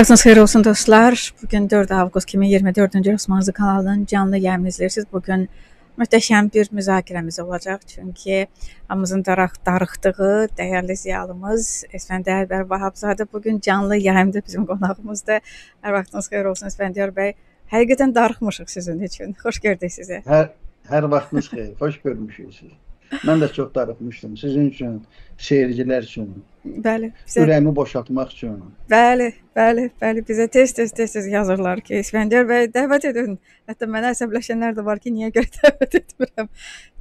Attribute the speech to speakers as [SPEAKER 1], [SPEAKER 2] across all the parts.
[SPEAKER 1] vaxtınız xeyir olsun dostlar. Bu gün 4 avqust 2024-cü Osmanlı kanalının canlı yayımını izləyirsiniz. Bu gün möhtəşəm bir müzakirəmiz olacaq. Çünki hamımızın daraq darıxdığı dəyərli ziyalımız Əsfəndiyar bəy Vahabzadə bu gün canlı yayımda bizim qonağımızdır. Hər vaxtınız xeyir olsun Əsfəndiyar bəy. Həqiqətən darıxmışıq sizin üçün. Xoş gördük sizi.
[SPEAKER 2] Hər hər vaxtınız xeyir. Xoş görmüşük sizi. Mən də çox darıxmışdım sizin üçün, seyircilər üçün. Bəli, bizə ürəyimi boşaltmaq üçün.
[SPEAKER 1] Bəli, bəli, bəli, bizə tez-tez tez-tez yazırlar ki, İskəndər bəy dəvət edin. Hətta mənə əsəbləşənlər də var ki, niyə görə dəvət etmirəm?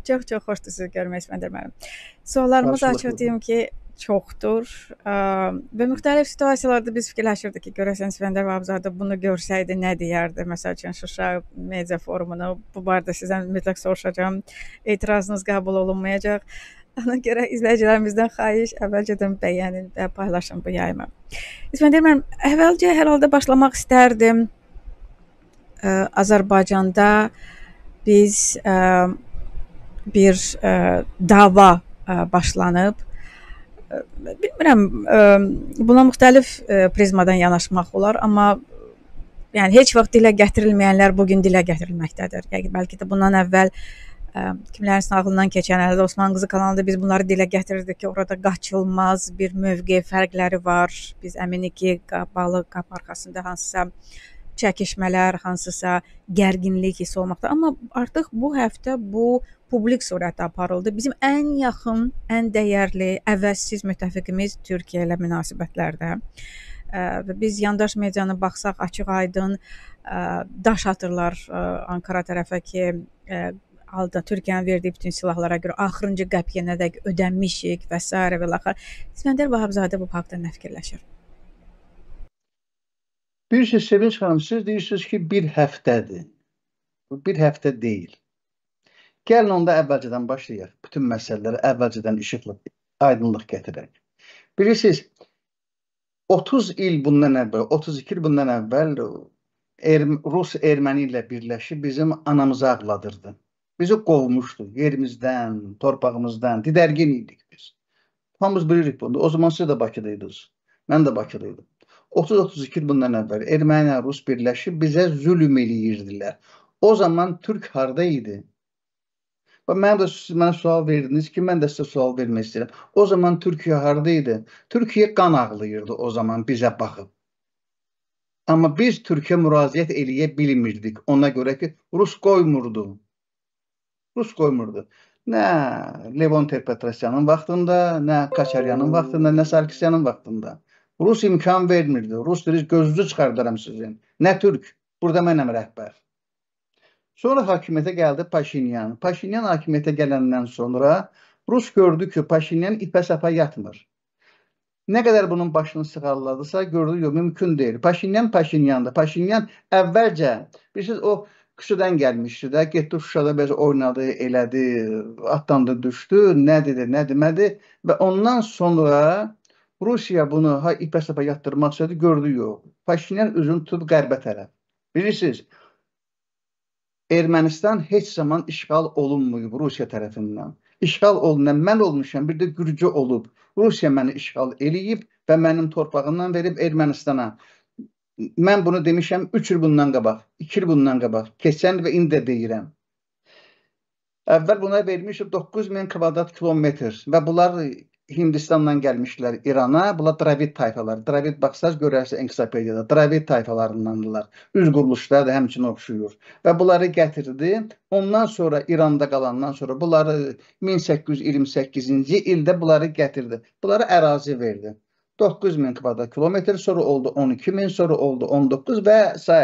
[SPEAKER 1] Çox-çox xoşdur sizi görmək İskəndər müəllim. Suallarımız açıq deyim ki, çoxdur və müxtəlif situasiyalarda biz fikirləşirdik ki, görəsən İskəndər Vahapzadə bunu görsəydi nə deyərdi? Məsəl üçün Şuşa media forumunu bu barədə sizdən mütləq soruşacağam. Etirazınız qəbul olunmayacaq. Ona görə izləyicilərimizdən xahiş əvvəlcədən bəyənin və paylaşın bu yayımı. İsmət Ermən, əvvəlcə hər halda başlamaq istərdim. Ə, Azərbaycanda biz ə, bir ə, dava ə, başlanıb. Ə, bilmirəm, ə, buna müxtəlif ə, prizmadan yanaşmaq olar, amma yəni heç vaxt dilə gətirilməyənlər bu gün dilə gətirilməkdədir. Yəni bəlkə də bundan əvvəl ə, ə, kimlərinsə ağlından keçən Əldə Osman qızı kanalında biz bunları dilə gətirirdik ki, orada qaçılmaz bir mövqe fərqləri var. Biz əminik ki, qapalı qap arxasında hansısa çəkişmələr, hansısa gərginlik hiss olmaqda. Amma artıq bu həftə bu publik surətdə aparıldı. Bizim ən yaxın, ən dəyərli, əvəzsiz müttəfiqimiz Türkiyə ilə münasibətlərdə və biz yandaş medianı baxsaq açıq-aydın daş atırlar Ankara tərəfə ki, halda Türkiyənin verdiyi bütün silahlara görə axırıncı qəpiyənədək ödənmişik və s. və laxar. İskəndər Vahabzadə bu haqda nə fikirləşir?
[SPEAKER 2] Bir şey Sevinç xanım, siz deyirsiniz ki, bir həftədir. Bu bir həftə deyil. Gəlin onda əvvəlcədən başlayaq. Bütün məsələlərə əvvəlcədən işıqlı aydınlıq gətirək. Bilirsiniz, 30 il bundan əvvəl, 32 il bundan əvvəl Erm Rus erməni ilə birləşib bizim anamızı ağladırdı. Bizi qovmuşdu yerimizdən, torpağımızdan, didərgin idik biz. Hamımız bilirik bunu. O zaman siz də Bakıda idiniz. Mən də Bakıda idim. 30-32 il bundan əvvəl Erməni Rus birləşib bizə zülm eləyirdilər. O zaman Türk harda idi? Və mən də siz mənə sual verdiniz ki, mən də sizə sual vermək istəyirəm. O zaman Türkiyə harda idi? Türkiyə qan ağlayırdı o zaman bizə baxıb. Amma biz Türkiyə müraciət eləyə bilmirdik. Ona görə ki, Rus qoymurdu. Rus qoymurdu. Nə Levon Terpetrosyanın vaxtında, nə Kaçaryanın vaxtında, nə Sarkisyanın vaxtında. Rus imkan vermirdi. Rus dili gözünüzü çıxardaram sizin. Nə türk. Burada mənəm rəhbər. Sonra hakimiyyətə gəldi Paşinyan. Paşinyan hakimiyyətə gələndən sonra Rus gördü ki, Paşinyan ipə səpə yatmır. Nə qədər bunun başını sığalladısa, gördü ki, mümkün deyil. Paşinyan Paşinyandır. Paşinyan əvvəlcə, bilirsiniz, o küçədən gəlmişdi də, getdi Şuşada bəzi oynadı, elədi, atlandı, düşdü, nə dedi, nə demədi və ondan sonra Rusiya bunu ha ipə-səpə yatdırmaq istədi, gördü yox. Paşinyan üzünü tutub qərbə tərəf. Bilirsiniz, Ermənistan heç zaman işğal olunmayıb Rusiya tərəfindən. İşğal olunan mən olmuşam, bir də Gürcü olub. Rusiya məni işğal eləyib və mənim torpağımdan verib Ermənistana mən bunu demişəm 3 il bundan qabaq, 2 il bundan qabaq, keçən və indi də deyirəm. Əvvəl buna vermişik 9000 kvadrat kilometr və bunlar Hindistandan gəlmişdilər İrana. Bunlar Dravid tayfaları. Dravid baxsaz görərsiniz ensiklopediyada. Dravid tayfalarındandılar. Üz quruluşları da həmçinin oxşuyur. Və bunları gətirdi. Ondan sonra İranda qalandan sonra bunları 1828-ci ildə bunları gətirdi. Bunlara ərazi verdi. 9000 kvadrat kilometr, sonra oldu 12000, sonra oldu 19 və s.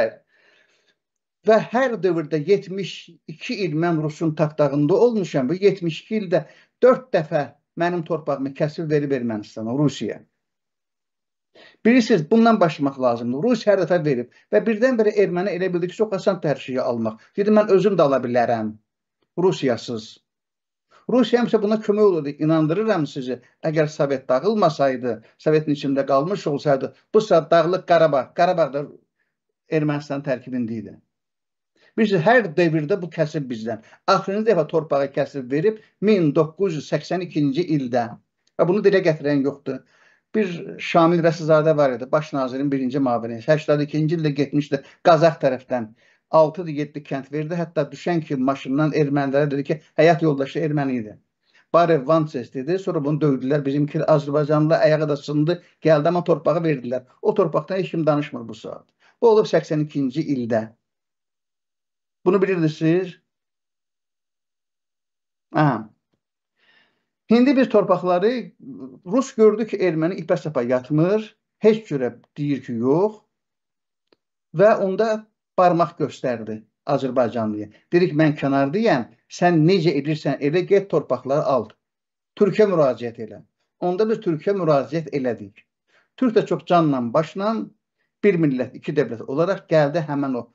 [SPEAKER 2] Və hər dövrdə 72 il mən Rusun taxtağında olmuşam. Bu 72 ildə 4 dəfə mənim torpağımı kəsib verib Ermənistana, Rusiyaya. Bilirsiniz, bundan başlamaq lazımdır. Rus hər dəfə verib və birdən-birə erməni elə bildi ki, çox asan hər şeyi almaq. Dedi, mən özüm də ala bilərəm, Rusiyasız. Rusiya həmişə buna kömək olurdu. İnandırıram sizi, əgər Sovet dağılmasaydı, Sovetin içində qalmış olsaydı, bu saat Dağlıq Qarabağ, Qarabağ da Ermənistan tərkibində idi. Biz hər dövrdə bu kəsib bizdən. Axırıncı dəfə torpağa kəsib verib 1982-ci ildə. Və bunu dilə gətirən yoxdur. Bir Şamil Rəsizadə var idi, baş nazirin birinci müavini. 82-ci ildə getmişdi Qazax tərəfdən. 6-dı, 7 kənd verdi. Hətta düşən kimi maşından ermənilərə dedi ki, həyat yoldaşı erməni idi. Barev Vanses dedi. Sonra bunu dövdülər. Bizimki Azərbaycanlı ayağı da sındı. Gəldi amma torpağı verdilər. O torpaqdan heç kim danışmır bu saat. Bu olub 82-ci ildə. Bunu bilirsiniz. Aha. Hə. İndi biz torpaqları Rus gördü ki, erməni ipə-səpa yatmır. Heç cürə deyir ki, yox. Və onda barmaq göstərdi Azərbaycanlıya. Dedik mən kənardayam. Sən necə edirsən elə get torpaqları al. Türkiyə müraciət elə. Onda biz Türkiyə müraciət elədik. Türk də çox canla başla bir millət, iki dövlət olaraq gəldi həmin o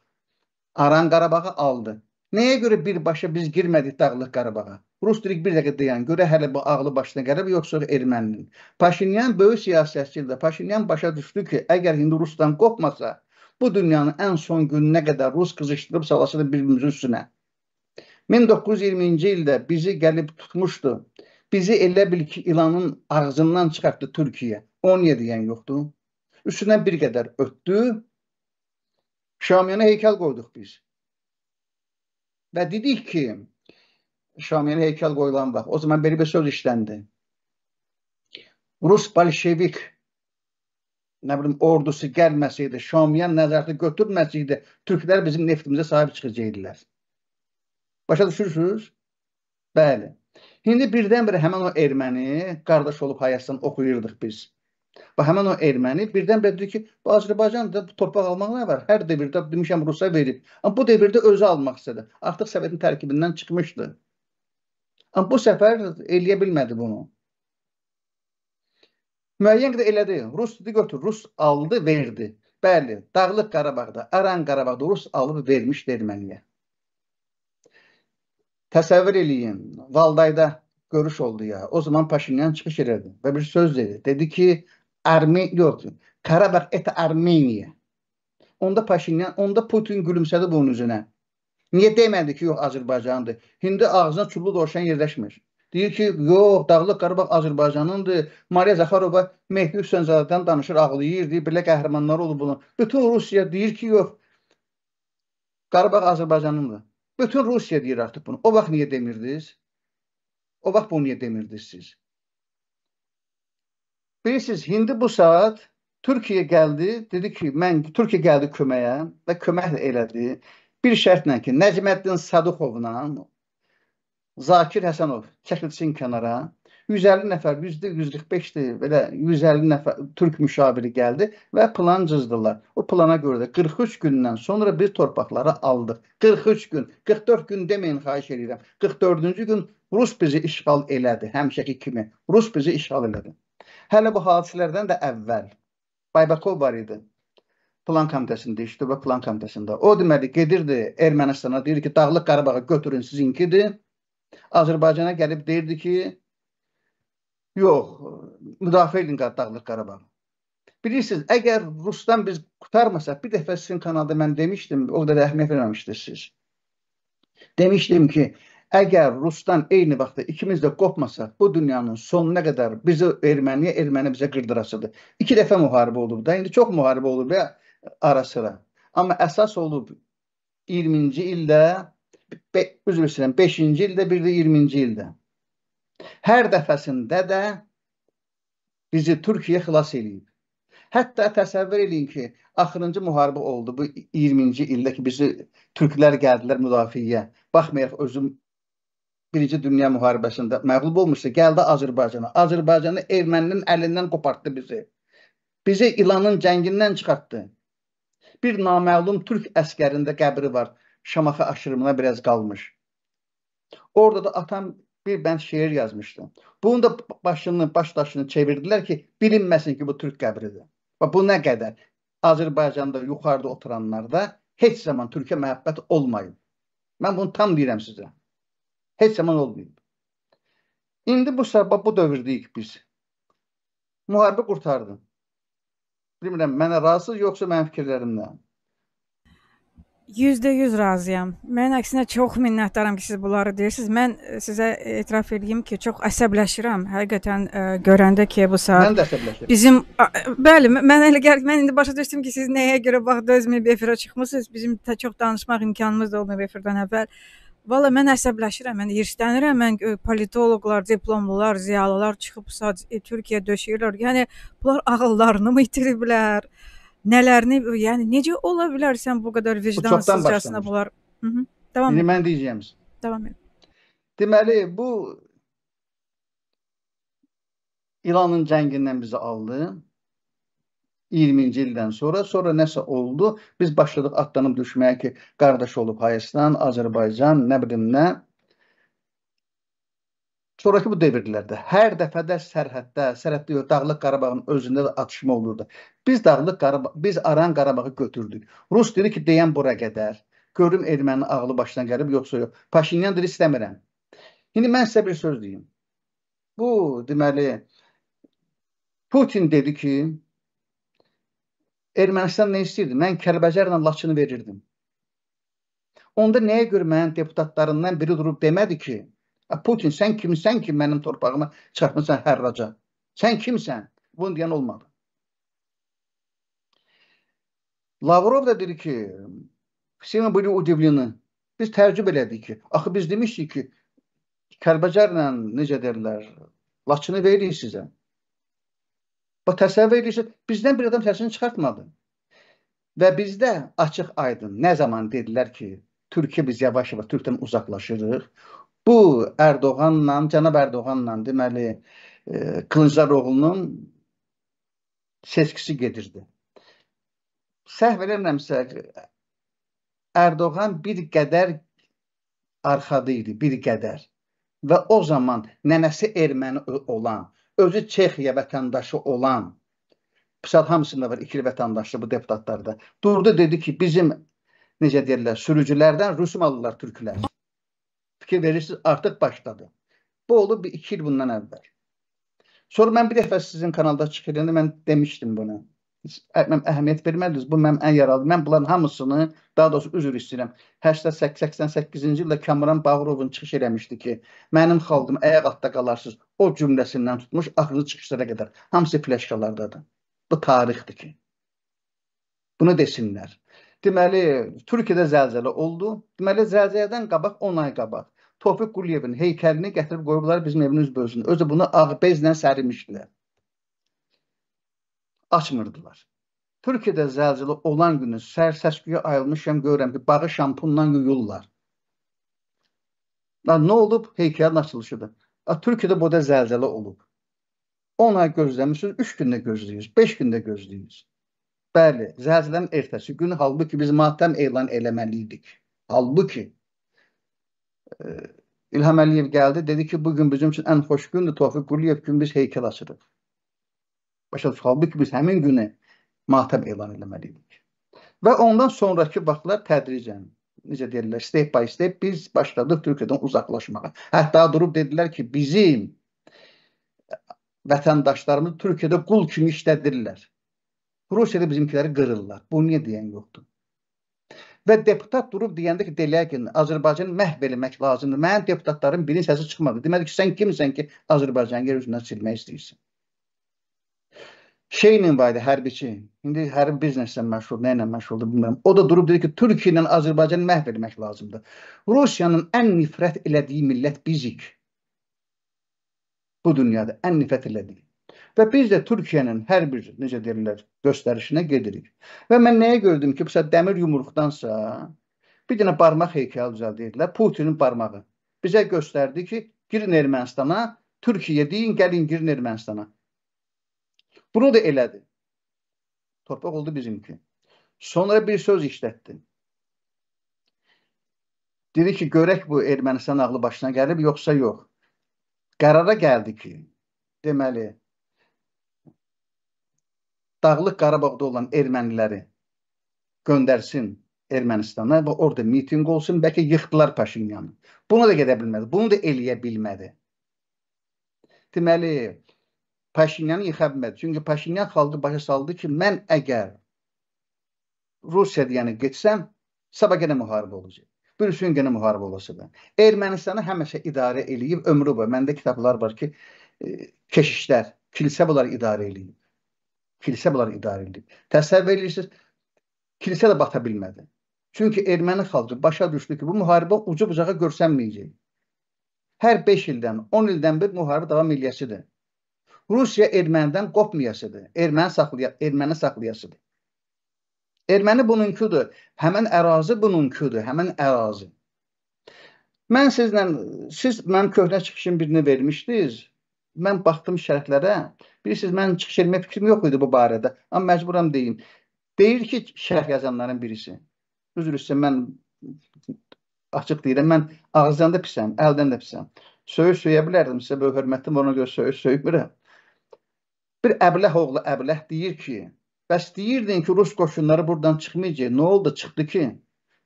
[SPEAKER 2] Aran Qarabağı aldı. Nəyə görə birbaşa biz girmədik Dağlıq Qarabağa? Rus dilik bir dəqiqə dayan, görə hələ bu ağlı başına gəlib yoxsa erməninin. Paşinyan böyük siyasətçidir. Paşinyan başa düşdü ki, əgər indi Rusdan qopmasa, bu dünyanın ən son gününə qədər Rus qızışdırıb salasını birbirimizin üstünə. 1920-ci ildə bizi gəlib tutmuşdu. Bizi elə bil ki, ilanın ağzından çıxartdı Türkiyə. 17 yən yoxdur. Üstünə bir qədər ötdü. Şamiyana heykəl qoyduq biz. Və dedik ki, Şamiyana heykəl qoyulan vaxt. O zaman belə bir söz işləndi. Rus bolşevik nə bilim ordusu gəlməsəydi, Şamiyə nəzarəti götürməsəydi, türklər bizim neftimizə sahib çıxacaqdılar. Başa düşürsüz? Bəli. İndi birdən-birə həmin o erməni qardaş olub hayasdan oxuyurduq biz. Və həmin o erməni birdən-birə dedi ki, bu Azərbaycanda bu torpaq almaq nə var? Hər devirdə demişəm Rusa verib. Amma bu devirdə özü almaq istədi. Artıq Sovetin tərkibindən çıxmışdı. Amma bu səfər eləyə bilmədi bunu. Müəyyən qədər elədi. Rus dedi götür, Rus aldı, verdi. Bəli, Dağlıq Qarabağda, Aran Qarabağda Rus alıb vermişdi Erməniyə. Təsəvvür eləyin, Valdayda görüş oldu ya. O zaman Paşinyan çıxış elədi və bir söz dedi. Dedi ki, Arme yox, Qarabağ et Armeniya. Onda Paşinyan, onda Putin gülümsədi bunun üzünə. Niyə demədi ki, yox Azərbaycandır. Hindi ağzına çullu dolaşan yerləşmir. Deyir ki, yox, Dağlıq Qarabağ Azərbaycanındır. Mariya Zaxarova Mehdi Hüseynzadədən danışır, ağlayır, deyir, belə qəhrəmanlar olub bunun. Bütün Rusiya deyir ki, yox, Qarabağ Azərbaycanındır. Bütün Rusiya deyir artıq bunu. O vaxt niyə demirdiniz? O vaxt bunu niyə demirdiniz siz? Bilirsiniz, hindi bu saat Türkiyə gəldi, dedi ki, mən Türkiyə gəldi köməyə və kömək elədi. Bir şərtlə ki, Nəcməddin Sadıqovla Zakir Həsənov çəkilsin kənara. 150 nəfər, yüzdə 145-dir, belə 150 nəfər türk müşaviri gəldi və plan cızdılar. O plana görə də 43 gündən sonra biz torpaqları aldıq. 43 gün, 44 gün deməyin xahiş edirəm. 44-cü gün Rus bizi işğal elədi, həmişəki kimi. Rus bizi işğal elədi. Hələ bu hadisələrdən də əvvəl Baybakov var idi. Plan komitəsində, iştirak plan komitəsində. O deməli gedirdi Ermənistana, deyir ki, Dağlıq Qarabağı götürün sizinkidir Azərbaycana gəlib deyirdi ki, yox, müdafiə edin Dağlıq Qarabağ. Bilirsiniz, əgər Rusdan biz qutarmasaq, bir dəfə sizin kanalda mən demişdim, orada da əhmiyyət verməmişdiniz siz. Demişdim ki, əgər Rusdan eyni vaxtda ikimiz də qopmasaq, bu dünyanın sonuna qədər bizi erməniyə, erməni bizə qırdırasıdır. İki dəfə müharibə olub da, indi çox müharibə olub ya ara sıra. Amma əsas olub 20-ci ildə be, üzr istəyirəm, 5-ci ildə, bir də 20-ci ildə. Hər dəfəsində də bizi Türkiyə xilas eləyib. Hətta təsəvvür eləyin ki, axırıncı müharibə oldu bu 20-ci ildə ki, bizi türklər gəldilər müdafiəyə. Baxmayaraq özüm Birinci Dünya müharibəsində məğlub olmuşdu, gəldi Azərbaycana. Azərbaycanı erməninin əlindən qopartdı bizi. Bizi ilanın cəngindən çıxartdı. Bir naməlum türk əskərində qəbri var. Şamaxı aşırımına biraz qalmış. Orada da atam bir bənd şeir yazmışdı. Bunun da başını, başdaşını çevirdilər ki, bilinməsin ki, bu türk qəbridir. Və bu nə qədər Azərbaycanda yuxarıda oturanlarda heç zaman türkə məhəbbət olmayıb. Mən bunu tam deyirəm sizə. Heç zaman olmayıb. İndi bu səbəb bu dövrdəyik biz. Müharibə qurtardı. Bilmirəm, mənə razı yoxsa mənim fikirlərimdən.
[SPEAKER 1] %100 razıyam. Mən əksinə çox minnətdaram ki, siz bunları deyirsiniz. Mən e, sizə etiraf edeyim ki, çox əsəbləşirəm. Həqiqətən ə, e, görəndə ki, bu saat Mən də əsəbləşirəm. Bizim ə, e, bəli, mən elə gəlir mən indi başa düşdüm ki, siz nəyə görə vaxt özməyib efirə çıxmısınız. Bizim tə, çox danışmaq imkanımız da olmayıb efirdən əvvəl. Valla mən əsəbləşirəm, mən hirslənirəm. Mən politoloqlar, diplomlular, ziyalılar çıxıb bu saat Türkiyə döşəyirlər. Yəni bunlar ağıllarını mı itiriblər? nələrini, yəni necə ola bilər sən bu qədər vicdansızcasına bunlar?
[SPEAKER 2] Mhm. Davam. İndi mən deyəcəyəm. Davam et. Deməli, bu İranın cəngindən bizi aldı. 20-ci ildən sonra, sonra nəsə oldu. Biz başladıq atlanıb düşməyə ki, qardaş olub Hayistan, Azərbaycan, nə bilim nə. Sonrakı bu dövrlərdə hər dəfədə sərhəddə, sərhəddə yox, Dağlıq Qarabağın özündə də atışma olurdu. Biz Dağlıq Qarabağ, biz Aran Qarabağı götürdük. Rus dedi ki, deyən bura qədər. Görüm ermənin ağlı başına gəlib yoxsa yox. Paşinyan dedi istəmirəm. İndi mən sizə bir söz deyim. Bu deməli Putin dedi ki, Ermənistan nə istəyirdi? Mən Kəlbəcərlə Laçını verirdim. Onda nəyə görə mənim deputatlarımdan biri durub demədi ki, Putin sən kimi, sən kim mənim torpağıma çıxartmısan hərraca? Sən kimsən? Bunu deyən olmadı. Lavrov da dedi ki, Всеми были удивлены. Biz tərcüb elədik ki, axı biz demişdik ki, Kəlbəcərlə necə deyirlər, Laçını veririk sizə. Bax təsəvvür edirsiniz, bizdən bir adam səsini çıxartmadı. Və bizdə açıq aydın nə zaman dedilər ki, Türkiyə biz yavaş-yavaş Türkdən uzaqlaşırıq, bu Ərdoğanla, cənab Ərdoğanla deməli e, Kılıçdaroğlunun seçkisi gedirdi. Səhv eləmirəmsə Ərdoğan bir qədər arxada idi, bir qədər. Və o zaman nənəsi erməni olan, özü Çexiya vətəndaşı olan Pisal hamısında var ikili vətəndaşlı bu deputatlarda. Durdu dedi ki, bizim necə deyirlər, sürücülərdən rusum alırlar türklər fikir verirsiniz, artıq başladı. Bu olub 2 il bundan əvvəl. Sonra mən bir dəfə sizin kanalda çıxırdı, mən demişdim bunu. Siz mən əhəmiyyət vermədiniz. Bu mənim ən yaralı. Mən bunların hamısını, daha doğrusu üzr istəyirəm. 88-88-ci ildə Kamran Bağırovun çıxış eləmişdi ki, mənim xalqım ayaq altda qalarsınız. O cümləsindən tutmuş axırıncı çıxışlara qədər hamısı fləşkalardadır. Bu tarixdir ki. Bunu desinlər. Deməli, Türkiyədə zəlzələ oldu. Deməli, zəlzələdən qabaq 10 ay qabaq Tofiq Quliyevin heykəlini gətirib qoyublar bizim evin üz bölüsünə. Özü bunu ağ bezlə sərimişdilər. Açmırdılar. Türkiyədə zəlzələ olan günü səhər səsküyə ayılmışam görürəm ki, bağı şampunla yuyurlar. Lan nə olub? Heykəlin açılışıdır. A, Türkiyədə bu da zəlzələ olub. 10 ay gözləmişsiniz, 3 gündə gözləyirsiniz, 5 gündə gözləyirsiniz. Bəli, zəlzələnin ertəsi günü halbuki biz matəm elan eləməli idik. Halbuki İlham Əliyev gəldi, dedi ki, bu gün bizim üçün ən xoş gündür. Tofiq Quliyev gün biz heykəl açırıq. Başa düşür. Halbuki biz həmin günü matəm elan eləməli idik. Və ondan sonrakı vaxtlar tədricən necə deyirlər, step by step biz başladıq Türkiyədən uzaqlaşmağa. Hətta durub dedilər ki, bizim vətəndaşlarımız Türkiyədə qul kimi işlədirlər. Rusiyada bizimkiləri qırırlar. Bu niyə deyən yoxdur? Və deputat durub deyəndə ki, deyilər ki, Azərbaycanı məhv eləmək lazımdır. Mənim deputatların birinin səsi çıxmadı. Deməli ki, sən kimsən ki, Azərbaycanı yer üzündən silmək istəyirsən? Şeyinin var idi hərbiçi. İndi hərbi bizneslə məşğul, nə ilə məşğuldur bilmirəm. O da durub dedi ki, Türkiyə ilə Azərbaycanı məhv etmək lazımdır. Rusiyanın ən nifrət elədiyi millət bizik. Bu dünyada ən nifrət elədiyi Və biz də Türkiyənin hər bir necə deyirlər göstərişinə gedirik. Və mən nəyə gördüm ki, məsəl dəmir yumruqdansa bir dənə barmaq heykəli düzəldirdilər, Putinin barmağı. Bizə göstərdi ki, girin Ermənistana, Türkiyə deyin, gəlin girin Ermənistana. Bunu da elədi. Torpaq oldu bizimki. Sonra bir söz işlətdi. Dedi ki, görək bu Ermənistan ağlı başına gəlib, yoxsa yox. Qərara gəldi ki, deməli, Dağlıq Qarabağda olan erməniləri göndərsin Ermənistana və orada mitinq olsun, bəlkə yıxdılar Paşinyanı. Bunu da gedə bilmədi, bunu da eləyə bilmədi. Deməli, Paşinyanı yıxa bilmədi. Çünki Paşinyan xalqı başa saldı ki, mən əgər Rusiyada yəni getsəm, sabah yenə müharibə olacaq. Bir üçün yenə müharibə olacaq. Ermənistanı həmişə idarə eləyib ömrü boyu. Məndə kitablar var ki, e, keşişlər, kilsə bunlar idarə eləyib. Kilsə bunları idarə edib. Təsəvvür edirsiniz, kilsə də bata bilmədi. Çünki erməni xalqı başa düşdü ki, bu müharibə ucu bucağa görsənməyəcək. Hər 5 ildən, 10 ildən bir müharibə davam eləyəsidir. Rusiya ermənidən qopmayasıdır. Erməni saxlaya, erməni saxlayasıdır. Erməni bununkudur. Həmin ərazi bununkudur. Həmin ərazi. Mən sizlə siz mənim köhnə çıxışım birini vermişdiniz mən baxdım şərhlərə. Bilirsiniz, mən çıxış etmə fikrim yox idi bu barədə. Amma məcburam deyim. Deyir ki, şərh yazanların birisi. Üzr istəyirəm, mən açıq deyirəm, mən ağızdan da pisəm, əldən də pisəm. Söyüş söyə bilərdim sizə, böyük hörmətim ona görə söyüş söymürəm. Bir Əbləh oğlu Əbləh deyir ki, bəs deyirdin ki, Rus qoşunları buradan çıxmayacaq. Nə oldu? Çıxdı ki.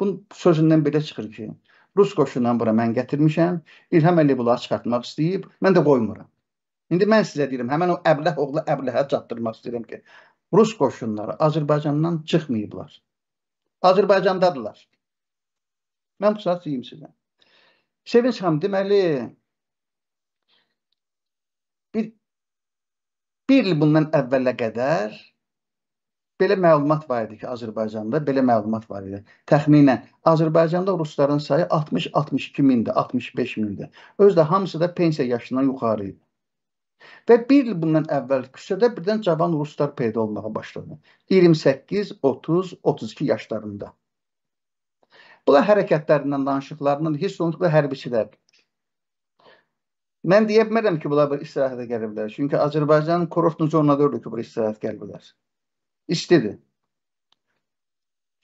[SPEAKER 2] Bunun sözündən belə çıxır ki, Rus qoşunundan bura mən gətirmişəm. İlham Əliyev bunu çıxartmaq istəyib. Mən də qoymuram. İndi mən sizə deyirəm, həmin o Əbləh oğlu Əbləhə çatdırmaq istəyirəm ki, Rus qoşunları Azərbaycandan çıxmayıblar. Azərbaycandadırlar. Mən bu saat deyim sizə. Sevinç xanım, deməli, bir, bir il bundan əvvələ qədər belə məlumat var idi ki, Azərbaycanda belə məlumat var idi. Təxminən Azərbaycanda rusların sayı 60-62 mində, 65 mində. Özü də hamısı da pensiya yaşından yuxarı idi. Və bir il bundan əvvəl küçədə birdən cavan ruslar peyda olmağa başladı. 28, 30, 32 yaşlarında. Bunlar hərəkətlərindən, danışıqlarından hiss olunur ki, hərbiçilərdir. Mən deyə bilmərəm ki, bunlar bir istirahətə gəliblər. Çünki Azərbaycanın kurortlu zonalarıdır ki, bir istirahət gəliblər. İstidir.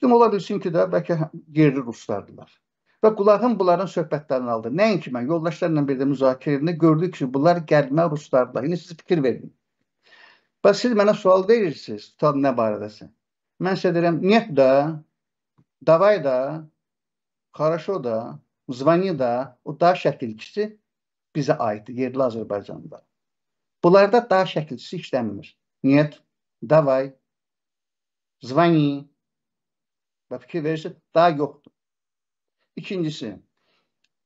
[SPEAKER 2] Demək ola bilsin ki də bəlkə yerli ruslardılar. Və qulağım bunların söhbətlərini aldı. Nəinki mən, yoldaşlarla bir də müzakirəndə gördük ki, bunlar gəlmə ruslarla. İndi siz fikir verin. Bəs siz mənə sual verirsiniz, tutan nə barədəsən? Mən sizə deyirəm, нет да, давай да, хорошо да, звони да, o da şəkilçisi bizə aiddir, yerli Azərbaycanda. Bunlarda da şəkilçisi işlənmir. Нет, давай, звони. Və fikir verirsə, daha yoxdur. İkincisi,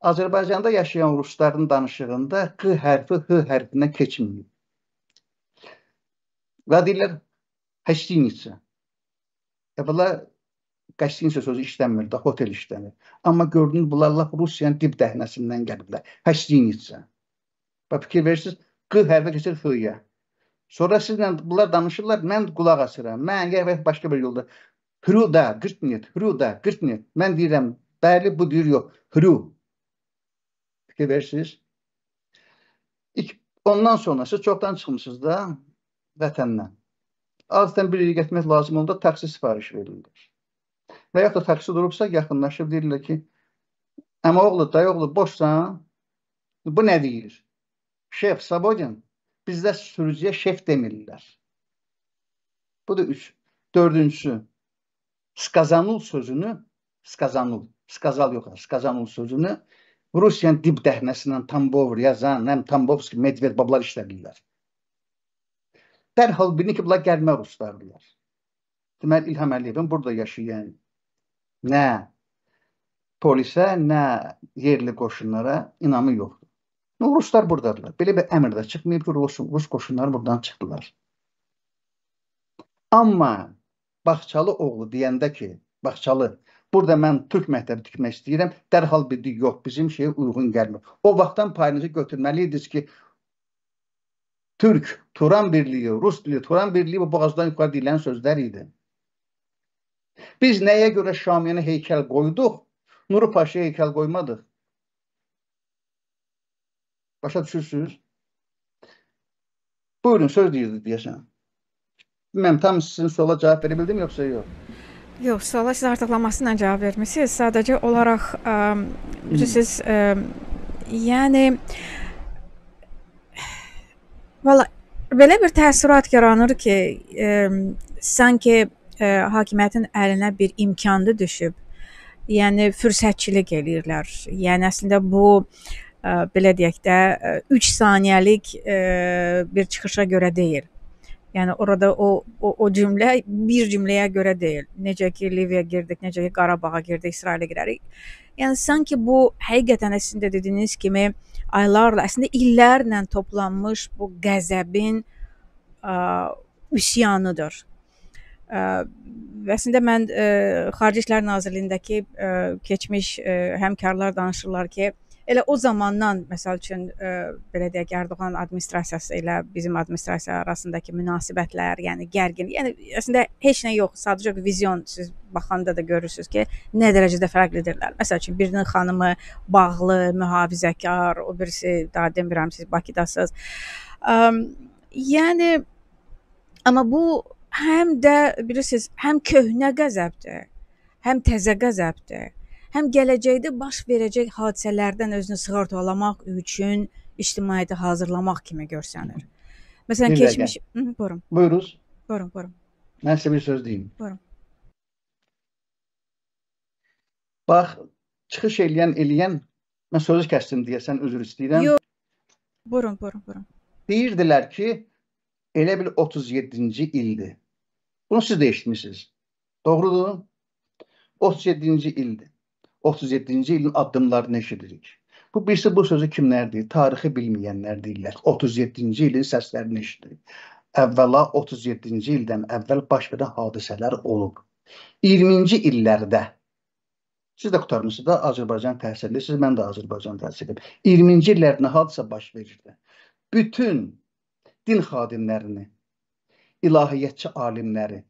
[SPEAKER 2] Azərbaycanda yaşayan rusların danışığında q hərfi h hərfinə keçməyib. Və deyirlər həştinitsə. E bunlar qəştinitsə sözü işlənmir də, hotel işlənir. Amma gördünüz bunlar lap Rusiyanın dib dəhnəsindən gəliblər. Həştinitsə. Və fikir verirsiniz, q hərfi keçir h-yə. Sonra sizlə bunlar danışırlar, mən qulaq asıram. Mən yəvək yəni, başqa bir yolda. Hruda, qırtnet, hruda, qırtnet. Mən deyirəm, πάλι που duruyor. Hru. Fikir verirsiniz. İlk, ondan sonrası çoxdan çıxmışsınız da vətəndən. Adətən bir yerə getmək lazım olanda taksi sifariş verirlər. Və yaxud da taksi durubsa yaxınlaşıb deyirlər ki, əmə oğlu, dayı oğlu, boşsan, bu nə deyir? Şef, sabodin. Bizdə sürücüyə şef demirlər. Bu da üç. Dördüncüsü, skazanul sözünü, skazanul. Skazal yox, Skazanın sözünü Rusiyanın dib dəhnəsindən Tambov, Ryazan, həm Tambovski, Medved bablar işlədirlər. Dərhal bilinir ki, bunlar gəlmə ruslardılar. Deməli, İlham Əliyevin burada yaşayan nə polisə, nə yerli qoşunlara inamı yoxdur. Nə ruslar buradadılar. Belə bir əmr də çıxmayıb ki, rus, rus qoşunları buradan çıxdılar. Amma Baxçalı oğlu deyəndə ki, Baxçalı Burada mən türk məktəbi tikmək istəyirəm. Dərhal bildi, yox, bizim şeyə uyğun gəlmir. O vaxtdan payınızı götürməli idiniz ki, Türk, Turan Birliyi, Rus dili, Turan Birliyi bu boğazdan yuxarı deyilən sözlər idi. Biz nəyə görə Şamiyana heykəl qoyduq? Nuru Paşa heykəl qoymadıq. Başa düşürsünüz? Buyurun, söz deyirdi deyəsən. Bilməm, tam sizin suala cavab verə bildim, yoxsa yox?
[SPEAKER 1] Yox, suala siz artıqlaması ilə cavab vermisiniz. Sadəcə olaraq ə, bilirsiniz, ə, yəni valla belə bir təəssürat yaranır ki, ə, sanki ə, hakimiyyətin əlinə bir imkandı düşüb. Yəni fürsətçilik eləyirlər. Yəni əslində bu ə, belə deyək də 3 saniyəlik ə, bir çıxışa görə deyil Yəni orada o o, o cümlə bir cümləyə görə deyil. Necə ki Liviyaya girdik, necə ki Qarabağa girdik, İsrailə girərik. Yəni sanki bu həqiqətən əslində dediyiniz kimi aylarla, əslində illərlə toplanmış bu qəzəbin ə, üsyanıdır. Ə, əslində mən ə, Xarici İşlər Nazirliyindəki ə, keçmiş ə, həmkarlar danışırlar ki, ə, Elə o zamandan məsəl üçün ə, e, belə deyək Erdoğan administrasiyası ilə bizim administrasiya arasındakı münasibətlər, yəni gərgin, yəni əslində heç nə yox, sadəcə bir vizyon siz baxanda da görürsüz ki, nə dərəcədə fərqlidirlər. Məsəl üçün birinin xanımı bağlı, mühafizəkar, o birisi daha demirəm siz Bakıdasınız. Um, yəni amma bu həm də bilirsiniz, həm köhnə qəzəbdir, həm təzə qəzəbdir həm gələcəkdə baş verəcək hadisələrdən özünü sığortalamaq üçün ictimaiyyəti hazırlamaq kimi görsənir. Məsələn, bir keçmiş, dəqiqə. buyurun. Buyuruz. Buyurun, buyurun.
[SPEAKER 2] Mən sizə bir söz deyim. Buyurun. Bax, çıxış eləyən eləyən mən sözü kəsdim deyəsən, üzr istəyirəm. Yox. Buyurun, buyurun, buyurun. Deyirdilər ki, elə bil 37-ci ildir. Bunu siz də eşitmisiniz. Doğrudur? 37-ci ildir. 37-ci ilin addımlarını eşidirik. Bu birisi bu sözü kimlərdir? Tarixi bilməyənlər deyirlər. 37-ci ilin səslərini eşidirik. Əvvəla 37-ci ildən əvvəl baş verən hadisələr olub. 20-ci illərdə siz də qurtarmısınız da Azərbaycan təhsillisiniz, mən də Azərbaycan təhsilliyəm. 20-ci illərdə hadisə baş verirdi. Bütün din xadimlərini, ilahiyyatçı alimləri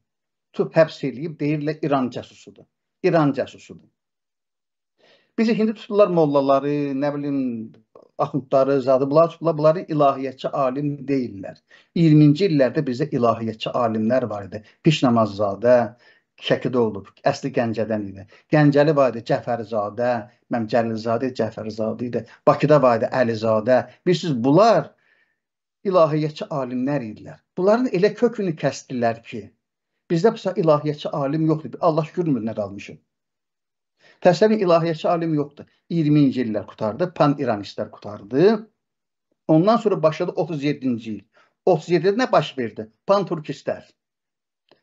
[SPEAKER 2] tutub həbs eləyib deyirlər İran cəsusudur. İran cəsusudur. Bizi hindi tutdular mollaları, nə bilim axundları, zadı bunlar tutdular. Bunları ilahiyyatçı alim deyirlər. 20-ci illərdə bizdə ilahiyyatçı alimlər var idi. Piş Namazzadə, Şəkidə olub, əsli Gəncədən idi. Gəncəli var idi Cəfərzadə, mənim Cəlilzadə, Cəfərzadə idi. Bakıda var idi Əlizadə. Bilirsiniz, bunlar ilahiyyatçı alimlər idilər. Bunların elə kökünü kəsdilər ki, bizdə bu ilahiyyatçı alim yoxdur. Allah görmür nə qalmışıq. Təsəvvi ilahiyyəçi alim yoxdur. 20-ci illər qutardı, pan-iranistlər qutardı. Ondan sonra başladı 37-ci il. 37-də nə baş verdi? Pan-turkistlər.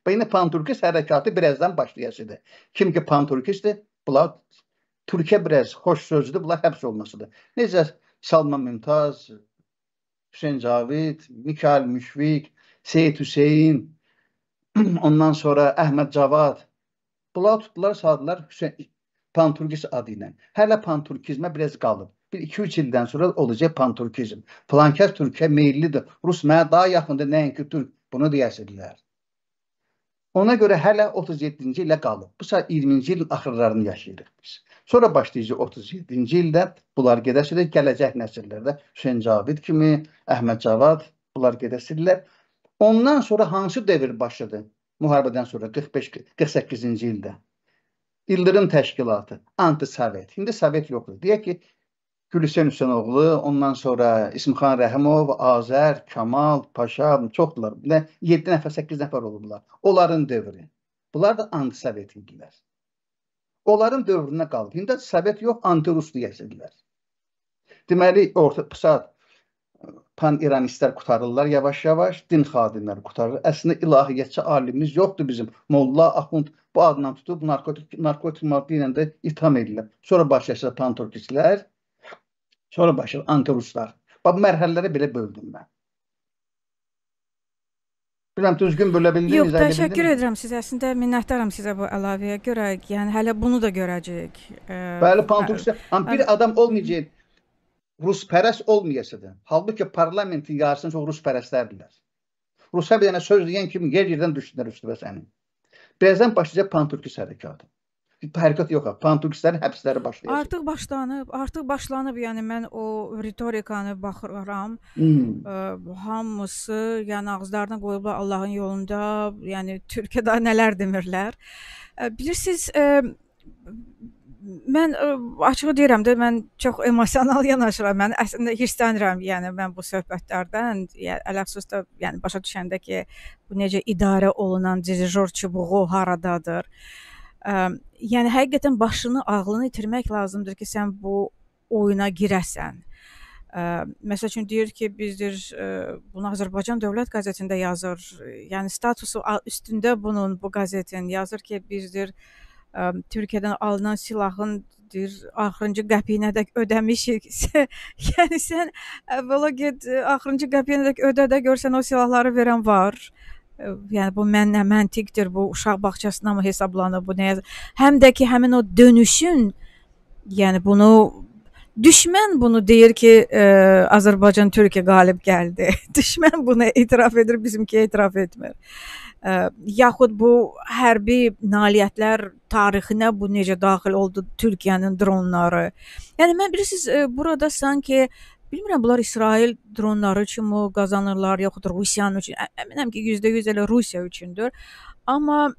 [SPEAKER 2] Və yenə pan-turkist hərəkatı birazdan başlayasıdır. Kim ki pan-turkistdir, bunlar Türkiyə biraz xoş sözdür, bunlar həbs olmasıdır. Necə Salman Mümtaz, Hüseyin Cavid, Mikail Müşfiq, Seyid Hüseyin, ondan sonra Əhməd Cavad, Bunlar tutdular, saldılar Hüseyin Panturkist adı ilə. Hələ panturkizmə biraz qalıb. Bir 2-3 ildən sonra olacaq panturkizm. Plankar Türkiyə meyillidir. Rus mənə daha yaxındır, nəinki türk. Bunu deyəsirlər. Ona görə hələ 37-ci ilə qalıb. Bu saat 20-ci ilin axırlarını yaşayırıq biz. Sonra başlayacaq 37-ci ildə bunlar gedəsirlər gələcək nəsillərdə Hüseyn Cavid kimi, Əhməd Cavad bunlar gedəsirlər. Ondan sonra hansı devir başladı? Müharibədən sonra 45 48-ci ildə. Bildirim Təşkilatı, anti-sovet. İndi sovet yoxdur. Deyək ki, Gülhüseyn Hüseynoğlu, ondan sonra İsmixan Rəhimov, Azər, Kamal, Paşa, çoxdular. Bir də 7 nəfər, 8 nəfər olublar. Onların dövrü. Bunlar da antisovet idilər. Onların dövrünə qaldı. İndi sovet yox, anti-rus deyəsidirlər. Deməli, orta pusat pan-iranistlər qutarırlar yavaş-yavaş, din xadimləri qutarır. Əslində ilahiyyətçi alimimiz yoxdur bizim. Molla Axund bu adla tutub narkotik narkotik maddə ilə də itham edirlər. Sonra başlaşır panturkistlər, sonra başlayır antiruslar. Bax mərhələlərə belə böldüm mən. Bilməm düzgün bölə bildiniz? Yox, təşəkkür
[SPEAKER 1] edirəm sizə. Əslində minnətdaram sizə bu əlavəyə görə. Yəni hələ bunu da görəcəyik. E, Bəli, panturkistlər.
[SPEAKER 2] Am bir adam olmayacaq. Ruspərəst olmayasa da. Halbuki parlamentin yarısını çox ruspərəstlərdirlər. Rusa bir dənə söz deyən kimi yer yerdən düşdülər üstünə sənin. Birazdan başlayacaq Panturkis hərəkatı. Hərəkət yox, Panturkislərin həbsləri başlayacaq.
[SPEAKER 1] Artıq başlanıb, artıq başlanıb, yəni mən o ritorikanı baxıram. Hmm. Ə, hamısı, yəni ağızlarına qoyublar Allahın yolunda, yəni Türkiyədə nələr demirlər. Ə, bilirsiniz, ə, mən e, açığı deyirəm də mən çox emosional yanaşıram. Mən yəni əslində hirslənirəm, yəni mən bu söhbətlərdən, yəni ələxsus da yəni başa düşəndə ki, bu necə idarə olunan dirijor çubuğu haradadır. Ə, e, yəni həqiqətən başını, ağlını itirmək lazımdır ki, sən bu oyuna girəsən. Ə, e, məsəl üçün deyir ki, bizdir ə, bunu Azərbaycan Dövlət qəzetində yazır. Yəni statusu üstündə bunun bu qəzetin yazır ki, bizdir ə, ə, Türkiyədən alınan silahın deyir, axırıncı qəpiyinədək ödəmişiksə, yəni sən əvvəla get axırıncı qəpiyinədək ödə də görsən o silahları verən var. Yəni bu mənə məntiqdir, bu uşaq bağçasına mı hesablanır bu nəyə? Həm də ki həmin o dönüşün yəni bunu düşmən bunu deyir ki, ə, Azərbaycan Türkiyə qalib gəldi. düşmən bunu etiraf edir, bizimki etiraf etmir. Ə, yaxud bu hərbi nailiyyətlər tarixinə bu necə daxil oldu Türkiyənin dronları. Yəni mən bilirsiniz burada sanki bilmirəm bunlar İsrail dronları üçünmü qazanırlar yaxud Rusiyanın üçün. Əminəm ki, %100 elə Rusiya üçündür. Amma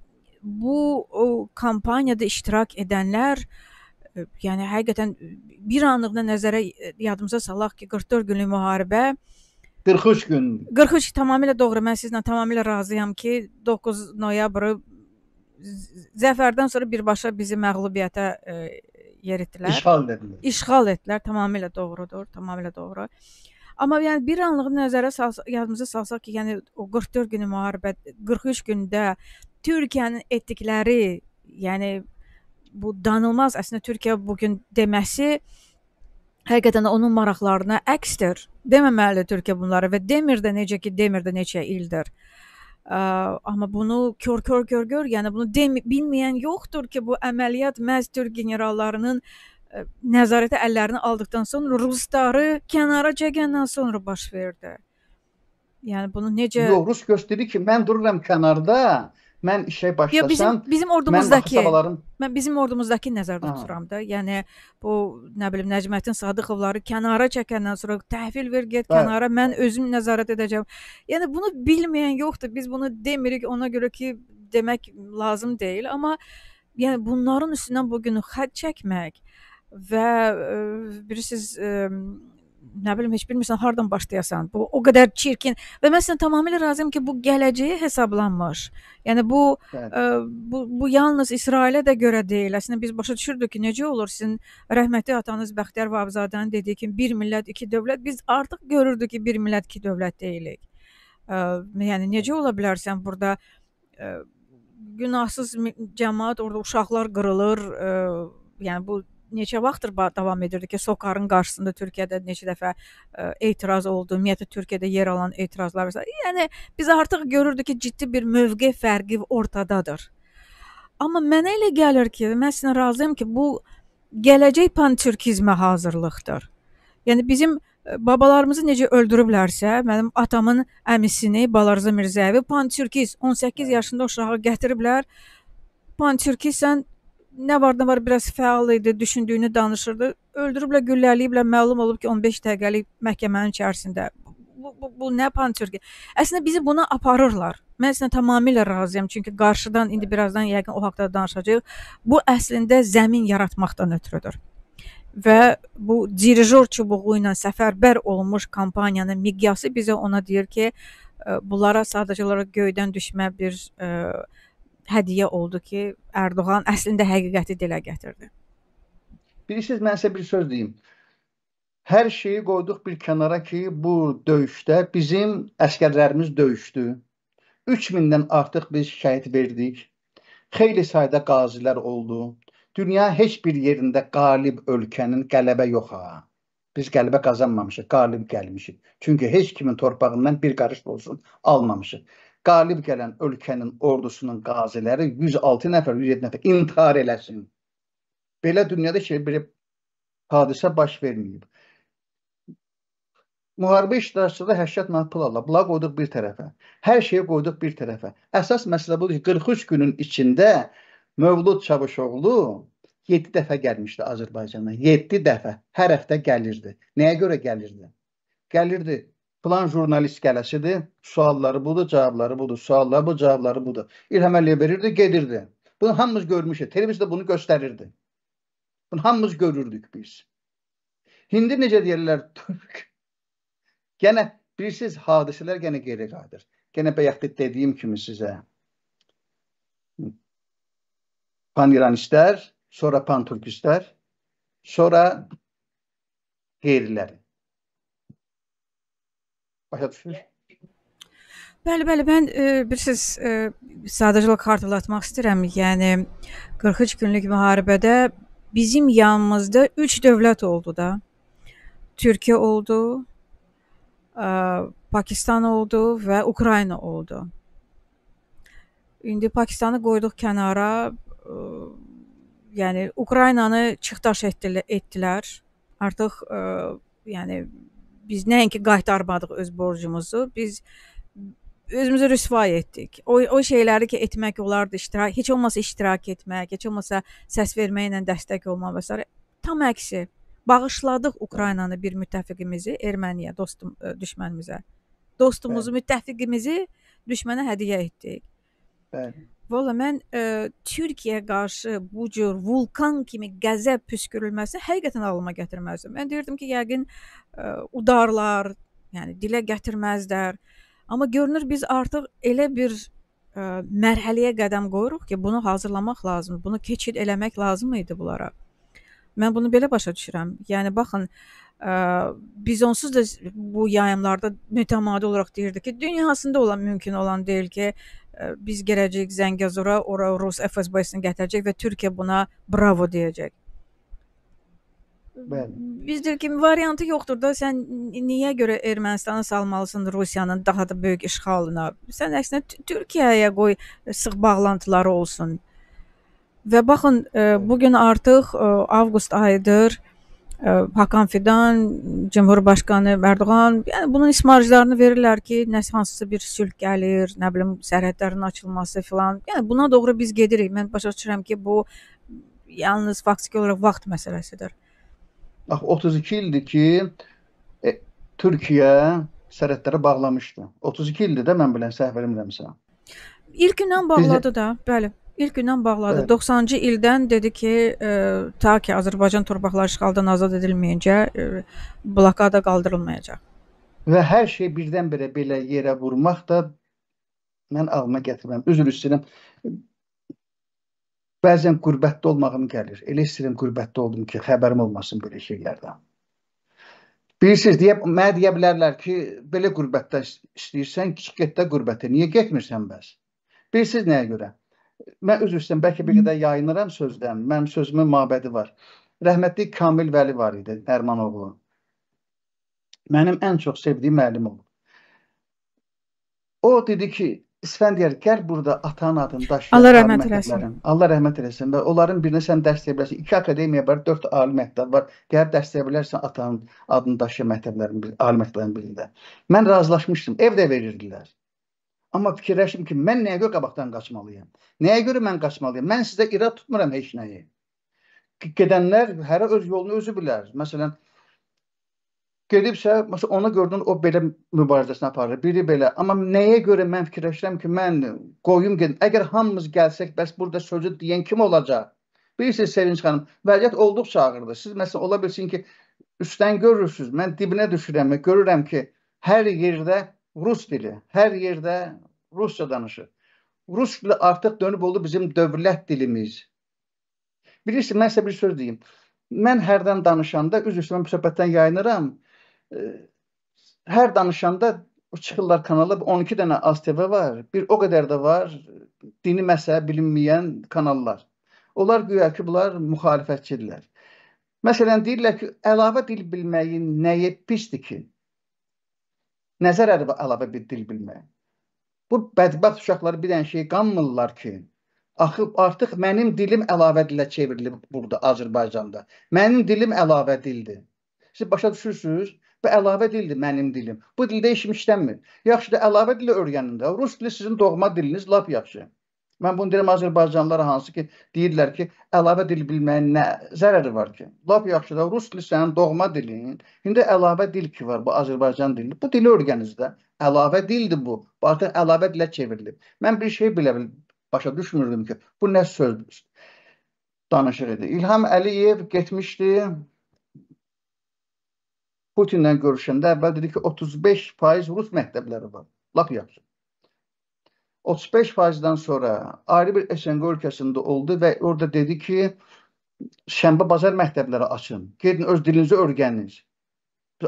[SPEAKER 1] bu o, kampaniyada iştirak edənlər yəni həqiqətən bir anlığına nəzərə yadımıza salaq ki, 44 günlük müharibə 43 gün. 43 tamamilə doğru. Mən sizinlə tamamilə razıyam ki, 9 noyabrı zəfərdən sonra birbaşa bizi məğlubiyyətə e, yeritdilər. İşğal etdilər. İşğal etdilər, tamamilə doğrudur, tamamilə doğru. Amma yəni bir anlıq nəzərə salsaq, yadımıza salsaq ki, yəni o 44 günü müharibə 43 gündə Türkiyənin etdikləri, yəni bu danılmaz əslində Türkiyə bu gün deməsi həqiqətən də onun maraqlarına əksdir deməməlidir Türkiyə bunları və demir də necə ki, demir də neçə ildir. Ə, amma bunu kör-kör gör-gör, yəni bunu demi, bilməyən yoxdur ki, bu əməliyyat məhz türk generallarının ə, nəzarəti əllərini aldıqdan sonra rusları kənara çəkəndən sonra baş verdi. Yəni bunu necə Yox,
[SPEAKER 2] rus göstərir ki, mən dururam kənarda, mən işə başlasam, Yo, bizim bizim ordumuzdakı mən, baxsabaların...
[SPEAKER 1] mən bizim ordumuzdakı nəzərdə ha. tuturam da. Yəni bu nə bilim Nəcməddin Sadıqovları kənara çəkəndən sonra təhvil ver get Bəli. Hə. kənara, mən özüm nəzarət edəcəm. Yəni bunu bilməyən yoxdur. Biz bunu demirik ona görə ki, demək lazım deyil, amma yəni bunların üstündən bu gün xətt çəkmək və ə, e, bilirsiniz ə, e, nə bilim heç bilmirsən hardan başlayasan. Bu o qədər çirkin və mən səndən tamamilə razıyam ki, bu gələcəyə hesablanmış. Yəni bu ə, e, bu bu yalnız İsrailə də görə deyil. Əslində biz başa düşürdük ki, necə olur sizin rəhmətli atanız Bəxtiyar Vahabzadənin dediyi kimi bir millət, iki dövlət. Biz artıq görürdük ki, bir millət, iki dövlət deyilik. Ə, e, yəni necə ola bilərsən burada ə, e, günahsız cəmaət orada uşaqlar qırılır, ə, yəni bu neçə vaxtdır davam edirdi ki, SOCAR-ın qarşısında Türkiyədə neçə dəfə ə, e, etiraz oldu. Ümumiyyətlə Türkiyədə yer alan etirazlar və s. Yəni biz artıq görürdük ki, ciddi bir mövqe fərqi ortadadır. Amma mənə elə gəlir ki, mən sizlə razıyam ki, bu gələcək pan-türkizmə hazırlıqdır. Yəni bizim e, babalarımızı necə öldürüblərsə, mənim atamın əmisini Balarza Mirzəyevi pan-türkiz 18 yaşında uşağı gətiriblər. Pan-türkisən nə var nə var biraz fəal idi, düşündüyünü danışırdı. Öldürüblə gülləliyiblə məlum olub ki, 15 dəqiqəlik məhkəmənin içərisində. Bu, bu, bu nə pançırki? Əslində bizi buna aparırlar. Mən sizlə tamamilə razıyam, çünki qarşıdan indi birazdan yəqin o haqqda danışacağıq. Bu əslində zəmin yaratmaqdan ötürüdür. Və bu dirijor çubuğu ilə səfərbər olunmuş kampaniyanın miqyası bizə ona deyir ki, e, bunlara sadəcə olaraq göydən düşmə bir ə, e, hədiyyə oldu ki, Ərdoğan əslində həqiqəti dilə gətirdi.
[SPEAKER 2] Bilirsiniz, mən sizə bir söz deyim. Hər şeyi qoyduq bir kənara ki, bu döyüşdə bizim əskərlərimiz döyüşdü. 3000-dən artıq biz şəhid verdik. Xeyli sayda qazilər oldu. Dünya heç bir yerində qalib ölkənin qələbə yox ha. Biz qələbə qazanmamışıq, qalib gəlmişik. Çünki heç kimin torpağından bir qarış olsun almamışıq qalib gələn ölkənin ordusunun qaziləri 106 nəfər, 107 nəfər intihar eləsin. Belə dünyada şey bir hadisə baş verməyib. Müharibə iştirakçıları 80 manat pul alırlar. Bunları qoyduq bir tərəfə. Hər şeyi qoyduq bir tərəfə. Əsas məsələ budur ki, 43 günün içində Mövlud Çavuşoğlu 7 dəfə gəlmişdi Azərbaycana. 7 dəfə hər həftə gəlirdi. Nəyə görə gəlirdi? Gəlirdi Plan jurnalist gələsidir. Sualları budur, cavabları budur. Sualları bu, cavabları budur. İlham Əliyev verirdi, gedirdi. Bunu hamımız görmüşük. Televiziyada bunu göstərirdi. Bunu hamımız görürdük biz. Hindi necə deyirlər? Türk. Gene bilirsiniz hadisələr gene geri qayıdır. Gene bayaqda dediyim kimi sizə Paniranistlər, sonra Pantürkistlər, sonra qeyriləri başa düşür?
[SPEAKER 1] Bəli, bəli, mən e, bilirsiniz, e, sadəcə xatırlatmaq istəyirəm. Yəni 43 günlük müharibədə bizim yanımızda 3 dövlət oldu da. Türkiyə oldu, e, Pakistan oldu və Ukrayna oldu. İndi Pakistanı qoyduq kənara, e, yəni Ukraynanı çıxdaş etdilər. etdilər. Artıq e, yəni biz nəinki qaytarmadıq öz borcumuzu, biz özümüzü rüsva etdik. O o şeyləri ki etmək olardı, iştirak, heç olmasa iştirak etmək, heç olmasa səs verməklə dəstək olmaq və s. tam əksi. Bağışladıq Ukraynanı bir müttəfiqimizi, Erməniyə, dostum ə, e, düşmənimizə. Dostumuzu, Bəli. müttəfiqimizi düşmənə hədiyyə etdik. Bəli. Valla mən ə, e, Türkiyəyə qarşı bu cür vulkan kimi qəzəb püskürülməsi həqiqətən ağlıma gətirməzdim. Mən deyirdim ki, yəqin E, udarlar, yəni dilə gətirməzlər. Amma görünür biz artıq elə bir ə, e, mərhələyə qədəm qoyuruq ki, bunu hazırlamaq lazımdır, bunu keçid eləmək lazım idi bunlara. Mən bunu belə başa düşürəm. Yəni baxın, ə, e, biz onsuz da bu yayımlarda mütəmadi olaraq deyirdik ki, dünyasında olan mümkün olan deyil ki, ə, biz gələcəyik Zəngəzura, ora Rus FSB-sini gətirəcək və Türkiyə buna bravo deyəcək. Bəli. Bizdir ki, variantı yoxdur da sən niyə görə Ermənistana salmalısan Rusiyanın daha da böyük işğalına? Sən əksinə Türkiyəyə qoy e, sıx bağlantıları olsun. Və baxın, e, bu gün artıq e, avqust ayıdır. Hakan Fidan, Cümhurbaşqanı Erdoğan, yəni bunun ismarclarını verirlər ki, nəsə hansısa bir sülh gəlir, nə bilim sərhədlərin açılması filan. Yəni buna doğru biz gedirik. Mən başa düşürəm ki, bu yalnız faktiki olaraq vaxt məsələsidir.
[SPEAKER 2] Bax 32 ildir ki e, Türkiyə sərhədləri bağlamışdı. 32 ildir də mən bilən səhv eləmirəmsə.
[SPEAKER 1] İlk gündən bağladı Biz... da, bəli. İlk gündən bağladı. Evet. 90-cı ildən dedi ki, e, ta ki Azərbaycan torpaqları işğaldan azad edilməyincə e, blokada qaldırılmayacaq.
[SPEAKER 2] Və hər şey birdən-birə belə yerə vurmaq da mən ağlıma gətirməm. Üzr istəyirəm. Bəzən qürbətdə olmağım gəlir. Elə istəyirəm qürbətdə oldum ki, xəbərim olmasın belə şeylərdən. Bilirsiniz, deyə, mənə deyə bilərlər ki, belə qürbətdə istəyirsən, get də qürbətə. Niyə getmirsən bəs? Bilirsiniz nəyə görə? Mən özür istəyirəm, bəlkə bir qədər yayınıram sözdən. Mənim sözümün mabədi var. Rəhmətli Kamil Vəli var idi, Nərman oğlu. Mənim ən çox sevdiyim müəllim olub. O dedi ki, İsfəndiyarkər burada atanın adını daşıyır. Allah rəhmət eləsin. Allah rəhmət eləsin. Və onların birinə sən dərs deyə bilərsən. İki akademiya var, dörd ali məktəb var. Gəlib dərs deyə bilərsən atanın adını daşıyan məktəblərin bir ali məktəblərin birində. Mən razılaşmışdım. Ev də verirdilər. Amma fikirləşdim ki, mən nəyə görə qabaqdan qaçmalıyam? Nəyə görə mən qaçmalıyam? Mən sizə irad tutmuram heç nəyi. Gedənlər hərə öz yolunu özü bilər. Məsələn, gedibsə, məsələn, ona gördün o belə mübarizəsini aparır, biri belə. Amma nəyə görə mən fikirləşirəm ki, mən qoyum gedim. Əgər hamımız gəlsək, bəs burada sözü deyən kim olacaq? Bilirsiniz Sevinç xanım, vəziyyət olduqca ağırdır. Siz məsələn ola bilsin ki, üstdən görürsüz. Mən dibinə düşürəm və görürəm ki, hər yerdə rus dili, hər yerdə rusca danışır. Rus dili artıq dönüb oldu bizim dövlət dilimiz. Bilirsiniz, mən sizə bir söz deyim. Mən hərdən danışanda, üzr istəyirəm, söhbətdən yayınıram Hər danışanda çıxırlar kanala 12 dənə ASTV var, bir o qədər də var dini məsələ bilinməyən kanallar. Onlar güya ki, bunlar müxalifətçidirlər. Məsələn, deyirlər ki, əlavə dil bilməyin nəyi pisdir ki? Nəzər əlavə bir dil bilmək. Bu bədbəxt uşaqlar bir dənə şey qanmırlar ki, axı artıq mənim dilim əlavə dilə çevrilib burada Azərbaycanda. Mənim dilim əlavə dildir. Siz başa düşürsünüz? Bu əlavə dildir mənim dilim. Bu dildə işim işlənmir. Yaxşı da əlavə dili öyrənin də. Rus dili sizin doğma diliniz lap yaxşı. Mən bunu deyirəm Azərbaycanlılara hansı ki, deyirlər ki, əlavə dil bilməyin nə zərəri var ki? Lap yaxşı da rus dili sənin doğma dilin. İndi əlavə dil ki var bu Azərbaycan dilində. Bu dili öyrəniniz də. Əlavə dildir bu. Bu artıq əlavə dilə çevrilib. Mən bir şey bilə bil başa düşmürdüm ki, bu nə sözdür. Danışıq idi. İlham Əliyev getmişdi. Putinlə görüşəndə əvvəl dedi ki, 35% rus məktəbləri var. Lap yaxşı. 35%-dən sonra ayrı bir SNQ ölkəsində oldu və orada dedi ki, şənbə bazar məktəbləri açın. Gedin öz dilinizi öyrəniniz.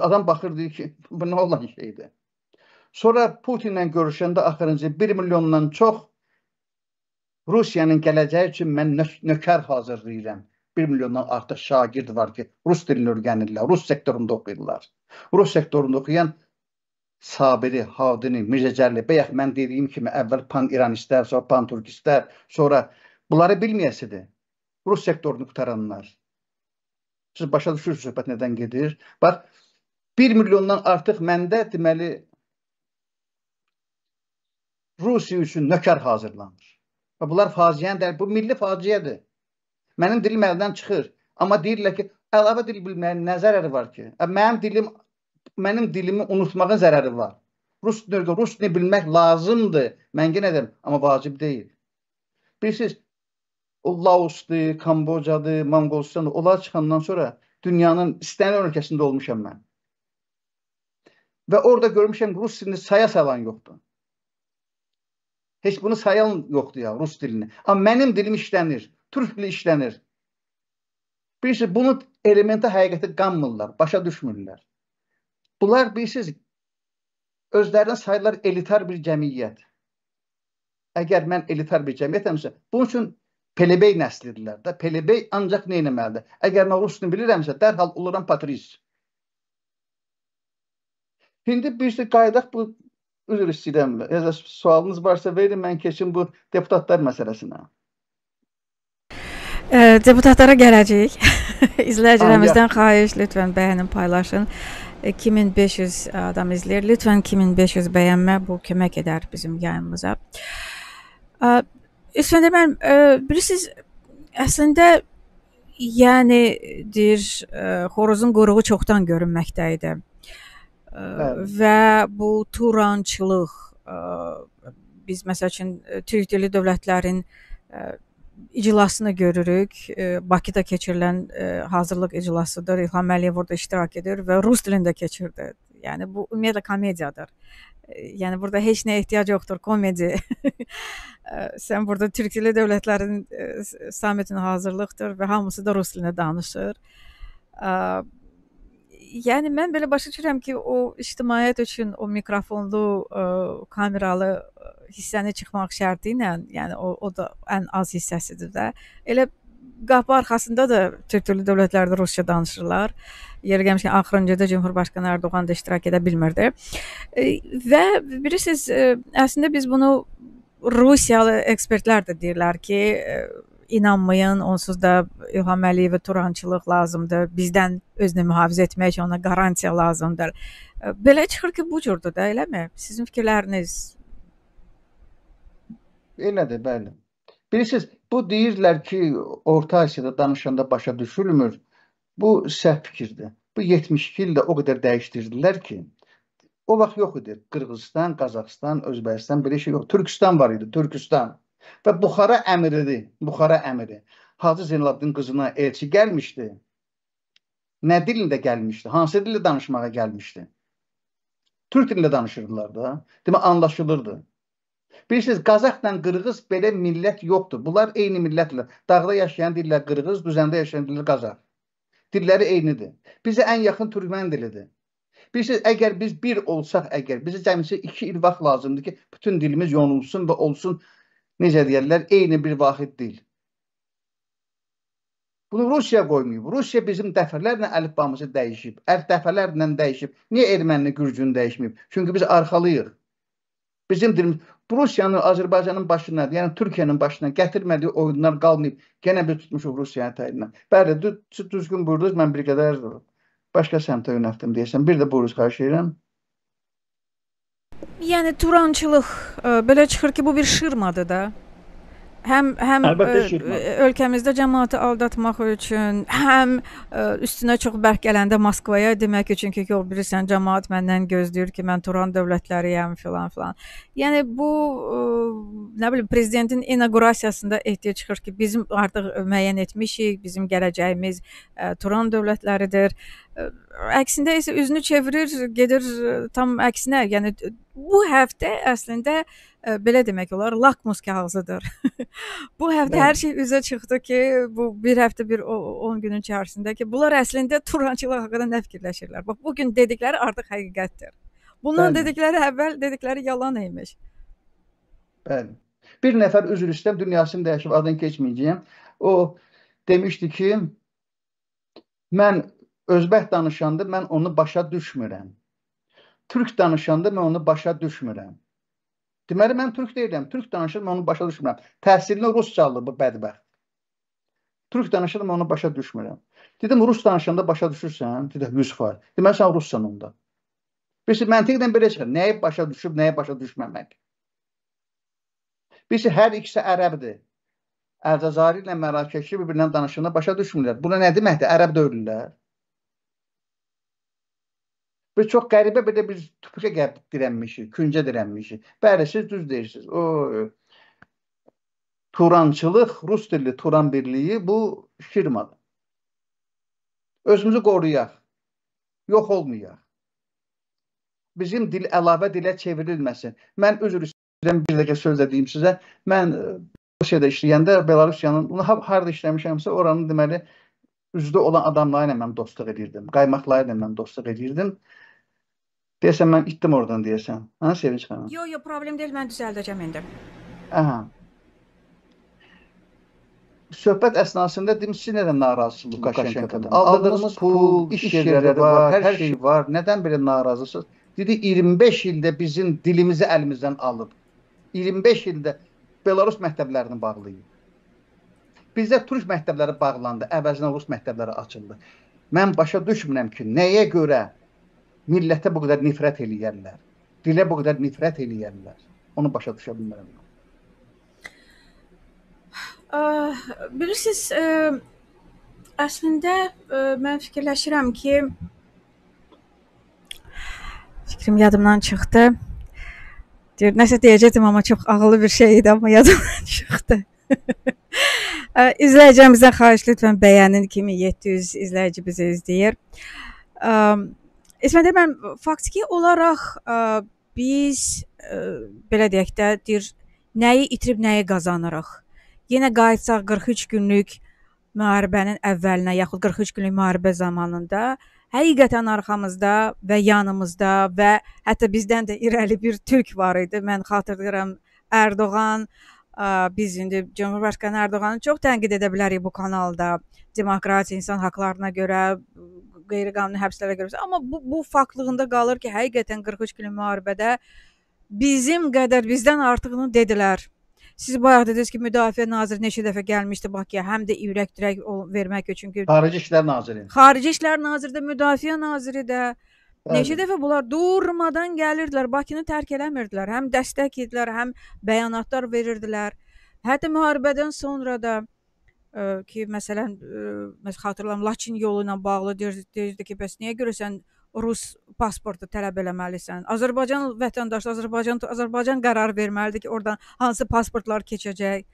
[SPEAKER 2] Adam baxır deyir ki, bu nə olan şeydir? Sonra Putinlə görüşəndə axırıncı 1 milyondan çox Rusiyanın gələcəyi üçün mən nö nökər hazırlayıram. 1 milyondan artıq şagird var ki, rus dilini öyrənirlər, rus sektorunda oxuyurlar. Rus sektorunda oxuyan Sabiri, Hadini, Mirzəcəlli, bəyək mən dediyim kimi əvvəl pan-İranistlər, sonra pan-Türkistlər, sonra bunları bilməyəsidir. Rus sektorunu qutaranlar. Siz başa düşürsünüz söhbət nədən gedir. Bax, 1 milyondan artıq məndə deməli Rusiya üçün nökər hazırlanır. Və bunlar faciədir. Bu milli faciədir. Mənim dilim əldən çıxır. Amma deyirlər ki, əlavə dil bilməyin nə zərəri var ki? Mənim dilim mənim dilimi unutmağın zərəri var. Rus dilini, rus dilini bilmək lazımdır. Mən yenə deyirəm, amma vacib deyil. Bilirsiniz, Laosdur, Kambocadır, Monqolistandır. Onlar çıxandan sonra dünyanın istənilən ölkəsində olmuşam mən. Və orada görmüşəm ki, rus dilini saya salan yoxdur. Heç bunu sayan yoxdur ya rus dilini. Amma mənim dilim işlənir türflə işlənir. Birisi bunu elementə həqiqəti qanmırlar, başa düşmürlər. Bunlar bilirsiniz, özlərinə sayırlar elitar bir cəmiyyət. Əgər mən elitar bir cəmiyyətəmsə, bunun üçün Pelebey nəslidirlər də. Pelebey ancaq nə etməlidir? Əgər mən rus dilini bilirəmsə, dərhal oluram patris. İndi birisi qayıdaq bu üzr istəyirəm. Əgər sualınız varsa verin, mən keçim bu deputatlar məsələsinə.
[SPEAKER 1] Ə, deputatlara gələcəyik. İzləyicilərimizdən xahiş lütfən bəyənin, paylaşın. 2500 e, adam izləyir. Lütfən 2500 bəyənmə bu kömək edər bizim yayımımıza. İsfəndər mən e, bilirsiniz əslində yəni deyir e, xorozun qoruğu çoxdan görünməkdə idi. Və bu turançılıq ə, biz məsəl üçün türk dilli dövlətlərin ə, iclasını görürük. Bakıda keçirilən hazırlıq iclasıdır. İlham Əliyev orada iştirak edir və rus dilində keçirdi. Yəni bu ümumiyyətlə komediyadır. Yəni burada heç nəyə ehtiyac yoxdur, komedi. Sən burada Türk dilli dövlətlərin samitinə hazırlıqdır və hamısı da rus dilində danışır. Yəni mən belə başa düşürəm ki, o ictimaiyyət üçün o mikrofonlu ə, e, kameralı e, hissəni çıxmaq şərti ilə, yəni o o da ən az hissəsidir də. Elə qapı arxasında da türk-türlü dövlətlərdə rusca danışırlar. Yer gəlmişkən axırıncıda Cümhurbaşqanı Erdoğan da iştirak edə bilmirdi. E, və bilirsiniz, əslində biz bunu Rusiyalı ekspertlər də deyirlər ki, inanmayın, onsuz da İlham Əliyevə turançılıq lazımdır. Bizdən özünü mühafizə etmək ona qarantiya lazımdır. Belə çıxır ki, bu cürdür də, eləmi? Sizin fikirləriniz?
[SPEAKER 2] Elədir, bəli. Bilirsiniz, bu deyirlər ki, Orta Asiyada danışanda başa düşülmür. Bu səhv fikirdir. Bu 72 ildə o qədər dəyişdirdilər ki, o vaxt yox idi. Qırğızistan, Qazaxstan, Özbəkistan belə şey yox. Türkistan var idi, Türkistan. Və Buxara əmridir, Buxara əmiri Hacı Zeynalabdin qızına elçi gəlmişdi. Nə dilində gəlmişdi? Hansı dillə danışmağa gəlmişdi? Türk dilində danışırdılar da. Demə anlaşılırdı. Bilirsiniz, Qazaqla Qırğız belə millət yoxdur. Bunlar eyni millətlər. Dağda yaşayan dillər Qırğız, düzəndə yaşayan dillər Qazaq. Dilləri eynidir. Bizə ən yaxın türkmən dilidir. Bilirsiniz, əgər biz bir olsaq, əgər bizə cəmisi 2 il vaxt lazımdır ki, bütün dilimiz yonulsun və olsun necə deyərlər, eyni bir vahid dil. Bunu Rusiya qoymayıb. Rusiya bizim dəfələrlə əlifbamızı dəyişib. Əlif dəfələrlə dəyişib. Niyə ermənini, gürcünü dəyişməyib? Çünki biz arxalıyıq. Bizim dilimiz Rusiyanın, Azərbaycanın başına, yəni Türkiyənin başına gətirmədiyi oyunlar qalmayıb. Yenə biz tutmuşuq Rusiyanın təyininə. Bəli, düzgün buyurdunuz, mən bir qədər başqa səmtə yönəltdim deyəsən. Bir də buyuruz, xahiş edirəm.
[SPEAKER 1] Yəni Turançılıq ə, e, belə çıxır ki, bu bir şirmadır da. Həm həm Əlbəttə, ə, e, ölkəmizdə e, cəmaatı aldatmaq üçün, həm ə, üstünə çox bərk gələndə Moskvaya demək üçün ki, yox bilirsən, cəmaat məndən gözləyir ki, mən Turan dövlətləriyəm filan filan. Yəni bu ə, nə bilim prezidentin inaqurasiyasında ehtiyac çıxır ki, bizim artıq müəyyən etmişik, bizim gələcəyimiz ə, Turan dövlətləridir. Ə, əksində isə üzünü çevirir, gedir tam əksinə, yəni bu həftə əslində ə, e, belə demək olar, lakmus kağızıdır. bu həftə Bəli. hər şey üzə çıxdı ki, bu bir həftə bir 10 günün içərisində ki, bunlar əslində turancılıq haqqında nə fikirləşirlər. Bax bu gün dedikləri artıq həqiqətdir. Bundan Bəli. dedikləri əvvəl dedikləri yalan imiş.
[SPEAKER 2] Bəli. Bir nəfər üzr istəyirəm, dünyasını dəyişib adını keçməyəcəyəm. O demişdi ki, mən özbək danışanda mən onu başa düşmürəm türk danışanda mən onu başa düşmürəm. Deməli mən türk deyiləm. Türk danışır, mən onu başa düşmürəm. Təhsilini ruscalı bu bədbəxt. Türk danışır, mən onu başa düşmürəm. Dedim rus danışanda başa düşürsən? Dedi 100%. Deməli sən russan onda. Birisi məntiqdən belə çıxır. Nəyi başa düşüb, nəyi başa düşməmək. Birisi hər ikisi ərəbdir. Əlcəzari ilə Mərakeşi bir-birindən danışanda başa düşmürlər. Buna nə deməkdir? Ərəb dövlülər. Biz çox qəribə belə bir tüpükə dirənmişik, küncə dirənmişik. Bəli, siz düz deyirsiniz. O Turançılıq, rus dilli Turan birliyi bu firmadır. Özümüzü qoruyaq. Yox olmayaq. Bizim dil əlavə dilə çevrilməsin. Mən üzr istəyirəm bir dəqiqə söz də deyim sizə. Mən e, Rusiyada işləyəndə Belarusiyanın harda işləmişəmsə oranın deməli üzdə olan adamlarla mən dostluq edirdim. Qaymaqlarla mən dostluq edirdim. Deyəsən mən itdim oradan deyəsən. Hə Sevinç xanım? Yox,
[SPEAKER 1] yox, problem deyil, mən düzəldəcəm indi.
[SPEAKER 2] Aha. Söhbət əsnasında dedim siz nədən narazısınız Lukaşenkodan? Aldığımız pul, iş yerləri var, hər şey var. Nədən belə narazısınız? Dedi 25 ildə bizim dilimizi əlimizdən alıb. 25 ildə Belarus məktəblərini bağlayıb. Bizdə türk məktəbləri bağlandı, əvəzinə rus məktəbləri açıldı. Mən başa düşmürəm ki, nəyə görə Millətə bu qədər nifrət eləyərlər. Dilə bu qədər nifrət eləyərlər. Onu başa düşə bilmirəm.
[SPEAKER 1] Bilirsiniz, ə, əslində ə, mən fikirləşirəm ki, fikrim yadımdan çıxdı. Deyir, nəsə deyəcəkdim amma çox ağıllı bir şey idi amma yadımdan çıxdı. İzləyicilərimizdən xahiş lütfən bəyənin kimi 700 izləyici bizi izləyir. Um, İsməndər müəllim, faktiki olaraq ə, e, biz ə, e, belə deyək də, deyir, nəyi itirib, nəyi qazanırıq. Yenə qayıtsaq 43 günlük müharibənin əvvəlinə, yaxud 43 günlük müharibə zamanında həqiqətən arxamızda və yanımızda və hətta bizdən də irəli bir türk var idi. Mən xatırlayıram Ərdoğan ə, e, biz indi Cümhurbaşqanı Ərdoğanı çox tənqid edə bilərik bu kanalda. Demokratiya, insan haqlarına görə qeyri-qanuni həbslərə görə. Amma bu bu faqtlığında qalır ki, həqiqətən 43 günlük müharibədə bizim qədər bizdən artığını dedilər. Siz bayaq dediniz ki, müdafiə naziri neçə dəfə gəlmişdi Bakıya, həm də ürək-dirək vermək üçün. Xarici
[SPEAKER 2] İşlər naziri.
[SPEAKER 1] Xarici İşlər naziri də, müdafiə naziri də Bəli. Neçə dəfə bunlar durmadan gəlirdilər, Bakını tərk eləmirdilər. Həm dəstək idilər, həm bəyanatlar verirdilər. Hətta müharibədən sonra da ə, ki, məsələn, ə, məs xatırlam Laçın yolu ilə bağlı deyirdi ki, bəs niyə görəsən rus pasportu tələb eləməlisən. Azərbaycan vətəndaşı Azərbaycan Azərbaycan qərar verməlidir ki, oradan hansı pasportlar keçəcək.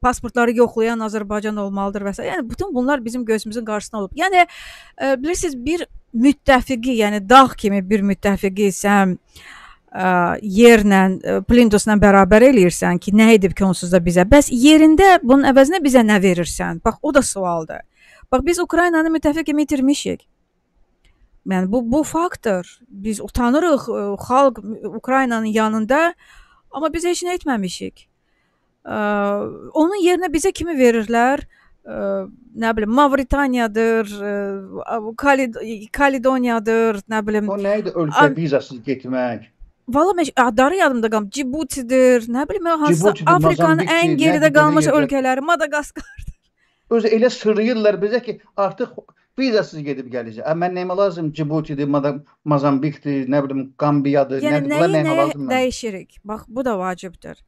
[SPEAKER 1] Pasportları yoxlayan Azərbaycan olmalıdır və s. Yəni bütün bunlar bizim gözümüzün qarşısında olub. Yəni bilirsiniz bir müttəfiqi, yəni dağ kimi bir müttəfiqi isəm, ə, ə, yerlə, ə, e, Plindusla bərabər eləyirsən ki, nə edib ki, onsuz da bizə? Bəs yerində bunun əvəzinə bizə nə verirsən? Bax, o da sualdır. Bax, biz Ukraynanı müttəfiq kimi itirmişik. Yəni bu bu faktor. Biz utanırıq, ə, e, xalq Ukraynanın yanında, amma biz heç nə etməmişik. Ə, onun yerinə bizə kimi verirlər? ə, nə bilim Mavritaniyadır, ə, e, Kalid Kalidoniyadır, nə bilim. O nə idi ölkə
[SPEAKER 2] vizasız getmək?
[SPEAKER 1] Valla adları ah,
[SPEAKER 2] yadımda qalmış. Cibutidir, nə bilim, hansısa Afrikanın ən geridə qalmış ölkələri, Madagaskardır. Öz elə sürüyürlər bizə ki, artıq vizasız gedib gələcək. Ə mən nəyimə lazım? Cibutidir, Mozambikdir, nə bilim, Qambiyadır, yəni, nə bilim, nəyimə lazım? Mən?
[SPEAKER 1] Dəyişirik. Bax, bu da vacibdir.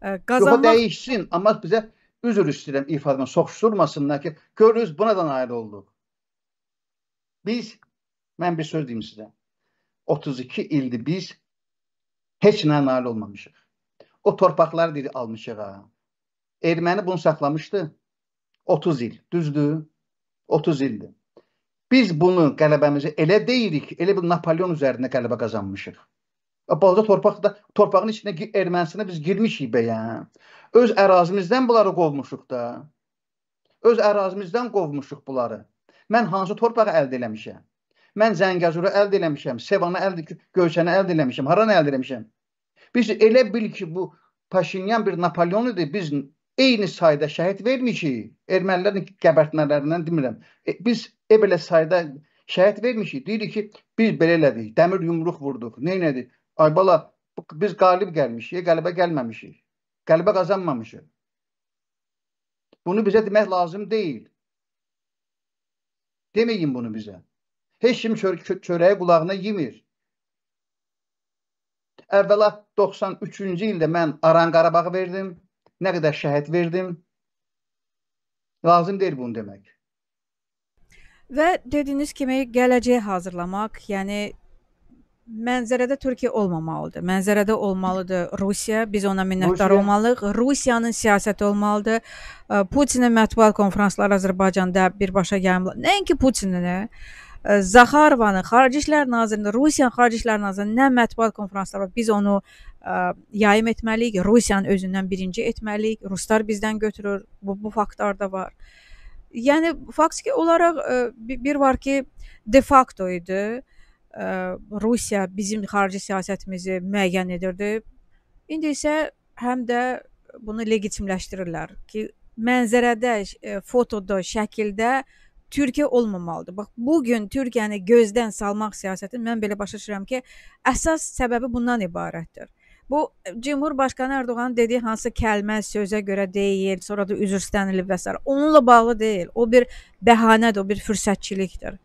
[SPEAKER 1] Qazanmaq... Yox, dəyişsin,
[SPEAKER 2] amma bizə üzr istəyirəm ifadəmə soxuşdurmasınlar ki, görürüz buna da nail olduq. Biz, mən bir söz deyim sizə, 32 ildir biz heç nə nail olmamışıq. O torpaqları diri almışıq ha. Erməni bunu saxlamışdı 30 il, düzdür? 30 ildir. Biz bunu qələbəmizi elə deyirik, elə bir Napoleon üzərində qələbə qazanmışıq. Balaca torpaqda, torpağın içində Ermənistanə biz girmişik bəyə. Öz ərazimizdən bunları qovmuşuq da. Öz ərazimizdən qovmuşuq bunları. Mən hansı torpağı əldə eləmişəm? Mən Zəngəzuru əldə eləmişəm, Sevanı əldə, Gövşəni əldə eləmişəm. Haranı əldə eləmişəm? Biz elə bil ki, bu Paşinyan bir Napolyon idi. Biz eyni sayda şəhid vermişik. Ermənilərin qəbərtmələrindən demirəm. E, biz e belə sayda şəhid vermişik. Deyirik ki, biz belə elədik. Dəmir yumruq vurduq. Nə elədik? Ay bala, biz qalib gəlmişik, e, qələbə gəlməmişik. Qələbə qazanmamışıq. Bunu bizə demək lazım deyil. Deməyin bunu bizə. Heç kim çör çörəyi qulağına yemir. Əvvəla 93-cü ildə mən Aran Qarabağı verdim. Nə qədər şəhid verdim. Lazım deyil bunu demək.
[SPEAKER 1] Və dediyiniz kimi gələcəyə hazırlamaq, yəni mənzərədə Türkiyə olmamalıdır. Mənzərədə olmalıdır Rusiya. Biz ona minnətdar Rusiya. olmalıyıq. Rusiyanın siyasəti olmalıdır. Putinin mətbuat konfransları Azərbaycanda birbaşa yayımlanır. Nəinki Putinə, Zaxarovanın Xarici İşlər Nazirinin, Rusiyanın Xarici İşlər Nazirinin nə mətbuat konfransları var, biz onu ə, yayım etməliyik, Rusiyanın özündən birinci etməliyik. Ruslar bizdən götürür. Bu bu faktlar da var. Yəni faktiki olaraq ə, bir var ki, de facto idi. Ə, Rusiya bizim xarici siyasətimizi müəyyən edirdi. İndi isə həm də bunu legitimləşdirirlər ki, mənzərədə, ə, fotoda, şəkildə ə, Türkiyə olmamalıdır. Bax bu gün Türkiyəni gözdən salmaq siyasətinin mən belə başa düşürəm ki, əsas səbəbi bundan ibarətdir. Bu Cümhurbaşqanı Erdoğanın dediyi hansı kəlmə, sözə görə deyil, sonra da üzr istənilib və s. Onunla bağlı deyil. O bir bəhanədir, o bir fürsətçilikdir.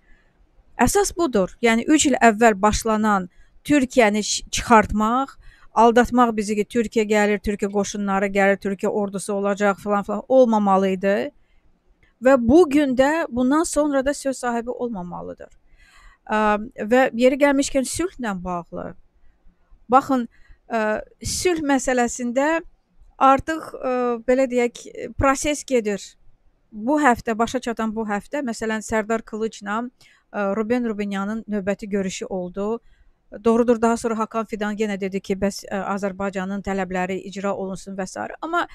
[SPEAKER 1] Əsas budur. Yəni 3 il əvvəl başlanan Türkiyəni çıxartmaq, aldatmaq bizi ki, Türkiyə gəlir, Türkiyə qoşunları gəlir, Türkiyə ordusu olacaq filan filan olmamalı idi və bu gün də bundan sonra da söz sahibi olmamalıdır. Və yeri gəlmişkən sülhlə bağlı. Baxın, e, sülh məsələsində artıq e, belə deyək, proses gedir. Bu həftə başa çatan bu həftə məsələn Sərdar Kılıcla e, Ruben Rubinyanın növbəti görüşü oldu. Doğrudur, daha sonra Hakan Fidan yenə dedi ki, bəs Azərbaycanın tələbləri icra olunsun və s. amma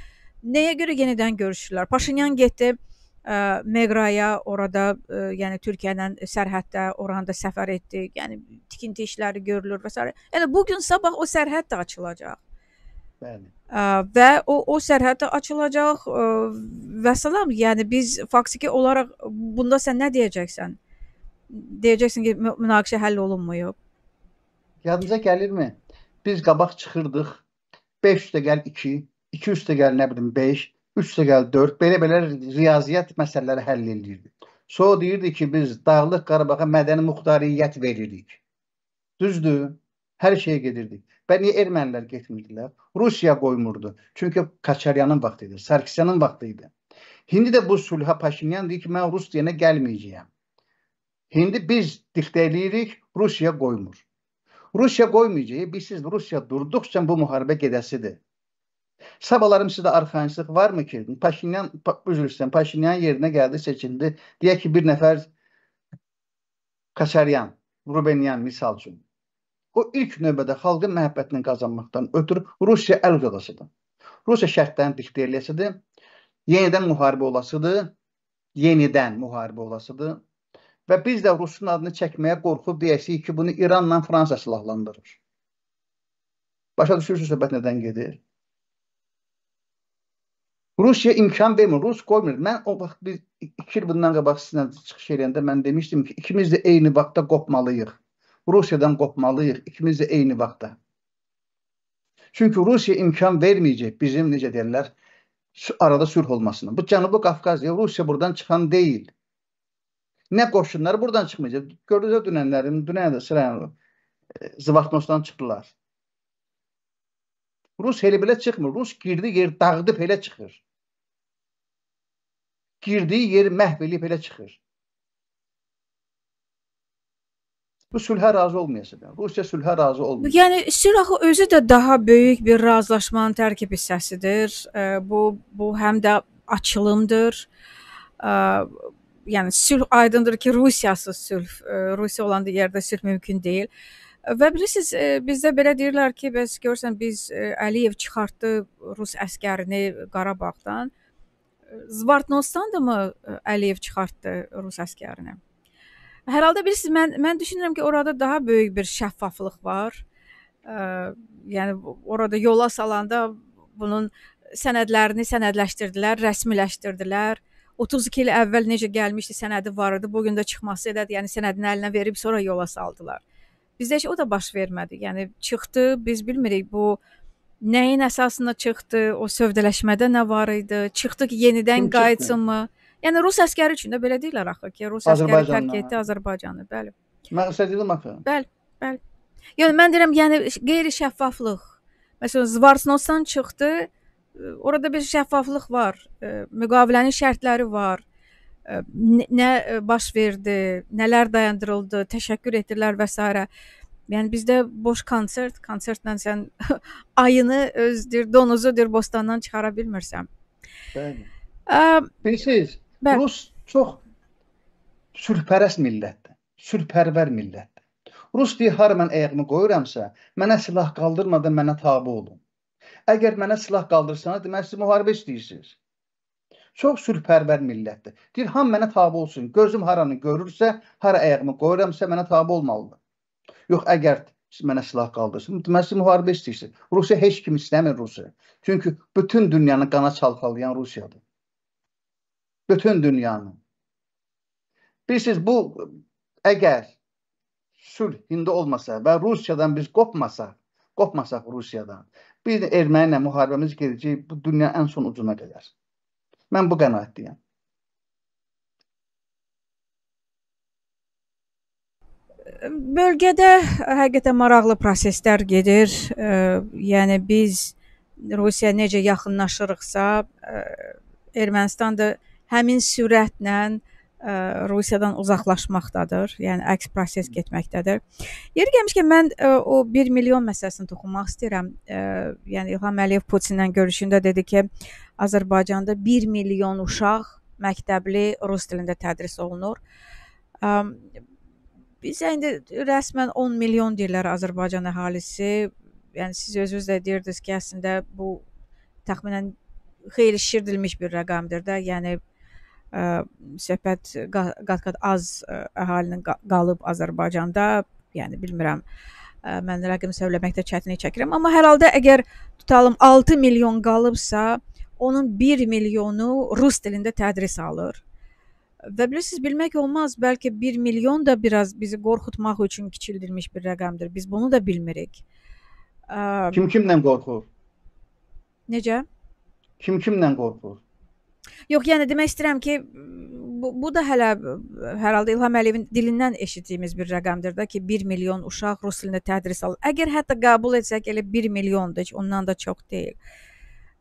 [SPEAKER 1] nəyə görə yenidən görüşdülər? Paşinyan getdi, ə, Meqraya, orada ə, yəni Türkiyənin sərhəddə oranda səfər etdi. Yəni tikinti işləri görülür və s. Yəni bu gün sabah o sərhəd də açılacaq. Bəli. Ə, və o o sərhəd də açılacaq ə, və salam, yəni biz faktiki olaraq bunda sən nə deyəcəksən? Deyəcəksən ki, münaqişə həll olunmayıb.
[SPEAKER 2] Yadınıza gəlirmi? Biz qabaq çıxırdıq 5 + 2, 2 + nə bilim 5 3 gəl 4 belə-belə riyaziyyat məsələləri həll eləyirdi. Sonra deyirdi ki, biz Dağlıq Qarabağa mədəni muxtariyyət veririk. Düzdür? Hər şeyə gedirdik. Və niyə ermənilər getmirdilər? Rusiya qoymurdu. Çünki Kaçaryanın vaxtı idi, Sarkisyanın vaxtı idi. Hindi də bu sülhə Paşinyan deyir ki, mən Rus deyənə gəlməyəcəyəm. Hindi biz diktə eləyirik, Rusiya qoymur. Rusiya qoymayacaq. Biz siz Rusiya durduqca bu müharibə gedəsidir. Sabahlarım sizdə arxayınlıq varmı ki, Paşinyan üzr istəyirəm, Paşinyan yerinə gəldi, seçildi. Deyək ki, bir nəfər Kaçaryan, Rubenyan misal üçün. O ilk növbədə xalqın məhəbbətini qazanmaqdan ötürü Rusiya əl qadasıdır. Rusiya şərtlərini diktə eləyəsidir. Yenidən müharibə olasıdır. Yenidən müharibə olasıdır. Və biz də Rusun adını çəkməyə qorxub deyəsik ki, bunu İranla Fransa silahlandırır. Başa düşürsünüz söhbət nədən gedir? Rusiya imkan vermir, Rus qoymur. Mən o vaxt bir iki il bundan qabaq sizlə çıxış edəndə mən demişdim ki, ikimiz də eyni vaxtda qopmalıyıq. Rusiyadan qopmalıyıq, ikimiz də eyni vaxtda. Çünki Rusiya imkan verməyəcək bizim necə deyirlər, arada sülh olmasına. Bu Cənubi Qafqazya Rusiya buradan çıxan deyil. Nə qoşunlar buradan çıxmayacaq. Gördünüz dünənlərin, dünən də sıra e, Zvatnosdan çıxdılar. Rus elə belə çıxmır. Rus girdi yer dağıdıb elə çıxır girdiyi yeri məhv eləyib elə çıxır. Bu sülhə razı olmayacaq. Rusiya sülhə razı olmayacaq.
[SPEAKER 1] Yəni sülh axı özü də daha böyük bir razılaşmanın tərkib hissəsidir. Bu bu həm də açılımdır. Yəni sülh aydındır ki, Rusiyasız sülh, Rusiya olan yerdə sülh mümkün deyil. Və bilirsiniz, bizdə belə deyirlər ki, bəs görsən biz Əliyev çıxartdı rus əskərini Qarabağdan. Zvartnostdan da mı Əliyev çıxartdı rus əskərini? Hər halda bilirsiniz, mən mən düşünürəm ki, orada daha böyük bir şəffaflıq var. Ə, yəni orada yola salanda bunun sənədlərini sənədləşdirdilər, rəsmiləşdirdilər. 32 il əvvəl necə gəlmişdi sənədi var idi, bu gün də çıxması elədi. Yəni sənədini əlinə verib sonra yola saldılar. Bizdə heç o da baş vermədi. Yəni çıxdı, biz bilmirik bu ə, Nəyin əsasında çıxdı? O sövdələşmədə nə var idi? Çıxdı ki, yenidən Kim qayıtsınmı? Yəni rus əskəri üçün də belə deyirlər axı ki, rus əskəri tərk etdi Azərbaycanı, bəli.
[SPEAKER 2] Mən qısa dedim axı.
[SPEAKER 1] Bəli, bəli. Yəni mən deyirəm, yəni qeyri-şəffaflıq. Məsələn, Zvartnosdan çıxdı, orada bir şəffaflıq var. E, müqavilənin şərtləri var. E, nə baş verdi, nələr dayandırıldı, təşəkkür etdilər və s. Yəni bizdə boş konsert, konsertlə sən ayını özdür, donuzudur, bostandan çıxara bilmirsən.
[SPEAKER 2] Bəli. Bilirsiniz, bəli. Rus çox sülhpərəst millətdir. Sülhpərvər millətdir. Rus deyir, har mən ayağımı qoyuramsa, mənə silah qaldırmadan mənə tabe olun. Əgər mənə silah qaldırsanız, demək siz müharibə istəyirsiniz. Çox sülhpərvər millətdir. Deyir, ham mənə tabe olsun. Gözüm haranı görürsə, hara ayağımı qoyuramsa, mənə tabe olmalıdır. Yox, əgər siz mənə silah qaldırsın, deməsi müharibə istəyirsən. Rusiya heç kim istəmir Rusiya. Çünki bütün dünyanı qana çalxalayan Rusiyadır. Bütün dünyanı. Bilirsiniz, bu əgər sülh indi olmasa və Rusiyadan biz qopmasaq, qopmasaq Rusiyadan, biz erməni ilə müharibəmiz gedəcək bu dünya ən son ucuna qədər. Mən bu qənaətdəyəm.
[SPEAKER 1] Bölgədə e, həqiqətən maraqlı proseslər gedir. Ə, e, yəni biz Rusiya necə yaxınlaşırıqsa, ə, e, Ermənistan da həmin sürətlə ə, Rusiyadan uzaqlaşmaqdadır. Yəni əks proses getməkdədir. Yeri gəlmişkən mən ə, o 1 milyon məsələsinə toxunmaq istəyirəm. Ə, yəni İlham Əliyev Putinlə görüşündə dedi ki, Azərbaycanda 1 milyon uşaq məktəbli rus dilində tədris olunur. Ə, Biz yəni indi rəsmən 10 milyon deyirlər Azərbaycan əhalisi. Yəni siz özünüz də deyirdiniz ki, əslində bu təxminən xeyli şişirdilmiş bir rəqəmdir də. Yəni ə, söhbət qat-qat az ə, əhalinin qalıb Azərbaycanda. Yəni bilmirəm ə, mən rəqəm söyləməkdə çətinlik çəkirəm, amma hər halda əgər tutalım 6 milyon qalıbsa, onun 1 milyonu rus dilində tədris alır. Və bilirsiniz, bilmək olmaz, bəlkə 1 milyon da biraz bizi qorxutmaq üçün kiçildilmiş bir rəqəmdir. Biz bunu da bilmirik.
[SPEAKER 2] Kim kimlə qorxur? Necə? Kim kimlə qorxur?
[SPEAKER 1] Yox, yəni demək istəyirəm ki, bu, bu da hələ hər halda İlham Əliyevin dilindən eşitdiyimiz bir rəqəmdir də ki, 1 milyon uşaq rus dilində tədris alır. Əgər hətta qəbul etsək elə 1 milyondur, ondan da çox deyil.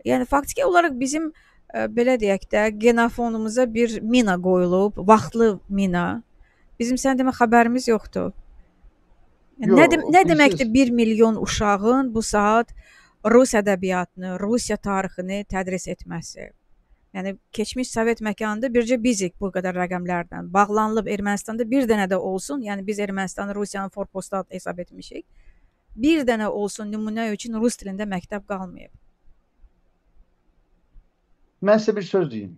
[SPEAKER 1] Yəni faktiki olaraq bizim ə, belə deyək də, genofonumuza bir mina qoyulub, vaxtlı mina. Bizim sən demə xəbərimiz yoxdur.
[SPEAKER 2] Yo, nə dem nə deməkdir
[SPEAKER 1] 1 milyon uşağın bu saat rus ədəbiyyatını, Rusiya tarixini tədris etməsi? Yəni keçmiş Sovet məkanında bircə bizik bu qədər rəqəmlərlə bağlanılıb Ermənistanda bir dənə də olsun, yəni biz Ermənistanı Rusiyanın forpostu hesab etmişik. Bir dənə olsun nümunə üçün rus dilində məktəb qalmayıb.
[SPEAKER 2] Mən sizə bir söz deyim.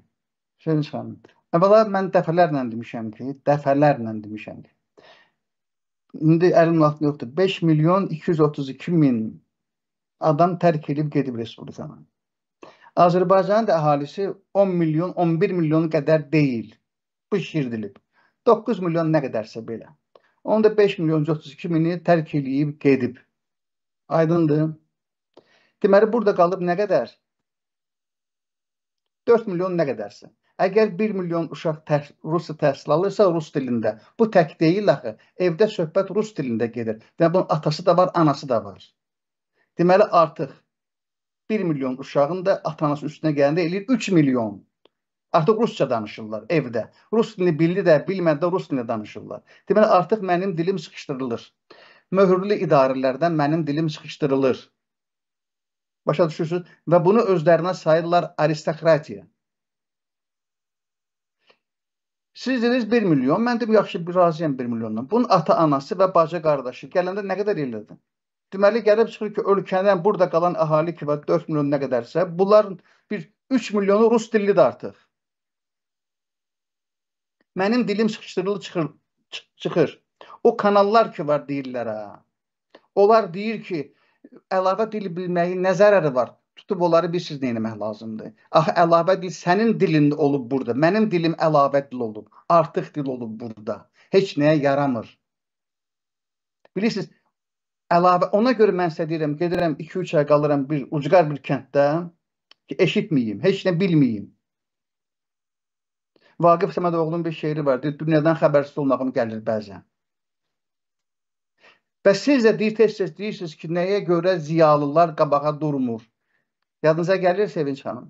[SPEAKER 2] Şirin xanım. Əvvəla mən dəfələrlə demişəm ki, dəfələrlə demişəm ki, indi əlim lafı yoxdur. 5 milyon 232 min adam tərk edib gedib respublikanı. Azərbaycanın da əhalisi 10 milyon, 11 milyon qədər deyil. Bu şirdilib. 9 milyon nə qədərsə belə. Onda 5 milyon 32 mini tərk eləyib gedib. Aydındır? Deməli burada qalıb nə qədər? 4 milyon nə qədərsə. Əgər 1 milyon uşaq tərs, rus təhsil alırsa rus dilində, bu tək deyil axı. Evdə söhbət rus dilində gedir. Deməli bunun atası da var, anası da var. Deməli artıq 1 milyon uşağın da atanası üstünə gələndə eləyir 3 milyon. Artıq rusca danışırlar evdə. Rus dilini bildi də, bilmədi də rus dilində danışırlar. Deməli artıq mənim dilim sıxışdırılır. Möhürlü idarələrdən mənim dilim sıxışdırılır. Başa düşürsünüz? Və bunu özlərinə sayırlar aristokratiya. Sizdiniz 1 milyon, mən də yaxşı bir razıyam 1 milyondan. Bunun ata-anası və bacı-qardaşı gələndə nə qədər elədi? Deməli gəlib çıxır ki, ölkədən burada qalan əhali ki, 4 milyon nə qədərsə, bunların bir 3 milyonu rus dillidir artıq. Mənim dilim sıxışdırılı çıxır, çıxır. O kanallar ki var deyirlər ha. Onlar deyir ki, əlavə dil bilməyin nə zərəri var? Tutub onları bilirsiz nə etmək lazımdır. Axı əlavə dil sənin dilində olub burada. Mənim dilim əlavə dil olub, artıq dil olub burada. Heç nəyə yaramır. Bilirsiniz, əlavə ona görə mən sizə deyirəm, gedirəm 2-3 ay qalıram bir ucqar bir kənddə ki, eşitməyim, heç nə bilməyim. Vaqif Səmədoğlunun bir şeiri var, deyir, dünyadan xəbərsiz olmağım gəlir bəzən. Bəs siz də deyir, tez-tez deyirsiniz ki, nəyə görə ziyalılar qabağa durmur? Yadınıza gəlir Sevinç xanım?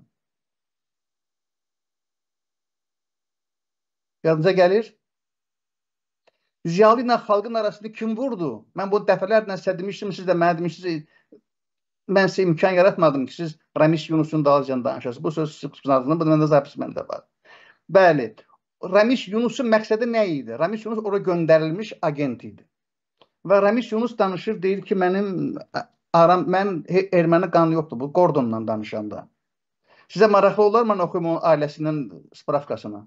[SPEAKER 2] Yadınıza gəlir? Ziyalı ilə xalqın arasında kim vurdu? Mən bu dəfələrlə sizə demişdim, siz də mənə demişdiniz, mən sizə imkan yaratmadım ki, siz Rəmis Yunusun dalınca danışasınız. Bu söz sizin adınızda, bu məndə zapis məndə var. Bəli, Rəmis Yunusun məqsədi nə idi? Rəmis Yunus ora göndərilmiş agent idi. Və Rəmis Yunus danışır, deyir ki, mənim aram mən erməni qanı yoxdur bu Qordonla danışanda. Sizə maraqlı olar mən oxuyum onun ailəsindən spravkasını.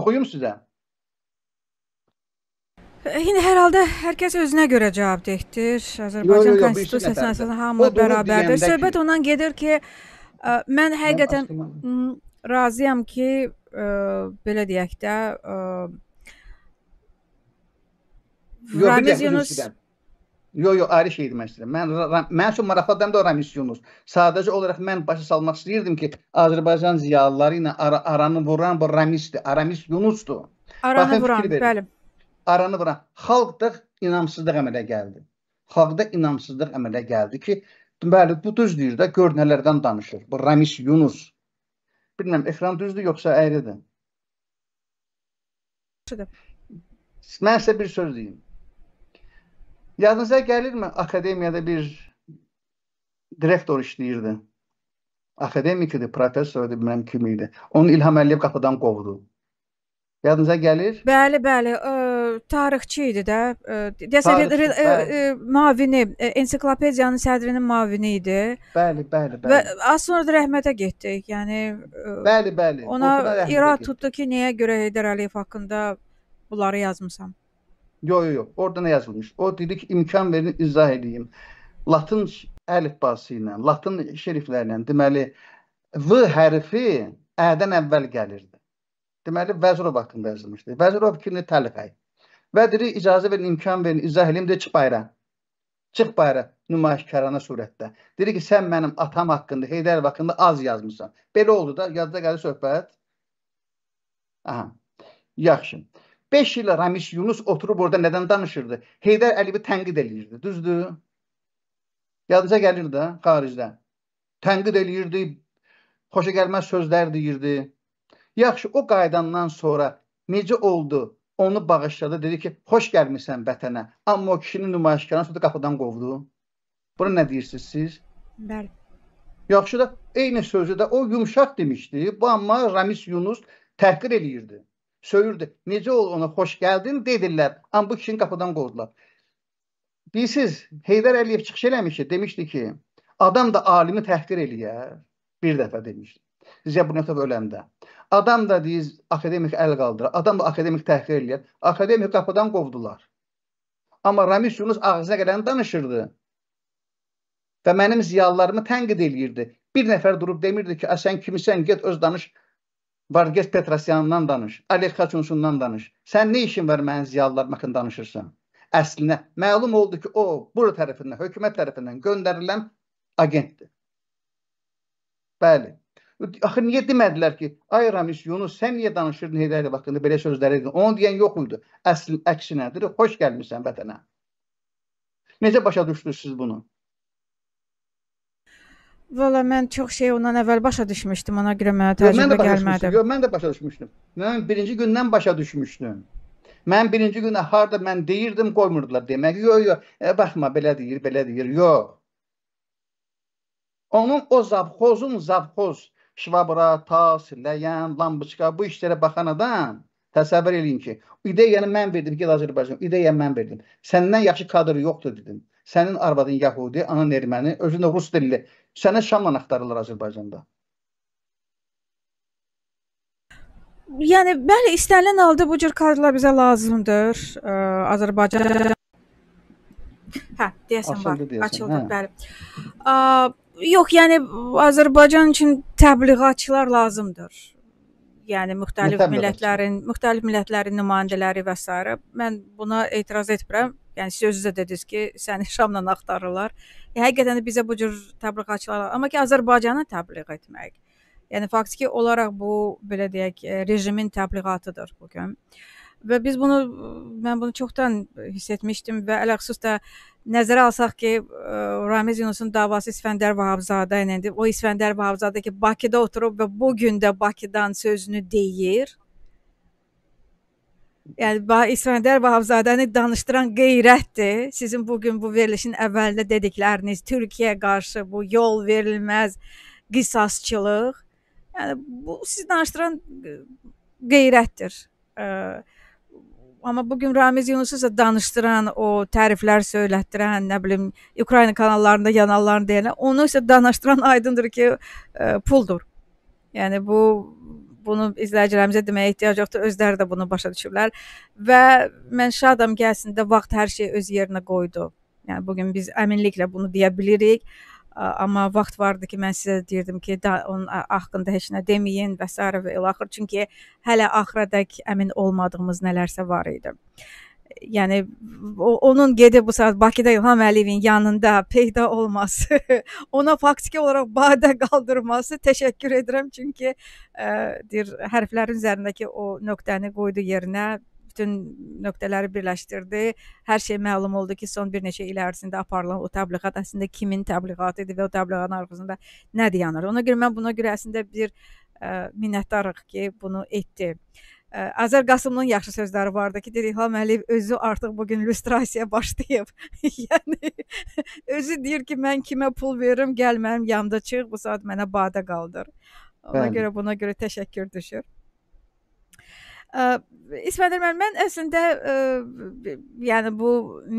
[SPEAKER 2] Oxuyum sizə.
[SPEAKER 1] İndi hər halda hər kəs özünə görə cavab deyir. Azərbaycan konstitusiyasına əsasən hamı bərabərdir. Söhbət ki... ondan gedir ki, ə, mən həqiqətən mən razıyam ki, ə, belə deyək də, ə,
[SPEAKER 2] Yox, Ramiz Yunus Yox, yox, ayrı şey demək istəyirəm. Mən mənim üçün maraqlıdır da Ramiz Yunus. Sadəcə olaraq mən başa salmaq istəyirdim ki, Azərbaycan ziyalıları ilə ar aranı vuran bu Ramizdir, Aramis Yunusdur. Aranı Baxın, vuran, bəli. Aranı vuran. Xalqda inamsızlıq əmələ gəldi. Xalqda inamsızlıq əmələ gəldi ki, bəli, bu düz deyir də, gör nələrdən danışır. Bu Ramis Yunus. Bilmirəm, ekran düzdür yoxsa əyridir? Mən sizə bir söz deyim. Yadınıza gəlirmi? Akademiyada bir direktor işləyirdi. Akademik idi, professor idi, bilməm kim idi. Onu İlham Əliyev qapıdan qovdu. Yadınıza gəlir?
[SPEAKER 1] Bəli, bəli. Ə, tarixçi idi də. Deyəsən e, e, müavini, e, ensiklopediyanın sədrinin müavini idi.
[SPEAKER 2] Bəli, bəli, bəli. Və
[SPEAKER 1] az sonra da rəhmətə getdi. Yəni ə, Bəli, bəli. Ona irad tutdu ki, nəyə görə Heydər Əliyev haqqında bunları yazmısan?
[SPEAKER 2] Yo yo yo. Orada ne yazılmış? O dedi ki imkan verin izah edeyim. Latın əlifbası ilə, latın şəriflərlə, deməli V hərfi ədən əvvəl gəlirdi. Deməli Vəzirov haqqında yazılmışdı. Vəzirov fikrini təlif et. Və dedi icazə verin, imkan verin, izah edeyim de çıx bayra. Çıx bayra nümayişkarana surətdə. Dedi ki, sən mənim atam haqqında, Heydər haqqında az yazmısan. Belə oldu da, yadda gəlir söhbət. Aha. Yaxşı. 5 il Ramiş Yunus oturub orada nədən danışırdı? Heydər Əliyevi tənqid eləyirdi, düzdür? Yadınıza gəlir də xaricdə. Tənqid eləyirdi, xoşa gəlməz sözlər deyirdi. Yaxşı, o qaydandan sonra necə oldu? Onu bağışladı, dedi ki, xoş gəlmisən vətənə. Amma o kişini nümayişkaran sonra qapıdan qovdu. Buna nə deyirsiniz siz? Bəli. Yaxşı da eyni sözü də o yumşaq demişdi. Bu amma Ramis Yunus təhqir eləyirdi söyürdü. Necə ol ona xoş gəldin dedilər. Amma bu kişini qapıdan qovdular. Bilsiz, Heydər Əliyev çıxış eləmişdi, demişdi ki, adam da alimi təhqir eləyər. Bir dəfə demişdi. Zəbunətov öləndə. Adam da deyiz, akademik əl qaldırır, adam da akademik təhqir eləyər. Akademik qapıdan qovdular. Amma Ramiz Yunus ağzına gələni danışırdı. Və mənim ziyalarımı tənqid eləyirdi. Bir nəfər durub demirdi ki, sən kimisən, get öz danış, Varges Petrosyandan danış, Alex Kaçunsundan danış. Sən nə işin var mənim ziyalılar haqqında danışırsan? Əslində məlum oldu ki, o bura tərəfindən, hökumət tərəfindən göndərilən agentdir. Bəli. Axı niyə demədilər ki, ay Ramiz Yunus, sən niyə danışırdın Heydər haqqında belə sözlər edin? Onu deyən yox idi. Əsl əksinədir. Xoş gəlmisən vətənə. Necə başa düşdünüz siz bunu?
[SPEAKER 1] Valla mən çox şey ondan əvvəl başa düşmüşdüm, ona görə mənə təcrübə gəlmədi.
[SPEAKER 2] Yox, mən də başa düşmüşdüm. Mən birinci gündən başa düşmüşdüm. Mən birinci gün harda mən deyirdim, qoymurdular demək. Yox, yox, e, baxma belə deyir, belə deyir. Yox. Onun o zavxozun zavxoz şvabra, tas, ləyən, lambaçka bu işlərə baxan adam təsəvvür eləyin ki, ideyanı mən verdim ki, Azərbaycan, ideyanı mən verdim. Səndən yaxşı kadr yoxdur dedim. Sənin arvadın Yahudi, anan erməni, özün də rus dilli sənəd şamla axtarılır Azərbaycanda?
[SPEAKER 1] Yəni bəli, istənilən halda bu cür kadrlar bizə lazımdır. Ə, e, Azərbaycan Hə, deyəsən Açıldı, var. Deyəsən, hə. Açıldı, hə. bəli. Ə, e, yox, yəni Azərbaycan üçün təbliğatçılar lazımdır yəni müxtəlif Mütəmmirəm. millətlərin, müxtəlif millətlərin nümayəndələri və s. mən buna etiraz etmirəm. Yəni siz özünüz də dediniz ki, səni şamla axtarırlar. E, həqiqətən də bizə bu cür təbliğatçılar, amma ki Azərbaycanı təbliğ etmək. Yəni faktiki olaraq bu belə deyək, e, rejimin təbliğatıdır bu gün. E, Və biz bunu mən bunu çoxdan hiss etmişdim və ələxüsus da nəzərə alsaq ki, e, Ramiz Yunusun davası İsfəndər Vahabzadə ilə idi. O İsfəndər Vahabzadə ki, Bakıda oturub və bu gün də Bakıdan sözünü deyir. Yəni İsfəndər Vahabzadəni danışdıran qeyrətdir. Sizin bu gün bu verilişin əvvəlində dedikləriniz Türkiyəyə qarşı bu yol verilməz qisasçılıq. Yəni bu sizi danışdıran qeyrətdir. Ə, e, Amma bu gün Ramiz Yunusovsa danışdıran, o təriflər söylətdirən, nə bilim, Ukrayna kanallarında yananların deyənə, onu isə danışdıran aydındır ki, ə, e, puldur. Yəni bu bunu izləyicilərimizə deməyə ehtiyac yoxdur, özləri də bunu başa düşüblər və mən şadam ki, əslində vaxt hər şeyi öz yerinə qoydu. Yəni bu gün biz əminliklə bunu deyə bilirik amma vaxt vardı ki, mən sizə deyirdim ki, da onun haqqında heç nə deməyin və s. və ilaxır, çünki hələ axıradək əmin olmadığımız nələrsə var idi. Yəni o, onun gedib bu saat Bakıda İlham Əliyevin yanında peyda olması, ona faktiki olaraq badə qaldırması təşəkkür edirəm çünki ə, deyir hərflərin üzərindəki o nöqtəni qoydu yerinə bütün nöqtələri birləşdirdi. Hər şey məlum oldu ki, son bir neçə il ərzində aparılan o təbliğat əslində kimin təbliğatı idi və o təbliğatın arxasında nə dayanır. Ona görə mən buna görə əslində bir ə, minnətdarıq ki, bunu etdi. Ə, Azər Qasımlının yaxşı sözləri vardı ki, deyir İlham Əliyev özü artıq bu gün illüstrasiya başlayıb. yəni özü deyir ki, mən kimə pul verirəm, gəl mənim yanımda çıx, bu saat mənə badə qaldır. Ona Bəli. görə buna görə təşəkkür düşür. İsmət müəllim, mən əslində ə, yəni bu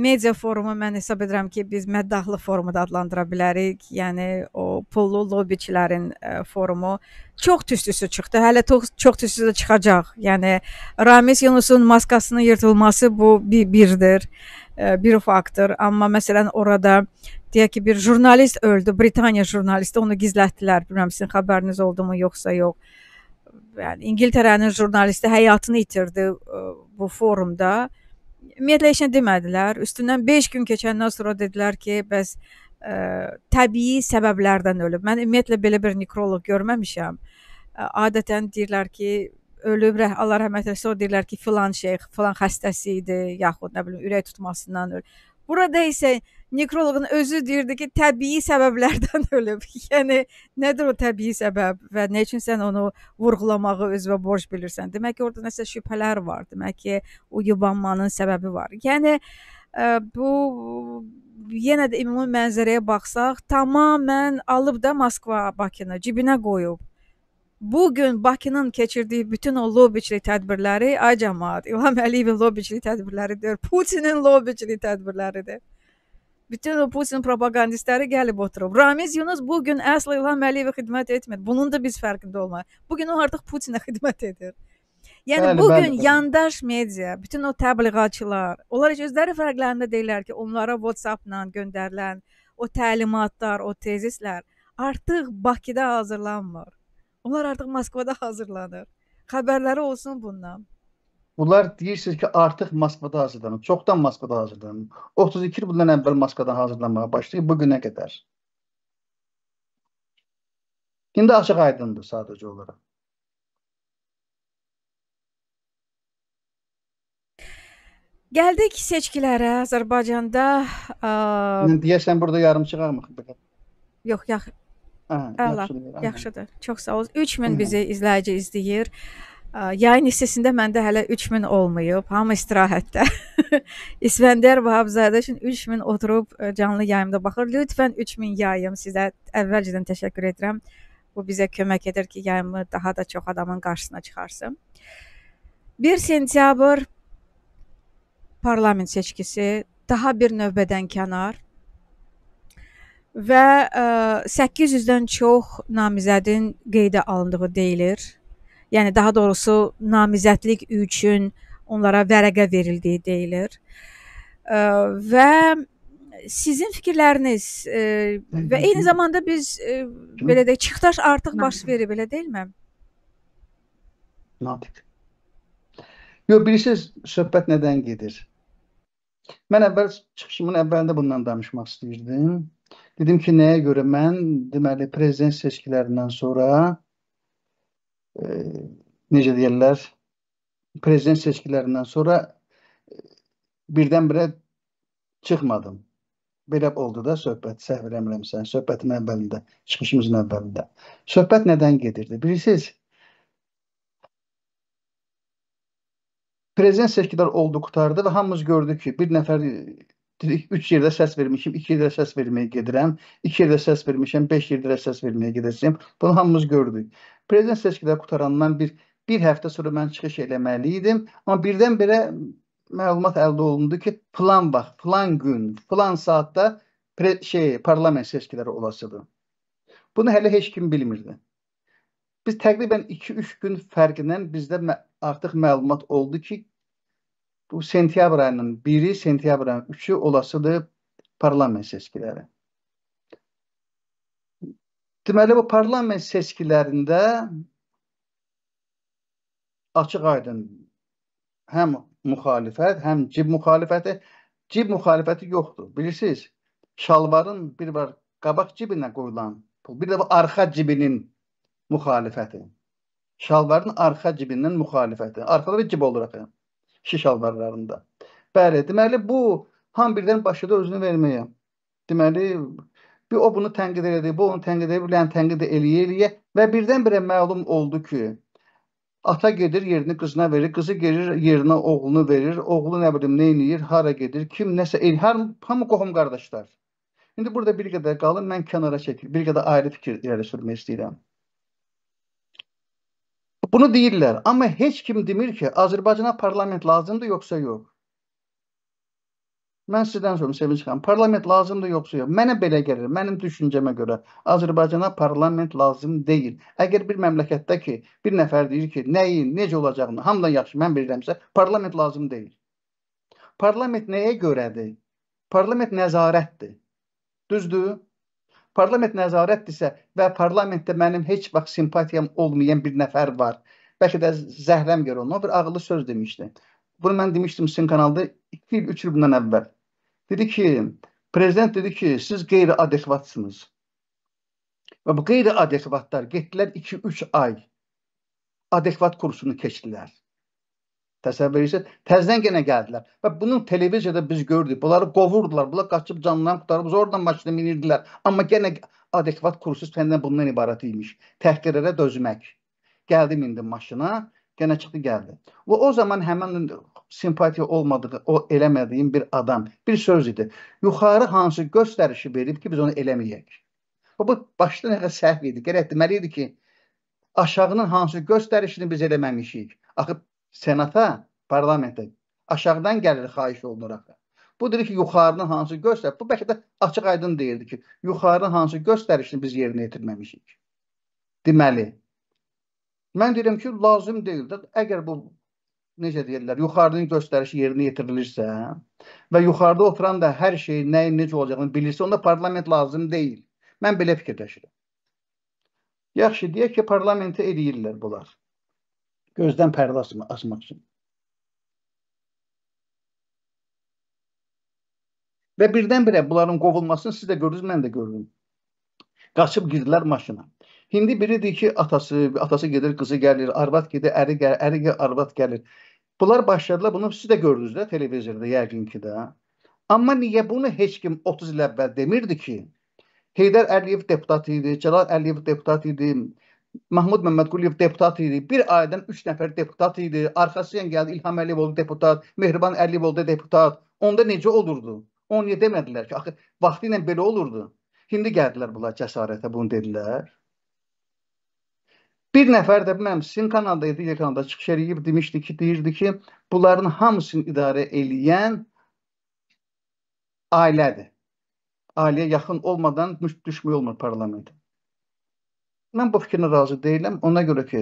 [SPEAKER 1] media forumu mən hesab edirəm ki, biz məddaxlı forumu da adlandıra bilərik. Yəni o pullu lobbiçilərin ə, forumu çox tüstüsü çıxdı. Hələ çox, çox tüstüsü də çıxacaq. Yəni Ramiz Yunusun maskasının yırtılması bu bir birdir. Ə, bir faktor, amma məsələn orada deyək ki, bir jurnalist öldü, Britaniya jurnalisti, onu gizlətdilər. Bilmirəm sizin xəbəriniz oldumu yoxsa yox yəni İngiltərənin jurnalisti həyatını itirdi ə, e, bu forumda. Ümumiyyətlə heç nə demədilər. Üstündən 5 gün keçəndən sonra dedilər ki, bəs ə, e, təbii səbəblərdən ölüb. Mən ümumiyyətlə belə bir nekroloq görməmişəm. Ə, e, adətən deyirlər ki, ölüb, Allah rəhmət eləsin, o deyirlər ki, filan şeyx, filan xəstəsi idi, yaxud nə bilim ürək tutmasından ölüb. Burada isə nekroloqun özü deyirdi ki, təbii səbəblərdən ölüb. yəni nədir o təbii səbəb və nə üçün sən onu vurğulamağı özünə borc bilirsən? Demək ki, orada nəsə şübhələr var. Demək ki, o yubanmanın səbəbi var. Yəni ə, e, bu yenə də ümumi mənzərəyə baxsaq, tamamilə alıb da Moskva Bakını cibinə qoyub. Bu gün Bakının keçirdiyi bütün o lobiçli tədbirləri ay cəmaət İlham Əliyevin lobiçli tədbirləridir. Putinin lobiçli tədbirləridir. Bütün o Putin propagandistləri gəlib oturub. Ramiz Yunus bu gün əsl İlham Əliyevə xidmət etmir. Bunun da biz fərqində olmalıyıq. Bu gün o artıq Putinə xidmət edir. Yəni bəli, bu gün bəli. yandaş media, bütün o təbliğatçılar, onlar özləri fərqlərində deyirlər ki, onlara WhatsApp-la göndərilən o təlimatlar, o tezislər artıq Bakıda hazırlanmır. Onlar artıq Moskvada hazırlanır. Xəbərləri olsun bundan.
[SPEAKER 2] Bunlar deyirsiniz ki, artıq Moskvada hazırlanır. Çoxdan Moskvada hazırlanır. 32 il bundan əvvəl Moskvada hazırlanmağa başlayıb bu günə qədər. İndi açıq aydındır sadəcə olaraq.
[SPEAKER 1] Gəldik seçkilərə Azərbaycanda. Ə...
[SPEAKER 2] Deyəsən burada yarım çıxarmıq. Yox, hə, yaxşı. Əla, yaxşıdır.
[SPEAKER 1] Çox sağ ol. 3000 bizi izləyici izləyir. Hı -hı. Yayın hissəsində məndə hələ 3000 olmayıb, hamı istirahətdə. İsvəndər Vahabzadə üçün 3000 oturub e, canlı yayımda baxır. Lütfən 3000 yayım sizə əvvəlcədən təşəkkür edirəm. Bu bizə kömək edir ki, yayımı daha da çox adamın qarşısına çıxarsın. 1 sentyabr parlament seçkisi, daha bir növbədən kənar və e, ə, 800-dən çox namizədin qeydə alındığı deyilir yəni daha doğrusu namizədlik üçün onlara vərəqə verildiyi deyilir. Və sizin fikirləriniz və eyni zamanda biz belə də çıxdaş artıq baş verir, belə deyilmi?
[SPEAKER 2] Natiq. Yox, bilirsiniz, söhbət nədən gedir? Mən əvvəl çıxışımın əvvəlində bundan danışmaq istəyirdim. Dedim ki, nəyə görə mən deməli prezident seçkilərindən sonra e, necə deyirlər, prezident seçkilərindən sonra e, birdən-birə çıxmadım. Belə oldu da söhbət, səhv eləmirəmsən, söhbətin əvvəlində, çıxışımızın əvvəlində. Söhbət nədən gedirdi? Bilirsiniz, prezident seçkilər oldu, qutardı və hamımız gördük ki, bir nəfər Dedik, üç yerdə səs vermişim, iki yerdə səs verməyə gedirəm, iki yerdə səs vermişəm, beş yerdə səs verməyə gedəcəyim. Bunu hamımız gördük. Prezident seçkiləri qutarandan bir bir həftə sonra mən çıxış eləməli idim, amma birdən-birə məlumat əldə olundu ki, plan vaxt, plan gün, plan saatda pre şey parlament seçkiləri olasıdır. Bunu hələ heç kim bilmirdi. Biz təqribən 2-3 gün fərqlə bizdə artıq məlumat oldu ki, Bu sentyabr ayının 1-i, sentyabr ayının 3-ü olasıdır parlament seçkiləri. Deməli bu parlament seçkilərində açıq-aydın həm müxalifət, həm cib müxalifəti, cib müxalifəti yoxdur. Bilirsiniz, şalvarın bir var qabaq cibinə qoyulan pul, bir də bu arxa cibinin müxalifəti. Şalvarın arxa cibindən müxalifəti. Arxada bir cib olur axı. şiş alvarlarında. Bəli, deməli bu ham birden başladı özünü verməyə. Deməli bir o bunu tənqid elədi, bu onu tənqid edə bilən tənqid eləyə eləyə və birdən-birə məlum oldu ki, ata gedir yerini kızına verir, kızı gelir yerine oğlunu verir, oğlu nə bilim nə eləyir, hara gedir, kim nəsə el, hər hamı qohum qardaşlar. İndi burada bir qədər qalın, mən kənara çəkilib bir qədər ayrı fikir irəli sürmək istəyirəm. Bunu deyirlər. Amma heç kim demir ki, Azərbaycana parlament lazımdır yoxsa yox. Mən sizdən soruşum Sevinç xanım, parlament lazımdır yoxsa yox? Mənə belə gəlir, mənim düşüncəmə görə Azərbaycana parlament lazım deyil. Əgər bir məmləkətdə ki, bir nəfər deyir ki, nəyin, necə olacağını hamıdan yaxşı mən bilirəmsə, parlament lazım deyil. Parlament nəyə görədir? Parlament nəzarətdir. Düzdür? Parlament nəzarətdirsə və parlamentdə mənim heç vaxt simpatiyam olmayan bir nəfər var. Bəlkə də zəhrəm görə ona bir ağıllı söz demişdi. Bunu mən demişdim sizin kanalda 2 il, 3 il bundan əvvəl. Dedi ki, prezident dedi ki, siz qeyri-adekvatsınız. Və bu qeyri-adekvatlar getdilər 2-3 ay adekvat kursunu keçdilər. Təsəvvür isə təzdən yenə gəldilər. Və bunu televiziyada biz gördük. Bunları qovurdular, bunlar qaçıb canlarını qurtarıb zorla maşına minirdilər. Amma yenə adekvat kursus fəndən bundan ibarət imiş. Təhqirlərə dözmək. Gəldi mindi maşına, yenə çıxdı gəldi. Və o zaman həmin simpatiya olmadığı, o eləmədiyim bir adam bir söz idi. Yuxarı hansı göstərişi verib ki, biz onu eləməyək. Və bu başda nə səhv idi. Gərək deməli idi ki, aşağının hansı göstərişini biz eləməmişik. Axı sənətə parlamentə aşağıdan gəlir xahiş olunur axı. Bu dedi ki, yuxarının hansı göstər, bu bəlkə də açıq-aydın deyirdi ki, yuxarının hansı göstərişini biz yerinə yetirməmişik. Deməli, mən deyirəm ki, lazım deyil də, əgər bu necə deyirlər, yuxarının göstərişi yerinə yetirilirsə və yuxarıda oturan da hər şey nəyin necə olacağını bilirsə, onda parlament lazım deyil. Mən belə fikirləşirəm. Yaxşı, deyək ki, parlamentə eləyirlər bunlar. Gözdən pərdə açmaq üçün. Və birdən-birə bunların qovulmasını siz də gördünüz, mən də gördüm. Qaçıb girdilər maşına. Hindi biri deyir ki, atası, atası gedir, qızı gəlir, arvad gedir, əri gəlir, əri gəlir, arvad gəlir. Bunlar başladılar, bunu siz də gördünüz də televizorda yəqin ki də. Amma niyə bunu heç kim 30 il əvvəl demirdi ki, Heydər Əliyev deputat idi, Cəlal Əliyev deputat idi, Mahmud Məmmədquliyev deputat idi. Bir ailədən 3 nəfər deputat idi. Arxasıyan gəldi İlham Əliyev oldu deputat, Mehriban Əliyev oldu deputat. Onda necə olurdu? Onu niyə demədilər ki, axı vaxtı ilə belə olurdu. İndi gəldilər bunlar cəsarətə bunu dedilər. Bir nəfər də bilməm sizin kanalda idi, kanalda çıxış eləyib demişdi ki, deyirdi ki, bunların hamısını idarə eləyən ailədir. Ailəyə yaxın olmadan düşmək olmur parlamentə. Mən bu fikrinə razı deyiləm. Ona görə ki,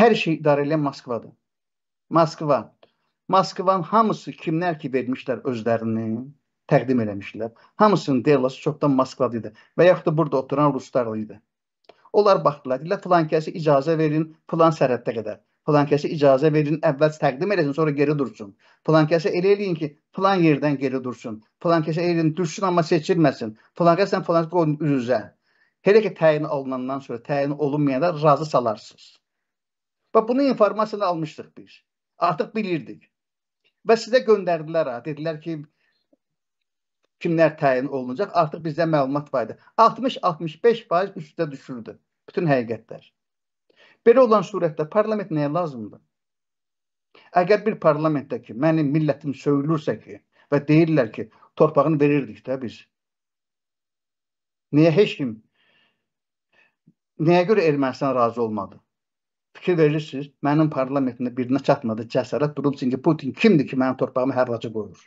[SPEAKER 2] hər şey idarə edən Moskvadır. Moskva. Moskvanın hamısı kimlər ki vermişlər özlərini, təqdim eləmişdilər. Hamısının deylası çoxdan Moskvada idi və yaxud da burada oturan ruslarla idi. Onlar baxdılar, dedilər, filan kəsi icazə verin, filan sərhəddə qədər. Filan kəsi icazə verin, əvvəl təqdim eləsin, sonra geri dursun. Filan kəsi elə eləyin ki, filan yerdən geri dursun. Filan kəsi elə eləyin, düşsün, amma seçilməsin. Filan kəsən filan qoyun üz-üzə. Hele ki təyin olunandan sonra təyin olunmayana razı salarsınız. Və bunu informasiyanı almışdıq biz. Artıq bilirdik. Və sizə göndərdilər ha. Dedilər ki, kimlər təyin olunacaq? Artıq bizdə məlumat var idi. 60-65% üstə düşürdü bütün həqiqətlər. Belə olan surətdə parlament nəyə lazımdır? Əgər bir parlamentdə ki, mənim millətim söyülürsə ki və deyirlər ki, torpağını verirdik də biz. Niyə heç kim Nəyə görə Ermənistan razı olmadı? Fikir verirsiniz, mənim parlamentində birinə çatmadı cəsarət durub çünki Putin kimdir ki, mənim torpağımı hərraca qoyur?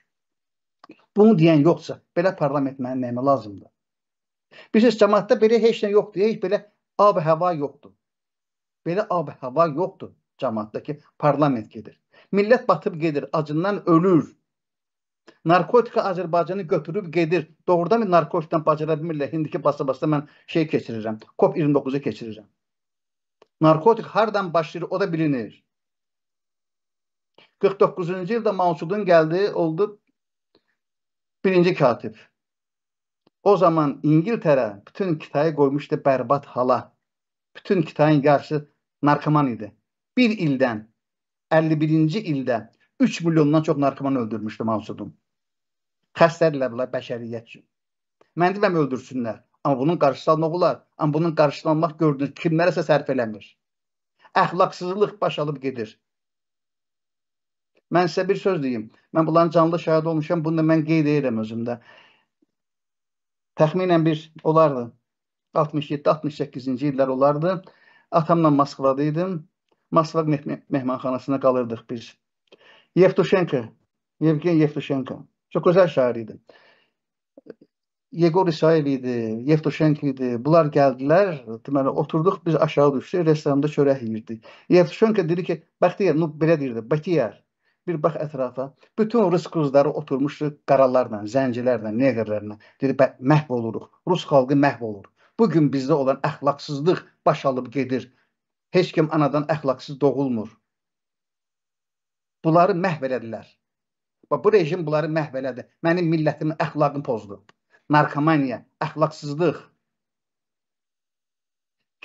[SPEAKER 2] Bunu deyən yoxsa, belə parlament mənim nəyimə lazımdır? Bilirsiniz, cəmaatda belə heç nə yoxdur, heç belə ab hava yoxdur. Belə ab hava yoxdur cəmaatdakı parlament gedir. Millət batıb gedir, acından ölür narkotika Azərbaycanı götürüb gedir. Doğrudan bir narkotikdən bacara bilmirlər. İndiki basa-basa mən şey keçirirəm. COP29-u keçirirəm. Narkotik hardan başlayır o da bilinir. 49-cu ildə Mansudun gəldi, oldu birinci katib. O zaman İngiltərə bütün Kitayı qoymuşdu bərbad hala. Bütün Kitayın qarşı narkoman idi. Bir ildən 51-ci ildə 3 milyondan çox narkoman öldürmüşdü Mao Zedong. Xəstədirlər bunlar bəşəriyyət üçün. Mən deyirəm öldürsünlər. Amma bunun qarşılanmaq olar. Amma bunun qarşılanmaq gördünüz kimlərəsə sərf eləmir. Əxlaqsızlıq baş alıb gedir. Mən sizə bir söz deyim. Mən bunların canlı şahid olmuşam. Bunu da mən qeyd edirəm özümdə. Təxminən bir olardı. 67-68-ci illər olardı. Atamla Moskvada idim. Moskva meh mehmanxanasında qalırdıq biz. Yevtushenko, Yevgen Yevtushenko. Çox gözəl şair idi. Yegor İsayev idi, Yevtushenko idi. Bunlar gəldilər, deməli oturduq, biz aşağı düşdük, restoranda çörək yeyirdik. Yevtushenko dedi ki, Bəxtiyar, nu belə deyirdi, Bəkiyar, bir bax ətrafa. Bütün rus qızları oturmuşdu qaralarla, zəncilərlə, neqrlərlə. Dedi, bə, məhv oluruq. Rus xalqı məhv olur. Bu gün bizdə olan əxlaqsızlıq baş alıb gedir. Heç kim anadan əxlaqsız doğulmur. Bunları məhv elədilər. Bax, bu rejim bunları məhv elədi. Mənim millətimin əxlaqını pozdu. Narkomaniya, əxlaqsızlıq.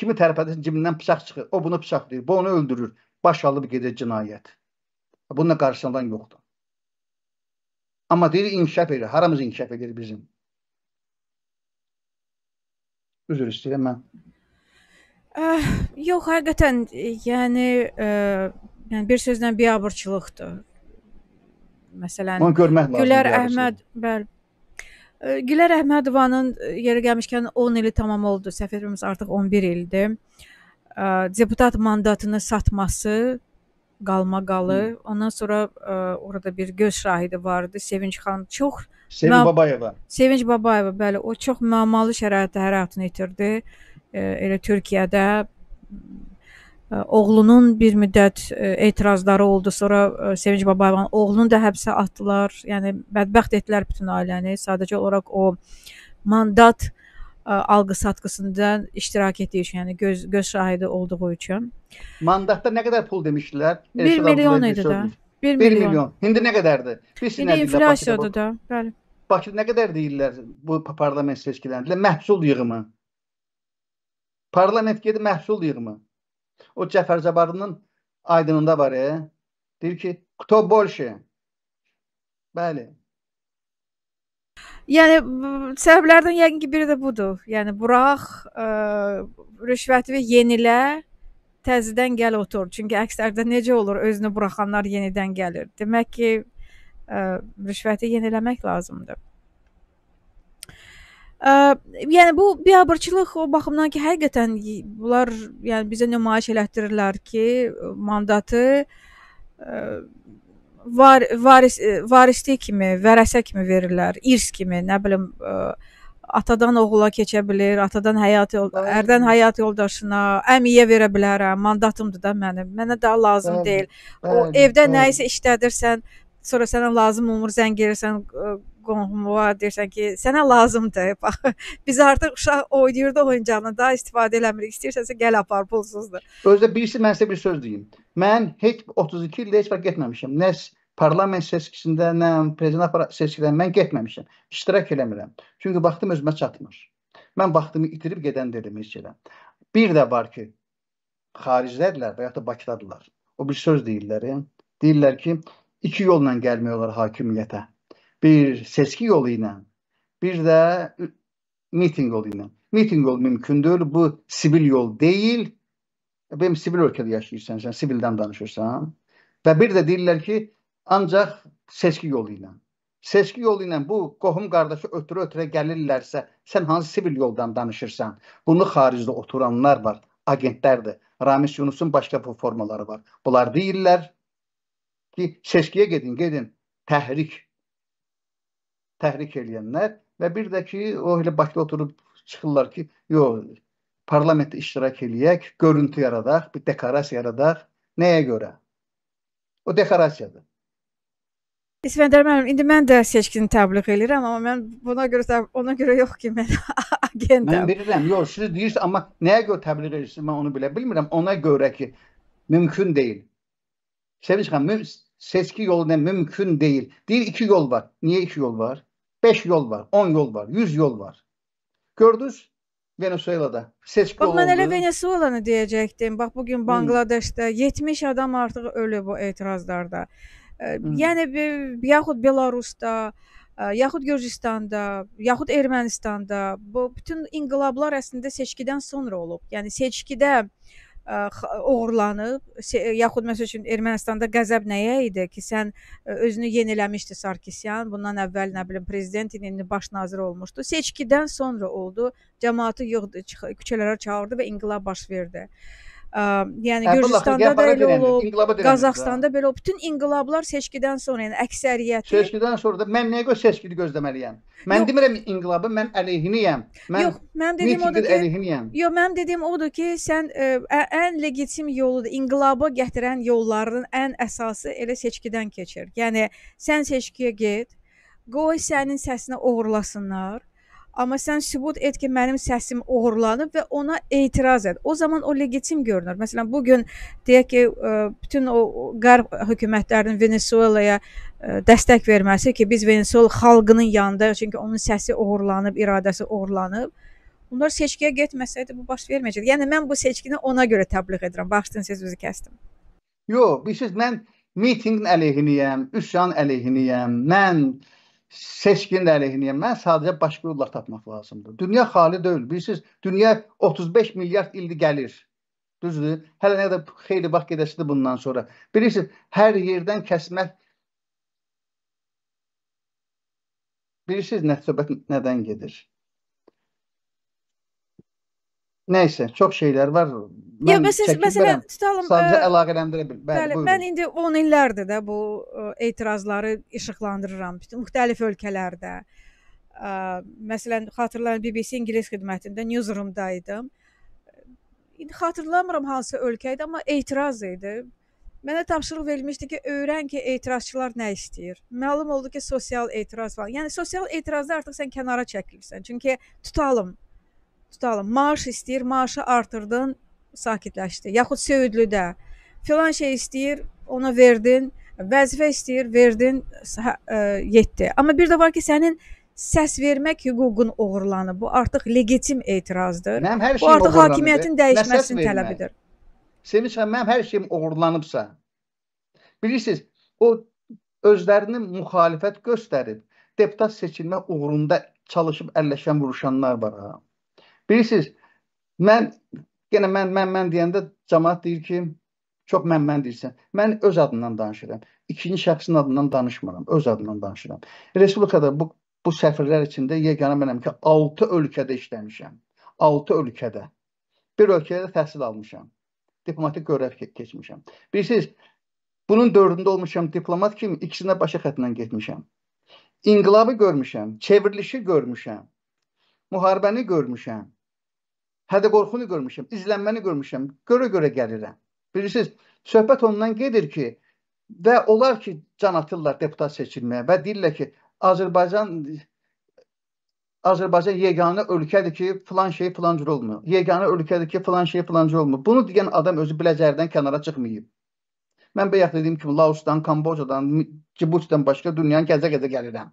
[SPEAKER 2] Kimi tərpədirsin, cibindən bıçaq çıxır. O bunu bıçaqlayır, bu onu öldürür. Baş alıb gedir cinayət. Bununla qarşılanan yoxdur. Amma deyir, inkişaf edir. Haramız inkişaf edir bizim. Üzr istəyirəm mən.
[SPEAKER 1] Ə, ah, yox, həqiqətən, yəni ə, e, Yəni bir sözlə biabırçılıqdır. Məsələn, görmək lazımdır. Gülər Əhməd, bəli. Gülər Əhmədovanın e, yerə gəlmişkən 10 ili tamam oldu. Səhv etmirəmsə artıq 11 ildir. Deputat mandatını satması qalma qalı. Hmm. Ondan sonra ə, orada bir göz şahidi vardı. Sevinç xan çox Sevinç Babayeva. Sevinç Babayeva, bəli, o çox məmalı şəraitdə həyatını itirdi. Ə, e, elə Türkiyədə Oğlunun bir müddət etirazları oldu. Sonra Sevinç Babayevanın oğlunu da həbsə atdılar. Yəni bədbəxt etdilər bütün ailəni. Sadəcə olaraq o mandat alqı-satqısından iştirak etdiyi üçün, yəni göz göz şahidi olduğu üçün.
[SPEAKER 2] Mandatda nə qədər pul demişdilər? 1 milyon idi da. 1 milyon. 1 milyon. İndi nə qədərdir? Biz nə inflyasiyadır da. Bəli. Bakıda nə qədər deyirlər bu parlament seçkilərində məhsul yığımı? Parlament gedir məhsul yığımı. O Cəfər Cabbarlının aydınında var, e. Deyir ki, "Kto bolşe?" Bəli.
[SPEAKER 1] Yəni səbəblərdən yəqin ki, biri də budur. Yəni burax ə, e, rüşvəti yenilə təzədən gəl otur. Çünki əksərdə necə olur? Özünü buraxanlar yenidən gəlir. Demək ki, ə, e, rüşvəti yeniləmək lazımdır. Ə, yəni bu biabırçılıq o baxımdan ki, həqiqətən bunlar yəni bizə nümayiş elətdirirlər ki, e, mandatı ə, e, var varis e, varislik kimi, vərəsə kimi verirlər, irs kimi, nə bilim ə, atadan oğula keçə bilər, atadan həyat yol, ərdən həyat yoldaşına, əmiyə verə bilərəm, hə, mandatımdır da mənim. Mənə daha lazım bəli, deyil. O bəli, evdə bəli. nə isə işlədirsən, sonra sənə lazım olmur, zəng edirsən, qonğuma deyirsən ki, sənə lazımdır. Bax, biz artıq uşaq oynayırdı oyuncağını da istifadə eləmirik. İstəyirsənsə gəl apar pulsuzdur.
[SPEAKER 2] Özdə birisi mən sizə bir söz deyim. Mən heç 32 ildə heç vaxt getməmişəm. Nə parlament seçkisində, nə prezident seçkilərində mən getməmişəm. İştirak eləmirəm. Çünki vaxtım özümə çatmır. Mən vaxtımı itirib gedən dedim heç yerə. Bir də var ki, xaricdədirlər və ya da Bakıdadırlar. O bir söz deyirlər. Yəni. Deyirlər ki, iki yolla gəlmək olar hakimiyyətə bir seçki yolu ilə, bir də miting yolu ilə. Miting yolu mümkündür. Bu sivil yol deyil. Benim sivil ölkədə yaşayırsan, sən sivildən danışırsan. Və bir də deyirlər ki, ancaq seçki yolu ilə. Seçki yolu ilə bu qohum qardaşı ötürə-ötürə gəlirlərsə, sən hansı sivil yoldan danışırsan? Bunu xaricdə oturanlar var, agentlərdir. Ramis Yunusun başqa formaları var. Bunlar deyirlər ki, seçkiyə gedin, gedin, təhrik təhrik eləyənlər və bir də ki, o elə Bakıda oturub çıxırlar ki, yox, parlamentdə iştirak eləyək, görüntü yaradaq, bir deklarasiya yaradaq. Nəyə görə? O deklarasiyadır.
[SPEAKER 1] İsfəndər müəllim, indi mən də seçkini təbliğ edirəm, amma mən buna görə ona görə yox ki, mən agendəm. Mən bilirəm,
[SPEAKER 2] yox, siz deyirsiniz, amma nəyə görə təbliğ edirsiniz? Mən onu bilə bilmirəm. Ona görə ki, mümkün deyil. Sevinç xanım, seçki yolu nə mümkün deyil. Deyir iki yol var. Niyə iki yol var? 5 yol var, 10 yol var, 100 yol var. Gördünüz Venezuela'da seçki Bak, oldu. Bak mən elə
[SPEAKER 1] Venezuelanı deyəcəkdim. Bax bugün
[SPEAKER 2] Bangladeşdə
[SPEAKER 1] hmm. 70 adam artıq ölüb bu etirazlarda. Hmm. Yəni yaxud Belarusda, e, yaxud Gürcüstanda, yaxud Ermənistanda bu bütün inqilablar əslində seçkidən sonra olub. Yəni seçkidə ə, uğurlanıb, yaxud məsəl üçün Ermənistanda qəzəb nəyə idi ki, sən ə, özünü yeniləmişdi Sarkisyan, bundan əvvəl nə bilim prezident idi, indi baş nazir olmuşdu. Seçkidən sonra oldu, cəmaatı yığdı, küçələrə çağırdı və inqilab baş verdi yəni Gürcüstanda da elə olub, Qazaxstanda belə olub. Bütün inqilablar seçkidən sonra, yəni əksəriyyəti. Seçkidən
[SPEAKER 2] sonra da mən nəyə görə seçkini gözləməliyəm? Mən yox. demirəm inqilabı mən əleyhiniyəm. Mən Yox, mənim dediyim odur ki, əleyhiniyəm.
[SPEAKER 1] Yox, mənim dediyim odur ki, sən e, ə, ən legitim yoludur. İnqilaba gətirən yolların ən əsası elə seçkidən keçir. Yəni sən seçkiyə get, qoy sənin səsinə oğurlasınlar Amma sən sübut et ki, mənim səsim oğurlanıb və ona etiraz et. O zaman o legitim görünür. Məsələn, bu gün deyək ki, bütün o qərb hökumətlərinin Venesuelaya dəstək verməsi ki, biz Venesuel xalqının yanında, çünki onun səsi oğurlanıb, iradəsi oğurlanıb. Bunlar seçkiyə getməsəydi bu baş verməyəcəkdi. Yəni mən bu seçkini ona görə təbliğ edirəm. Bağışlayın, sözünüzü kəsdim.
[SPEAKER 2] Yox, bilirsiniz, mən mitinqin əleyhiniyəm, üsyan əleyhiniyəm. Mən seçkin əleyhinəyəm. Mən sadəcə başqa yollar tapmaq lazımdır. Dünya xali deyil. Bilirsiniz, dünya 35 milyard ildir gəlir. Düzdür? Hələ nə qədər xeyli vaxt gedəsidir bundan sonra. Bilirsiniz, hər yerdən kəsmək Bilirsiniz nə söhbət nədən gedir? Nəysə, çox şeylər var. Mən Yo, bəs siz məsələn tutalım sadəcə ə, e, əlaqələndirə bil. Bəli, bəli buyurun. mən
[SPEAKER 1] indi 10 illərdir də bu ə, e, etirazları işıqlandırıram bütün müxtəlif ölkələrdə. Ə, e, məsələn, xatırlayın BBC ingilis xidmətində newsroomda idim. İndi xatırlamıram hansı ölkə idi, amma etiraz idi. Mənə tapşırıq verilmişdi ki, öyrən ki, etirazçılar nə istəyir. Məlum oldu ki, sosial etiraz var. Yəni sosial etirazda artıq sən kənara çəkilirsən. Çünki tutalım tutalım, maaş istəyir, maaşı artırdın, sakitləşdi. Yaxud Söyüdlüdə filan şey istəyir, ona verdin, vəzifə istəyir, verdin, e, yetdi. Amma bir də var ki, sənin səs vermək hüququn oğurlanıb. Bu artıq legitim
[SPEAKER 2] etirazdır. Mənim hər şeyim Bu artıq hakimiyyətin dəyişməsini tələbidir. Sevinç xanım, mənim hər şeyim oğurlanıbsa, bilirsiniz, o özlərini müxalifət göstərib deputat seçilmək uğrunda çalışıb əlləşən, vuruşanlar var ha. Bilirsiniz, mən yenə mən mən mən deyəndə cəmaət deyir ki, çox mən mən deyirsən. Mən öz adımdan danışıram. İkinci şəxsin adından danışmıram, öz adımdan danışıram. Respublikada bu bu səfirlər içində yeganə mənəm ki, 6 ölkədə işləmişəm. 6 ölkədə. Bir ölkədə təhsil almışam. Diplomatik görəv keçmişəm. Bilirsiniz, bunun dövründə olmuşam diplomat kimi, ikisində başa xətlə getmişəm. İnqilabı görmüşəm, çevrilişi görmüşəm, müharibəni görmüşəm hədə qorxunu görmüşəm, izlənməni görmüşəm, görə-görə gəlirəm. Bilirsiniz, söhbət ondan gedir ki, və onlar ki, can atırlar deputat seçilməyə və deyirlər ki, Azərbaycan Azərbaycan yeganə ölkədir ki, filan şey filan cür olmur. Yeganə ölkədir ki, filan şey filan cür olmur. Bunu deyən adam özü biləcərdən kənara çıxmayıb. Mən bayaq dediyim kimi Laosdan, Kambocadan, Cibutidən başqa dünyanın gəzə-gəzə gəlirəm.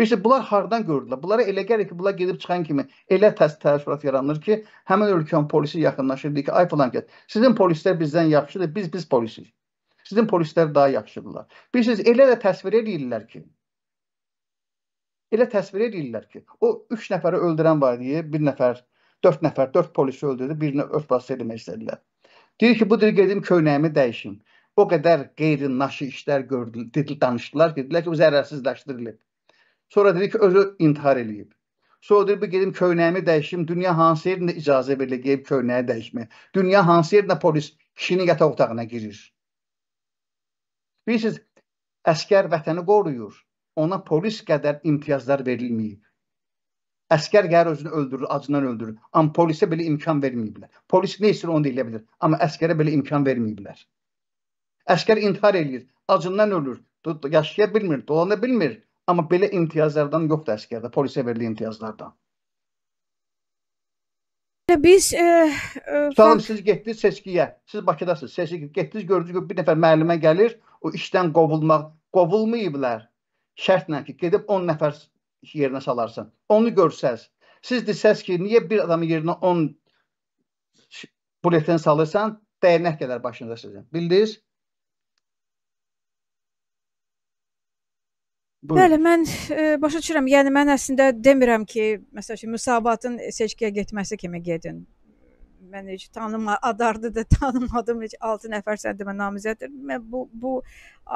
[SPEAKER 2] Bircə bunlar hardan gördülər? Bunlara elə gəlir ki, bunlar gedib çıxan kimi elə təs təəssürat yaranır ki, həmin ölkənin polisi yaxınlaşır deyir ki, ay falan get. Sizin polislər bizdən yaxşıdır, biz biz polisik. Sizin polislər daha yaxşıdırlar. Bilirsiniz, elə də təsvir edirlər ki, elə təsvir edirlər ki, o 3 nəfəri öldürən var deyə bir nəfər, 4 nəfər, 4 polisi öldürdü, birini örtbas etmək istədilər. Deyir ki, bu deyir gedim köynəyimi dəyişim. O qədər qeyri-naşı işlər gördülər, danışdılar, dedilər ki, bu zərərsizləşdirilib. Sonra dedi ki, özü intihar eləyib. Sonra deyir, gedim köynəyimi dəyişim, dünya hansı yerində icazə verilir geyib köynəyi dəyişməyə? Dünya hansı yerində polis kişinin yataq otağına girir? Bilirsiniz, əskər vətəni qoruyur. Ona polis qədər imtiyazlar verilməyib. Əskər gəlir özünü öldürür, acından öldürür. Amma polisə belə imkan verməyiblər. Polis nə istəyir onu deyilə bilər. Amma əskərə belə imkan verməyiblər. Əskər intihar eləyir, acından ölür, yaşaya bilmir, dolana bilmir. Amma belə imtiyazlardan yoxdur əskərdə, polisəverlik imtiyazlardan. Biz e, e, Tutalım, siz getdiniz seçkiyə. Siz Bakıdasınız. Seçkiyə getdiniz, gördünüz ki, bir nəfər müəllimə gəlir, o işdən qovulmaq, qovulmayıblar. Şərtlə ki, gedib 10 nəfər yerinə salarsan. Onu görsəz, siz desəz ki, niyə bir adamın yerinə 10 buletin salırsan, dəyənək gələr başınıza sizin. Bildiniz? Buyurun.
[SPEAKER 1] Bəli, mən e, başa düşürəm. Yəni mən əslində demirəm ki, məsəl üçün müsabatın seçkiyə getməsi kimi gedin. Mən heç tanıma adardı da tanımadım heç 6 nəfər səndimə namizəddir. Mən bu bu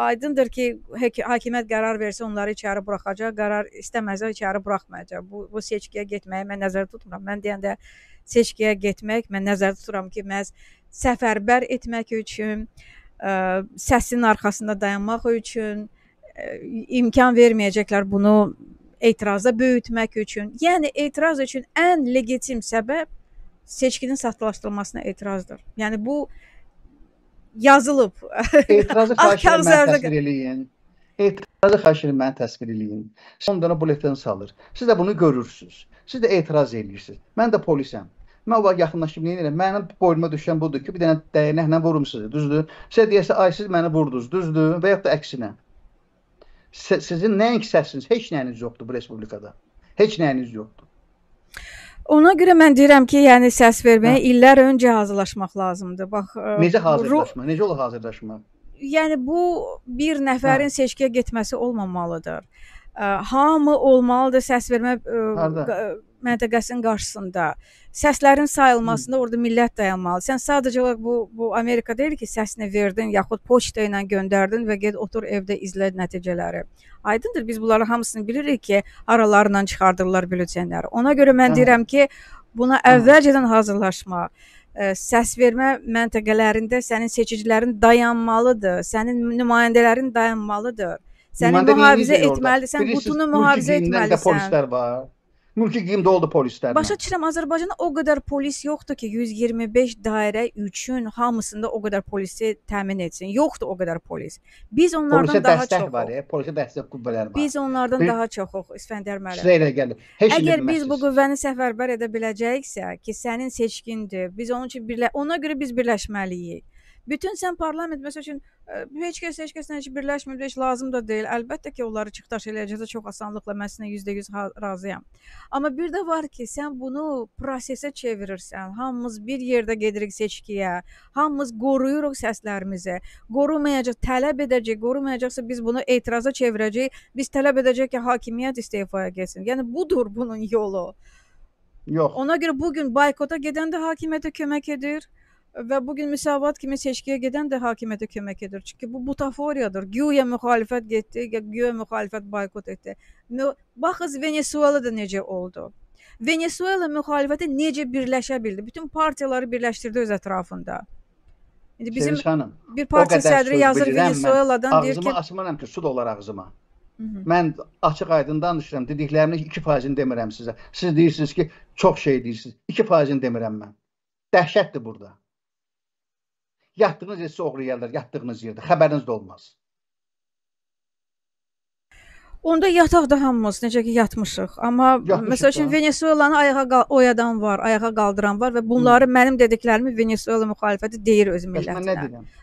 [SPEAKER 1] aydındır ki, hakimiyyət qərar versə onları içəri buraxacaq, qərar istəməsə içəri buraxmayacaq. Bu bu seçkiyə getməyi mən nəzərdə tutmuram. Mən deyəndə seçkiyə getmək mən nəzərdə tuturam ki, məhz səfərbər etmək üçün, ə, e, səsin arxasında dayanmaq üçün, imkan verməyəcəklər bunu etiraza böyütmək üçün. Yəni etiraz üçün ən legitim səbəb seçkinin saxtalaşdırılmasına etirazdır. Yəni bu
[SPEAKER 2] yazılıb. Etirazı xahiş edirəm təsvir eləyin. Etirazı xahiş edirəm mənə təsvir eləyin. Sondan buletin salır. Siz də bunu görürsüz. Siz də etiraz eləyirsiniz. Mən də polisəm. Mən olaraq yaxınlaşıb nə edirəm? Mənim boynuma düşən budur ki, bir dənə dəyənəklə vurumsuz, düzdür? Sizə deyəsə, ay siz məni vurdunuz, düzdür? Və ya da əksinə. Sizin nəinki səsiniz, heç nəyiniz yoxdur bu respublikada. Heç nəyiniz yoxdur.
[SPEAKER 1] Ona görə mən deyirəm ki, yəni səs verməyə hə. illər öncə hazırlaşmaq lazımdır. Bax, e, necə hazırlaşma?
[SPEAKER 2] Necə olur hazırlaşma?
[SPEAKER 1] Yəni bu bir nəfərin hə. seçkiyə getməsi olmamalıdır. E, hamı olmalıdır səs vermə e, Harada? məntəqəsinin qarşısında, səslərin sayılmasında hmm. orada millət dayanmalı. Sən sadəcə olaraq bu bu Amerika deyil ki, səsini verdin, yaxud poçta ilə göndərdin və get otur evdə izlə nəticələri. Aydındır, biz bunları hamısını bilirik ki, aralarından çıxardırlar bülletenləri. Ona görə mən Aha. deyirəm ki, buna əvvəlcədən hazırlaşmaq ə, e, səs vermə məntəqələrində sənin seçicilərin dayanmalıdır, sənin nümayəndələrin dayanmalıdır. Səni mühafizə etməlisən, qutunu mühafizə etməlisən. Polislər
[SPEAKER 2] var mülki kim doldu polislər. Başa
[SPEAKER 1] düşürəm Azərbaycanda o qədər polis yoxdur ki, 125 dairə üçün hamısında o qədər polisi təmin etsin. Yoxdur o qədər polis. Biz onlardan polisə daha çox
[SPEAKER 2] var, e, polisə dəstək qüvvələri var. Biz
[SPEAKER 1] onlardan Bil daha çoxuq İsfəndər müəllim. Sizə elə gəlir. Heç Əgər biz bu qüvvəni səfərbər edə biləcəksə, ki, sənin seçkindir. Biz onun üçün birlə ona görə biz birləşməliyik. Bütün sən parlament məsəl üçün e, heç kəs heç kəslə heç birləşmir, heç lazım da deyil. Əlbəttə ki, onları çıxdaş eləyəcəksə çox asanlıqla mən sizinlə 100% razıyam. Amma bir də var ki, sən bunu prosesə çevirirsən. Hamımız bir yerdə gedirik seçkiyə. Hamımız qoruyuruq səslərimizi. Qorumayacaq, tələb edəcək. Qorumayacaqsa biz bunu etiraza çevirəcəyik. Biz tələb edəcəyik ki, hakimiyyət istefaya getsin. Yəni budur bunun yolu. Yox. Ona görə bu gün baykota gedən də hakimiyyətə kömək edir və bu gün müsavat kimi seçkiyə gedən də hakimiyyətə kömək edir. Çünki bu butaforiyadır. Güya müxalifət getdi, güya müxalifət boykot etdi. Baxız Venesuelada necə oldu? Venesuela müxalifəti necə birləşə bildi? Bütün partiyaları birləşdirdi öz ətrafında. İndi bizim Şeviş xanım, bir partiya sədri yazır Venesueladan mən, deyir ki, ağzımı
[SPEAKER 2] açmıram ki, su dolar ağzıma. Hı -hı. Mən açıq aydın danışıram. Dediklərimin 2%-ni demirəm sizə. Siz deyirsiniz ki, çox şey deyirsiniz. 2%-ni demirəm mən. Dəhşətdir burada. Yatdığınız yerdə oğurlayarlar, yatdığınız yerdə xəbəriniz də olmaz. Onda
[SPEAKER 1] yataq da hamımız necə ki yatmışıq. Amma Yatmışıq məsəl üçün Venesuelanı ayağa oyadan var, ayağa qaldıran var və bunları Hı. mənim dediklərimi Venesuela müxalifəti deyir öz millətinə.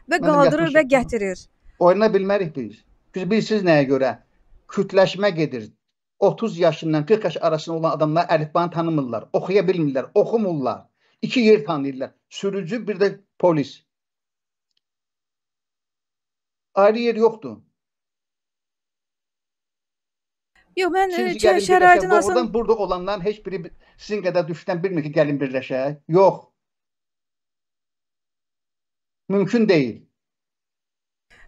[SPEAKER 1] Və mənim qaldırır
[SPEAKER 2] və gətirir. Oyuna bilmərik biz. Biz bilirsiniz nəyə görə? Kütləşmə gedir. 30 yaşından 40 yaş arasında olan adamlar əlifbanı tanımırlar, oxuya bilmirlər, oxumurlar. İki yer tanıyırlar. Sürücü, bir də polis ayrı yer yoxdur.
[SPEAKER 1] Yox, mən Siz e, gəlin şəraitin asan... Oradan
[SPEAKER 2] burada olanların heç biri sizin qədər düşünən bilmir ki, gəlin birləşək. Yox. Mümkün deyil.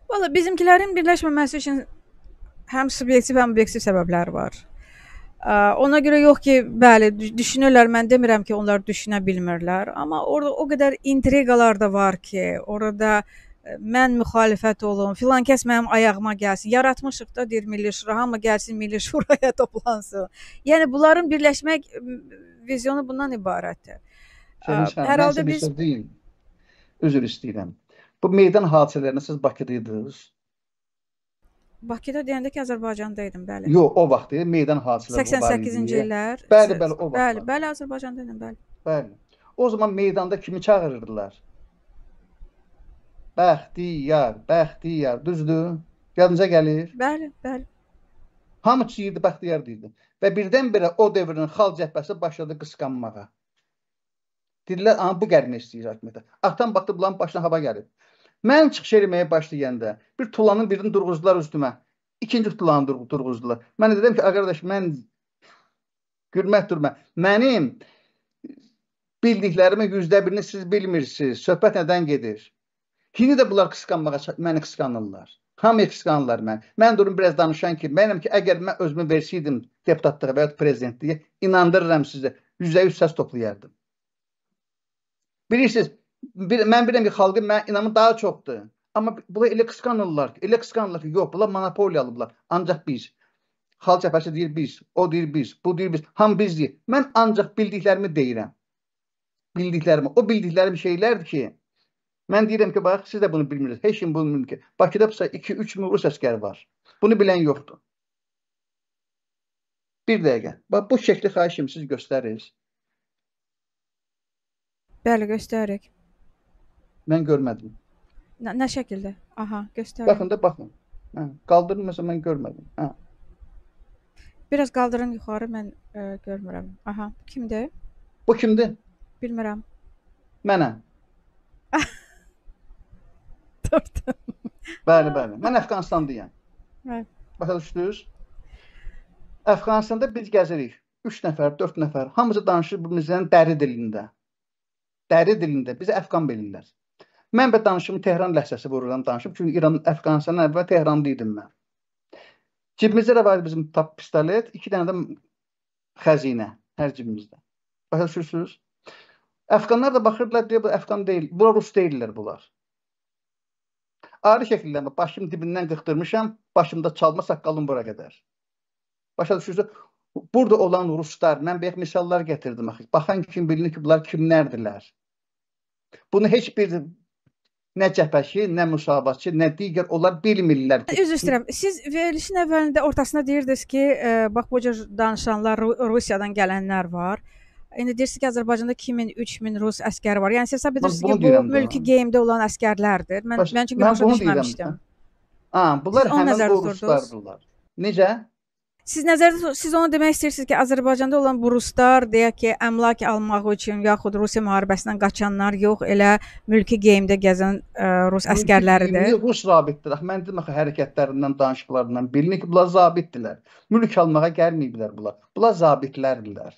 [SPEAKER 1] Valla bizimkilərin birləşməməsi üçün həm subyektiv, həm obyektiv səbəbləri var. Ona görə yox ki, bəli, düşünürlər. Mən demirəm ki, onlar düşünə bilmirlər, amma orada o qədər intriqalar da var ki, orada mən müxalifət olum, filan kəs mənim ayağıma gəlsin. Yaratmışıq da deyir Milli Şura, hamı gəlsin Milli Şuraya toplansın. Yəni bunların birləşmək vizyonu bundan ibarətdir.
[SPEAKER 2] Hər halda biz deyim. Üzr istəyirəm. Bu meydan hadisələrinə siz Bakıda idiniz?
[SPEAKER 1] Bakıda deyəndə ki, Azərbaycanda idim, bəli.
[SPEAKER 2] Yox, o vaxt idi, meydan hadisələri 88-ci illər. Bəli, bəli, o vaxt.
[SPEAKER 1] Bəli, bəli, Azərbaycanda idim, bəli.
[SPEAKER 2] Bəli. O zaman meydanda kimi çağırırdılar? Bəxtiyar, Bəxtiyar, düzdür? Yadınıza gəlir? Bəli, bəli. Hamı çiyirdi, Bəxtiyar deyirdi. Və birdən-birə o dövrün xalq cəbhəsi başladı qısqanmağa. Dedilər, "Aha bu gəlmək istəyir hakimiyyətə." Atam baxdı bulan başına hava gəlib. Mən çıxış eləməyə başlayanda bir tulanın birini durğuzdular üstümə. İkinci tulanı dur durğuzdular. Mən dedim ki, "Qardaş, mən gürmət durma. Mənim bildiklərimin yüzdə birini siz bilmirsiniz. Söhbət nədən gedir?" İndi də bunlar qısqanmağa məni qısqanırlar. Hamı qısqanırlar məni. Mən durum biraz danışan ki, mənəm ki, əgər mən özümü versəydim deputatlığa və ya prezidentliyə, inandırıram sizə, 100% səs toplayardım. Bilirsiniz, bir, mən bilirəm ki, xalqın mənə inamı daha çoxdur. Amma bula elə qısqanırlar ki, elə qısqanırlar ki, yox, bunlar monopoliya alıblar. Ancaq biz. Xalq cəbhəsi deyir biz, o deyir biz, bu deyir biz, ham biz deyir. Mən ancaq bildiklərimi deyirəm. Bildiklərimi. O bildiklərim şeylərdir ki, Mən deyirəm ki, bax, siz də bunu bilmirsiniz. Heç kim bunu bilmir ki, Bakıda bizə 2-3 min rus əskəri var. Bunu bilən yoxdur. Bir dəqiqə. Bax, bu şəkli xahişim siz göstəririz.
[SPEAKER 1] Bəli, göstəririk.
[SPEAKER 2] Mən görmədim.
[SPEAKER 1] Nə, nə şəkildə? Aha, göstərin. Baxın
[SPEAKER 2] da, baxın. Hə, qaldırın məsələn mən görmədim. Hə.
[SPEAKER 1] Biraz qaldırın yuxarı, mən ə, e, görmürəm. Aha, kimdir? Bu kimdir? Bilmirəm.
[SPEAKER 2] Mənəm. Bəli, bəli. Mən Əfqanistandayam. Bəli. Başa düşdünüz? Əfqanistanda biz gəzirik. 3 nəfər, 4 nəfər. Hamısı danışır birbirimizdən dəri dilində. Dəri dilində. Biz Əfqan belirlər. Mən bə danışım Tehran ləhcəsi vururam danışım. Çünki İran Əfqanistandan əvvəl Tehranda idim mən. Cibimizdə də var bizim tap pistolet, 2 dənə də xəzinə hər cibimizdə. Başa düşürsüz? Əfqanlar da baxırdılar deyə bu Əfqan deyil. Bunlar rus deyillər bunlar. Ağrı şəklində başım dibindən qıxdırmışam, başımda çalma saqqalım bura qədər. Başa düşürsüz? Burada olan ruslar, mən bayaq misallar gətirdim axı. Baxan kim bilinir ki, bunlar kimlərdirlər? Bunu heç bir nə cəbhəşi, nə müsabatçı, nə digər onlar bilmirlər. Üzr istəyirəm.
[SPEAKER 1] Siz verilişin əvvəlində ortasına deyirdiniz ki, e, bax bu cür danışanlar Rusiyadan gələnlər var. E, İndi deyirsiniz ki, Azərbaycanda 2000, 3000 rus əskəri var. Yəni siz hesab edirsiniz ki, bu mülki geyimdə olan əskərlərdir. Mən Baş, mən çünki mən başa düşməmişdim.
[SPEAKER 2] Ha, hə, bunlar siz həmin bu ruslardırlar. Necə? Siz
[SPEAKER 1] nəzərdə siz onu demək istəyirsiniz ki, Azərbaycanda olan bu ruslar deyək ki, əmlak almaq üçün yaxud Rusiya müharibəsindən qaçanlar yox, elə mülki geyimdə gəzən ə, rus əskərləridir. Mülki,
[SPEAKER 2] rus zabitdirlər. Mən demə hərəkətlərindən, danışıqlarından bilinir ki, bunlar zabitdirlər. Mülk almağa gəlməyiblər bunlar. Bunlar zabitlərdirlər.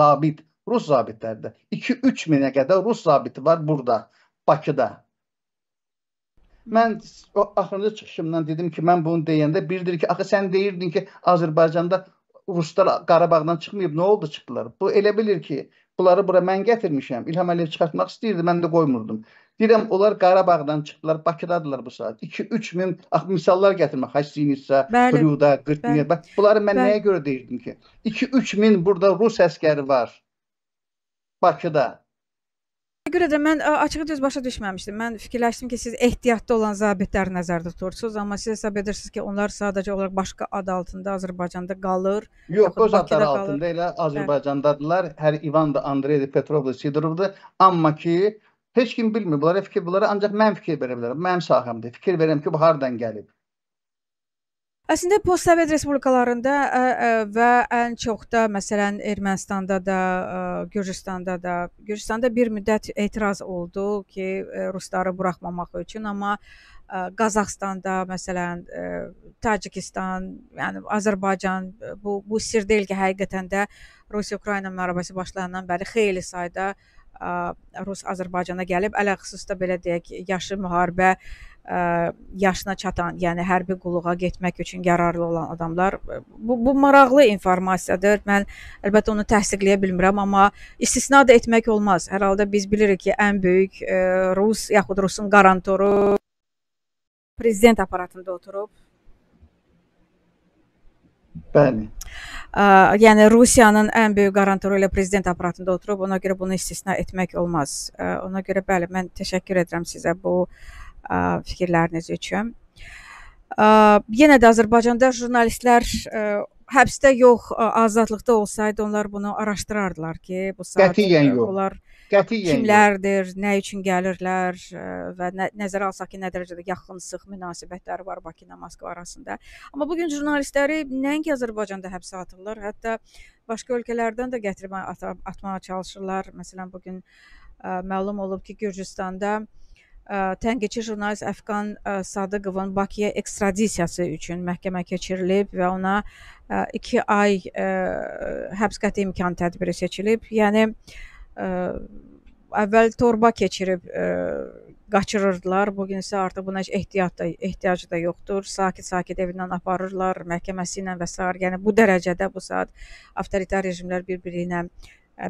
[SPEAKER 2] Zabit Rus zabitləri də 2-3 minə qədər Rus zabiti var burada, Bakıda. Mən o axırıncı çıxışımdan dedim ki, mən bunu deyəndə birdir ki, axı sən deyirdin ki, Azərbaycanda ruslar Qarabağdan çıxmayıb, nə oldu çıxdılar? Bu elə bilir ki, bunları bura mən gətirmişəm. İlham Əliyev çıxartmaq istəyirdi, mən də qoymurdum. Deyirəm, onlar Qarabağdan çıxdılar, Bakıdadılar bu saat. 2-3 min ah, misallar gətirmək, Hastinitsa, Brüda, Qırtniyə. Bunları mən bəli. nəyə görə deyirdim ki? 2-3 min burada rus əskəri var. Bakıda?
[SPEAKER 1] Ona görə də mən açıq düz başa düşməmişdim. Mən fikirləşdim ki, siz ehtiyatlı olan zabitləri nəzərdə tutursunuz, amma siz hesab edirsiniz ki, onlar sadəcə olaraq başqa ad altında Azərbaycanda
[SPEAKER 2] qalır. Yox, öz adları altında elə Azərbaycandadırlar. Hə. Hər İvan da Andreydi, Petrovlu, Sidorovdu. Amma ki, heç kim bilmir bunlara fikir, bunlara ancaq mən fikir verə bilərəm. Mənim sahəmdir. Fikir verirəm ki, bu hardan gəlib.
[SPEAKER 1] Əslində postsovet respublikalarında ə, ə, və ən çox da məsələn Ermənistanda da, ə, Gürcüstanda da, Gürcüstanda bir müddət etiraz oldu ki, ə, rusları buraxmamaq üçün, amma ə, Qazaxstanda məsələn ə, Tacikistan, yəni Azərbaycan bu bu sir deyil ki, həqiqətən də Rusiya-Ukrayna müharibəsi başlayandan bəri xeyli sayda ə, rus Azərbaycana gəlib, ələxüsus da belə deyək, yaşı müharibə ə, ə, yaşına çatan, yəni hərbi qulluğa getmək üçün yararlı olan adamlar bu bu maraqlı informasiyadır. Mən əlbəttə onu təsdiqləyə bilmirəm, amma istisna da etmək olmaz. Hər halda biz bilirik ki, ən böyük ə, rus yaxud rusun qarantoru prezident aparatında oturub. Bəli. Ə, yəni Rusiyanın ən böyük qarantoru ilə prezident aparatında oturub, ona görə bunu istisna etmək olmaz. Ə, ona görə bəli, mən təşəkkür edirəm sizə bu ə, fikirləriniz üçün. Yenə də Azərbaycanda jurnalistlər e, həbsdə yox, e, azadlıqda olsaydı onlar bunu araşdırardılar ki, bu saat onlar qətiyyən e, kimlərdir, yox. nə üçün gəlirlər və nə, nəzərə alsaq ki, nə dərəcədə yaxın sıx münasibətləri var Bakı ilə Moskva arasında. Amma bu gün jurnalistləri nəinki Azərbaycanda həbsə atırlar, hətta başqa ölkələrdən də gətirib atmağa çalışırlar. Məsələn, bu gün məlum olub ki, Gürcüstanda ə, Tənqidçi jurnalist Əfqan Sadıqovun Bakıya ekstradisiyası üçün məhkəmə keçirilib və ona 2 ay həbs qəti imkan tədbiri seçilib. Yəni əvvəl torba keçirib qaçırırdılar. Bu gün isə artıq buna ehtiyat da ehtiyacı da yoxdur. Sakit-sakit evindən aparırlar, məhkəməsi ilə və s. Yəni bu dərəcədə bu saat avtoritar rejimlər bir-biri ilə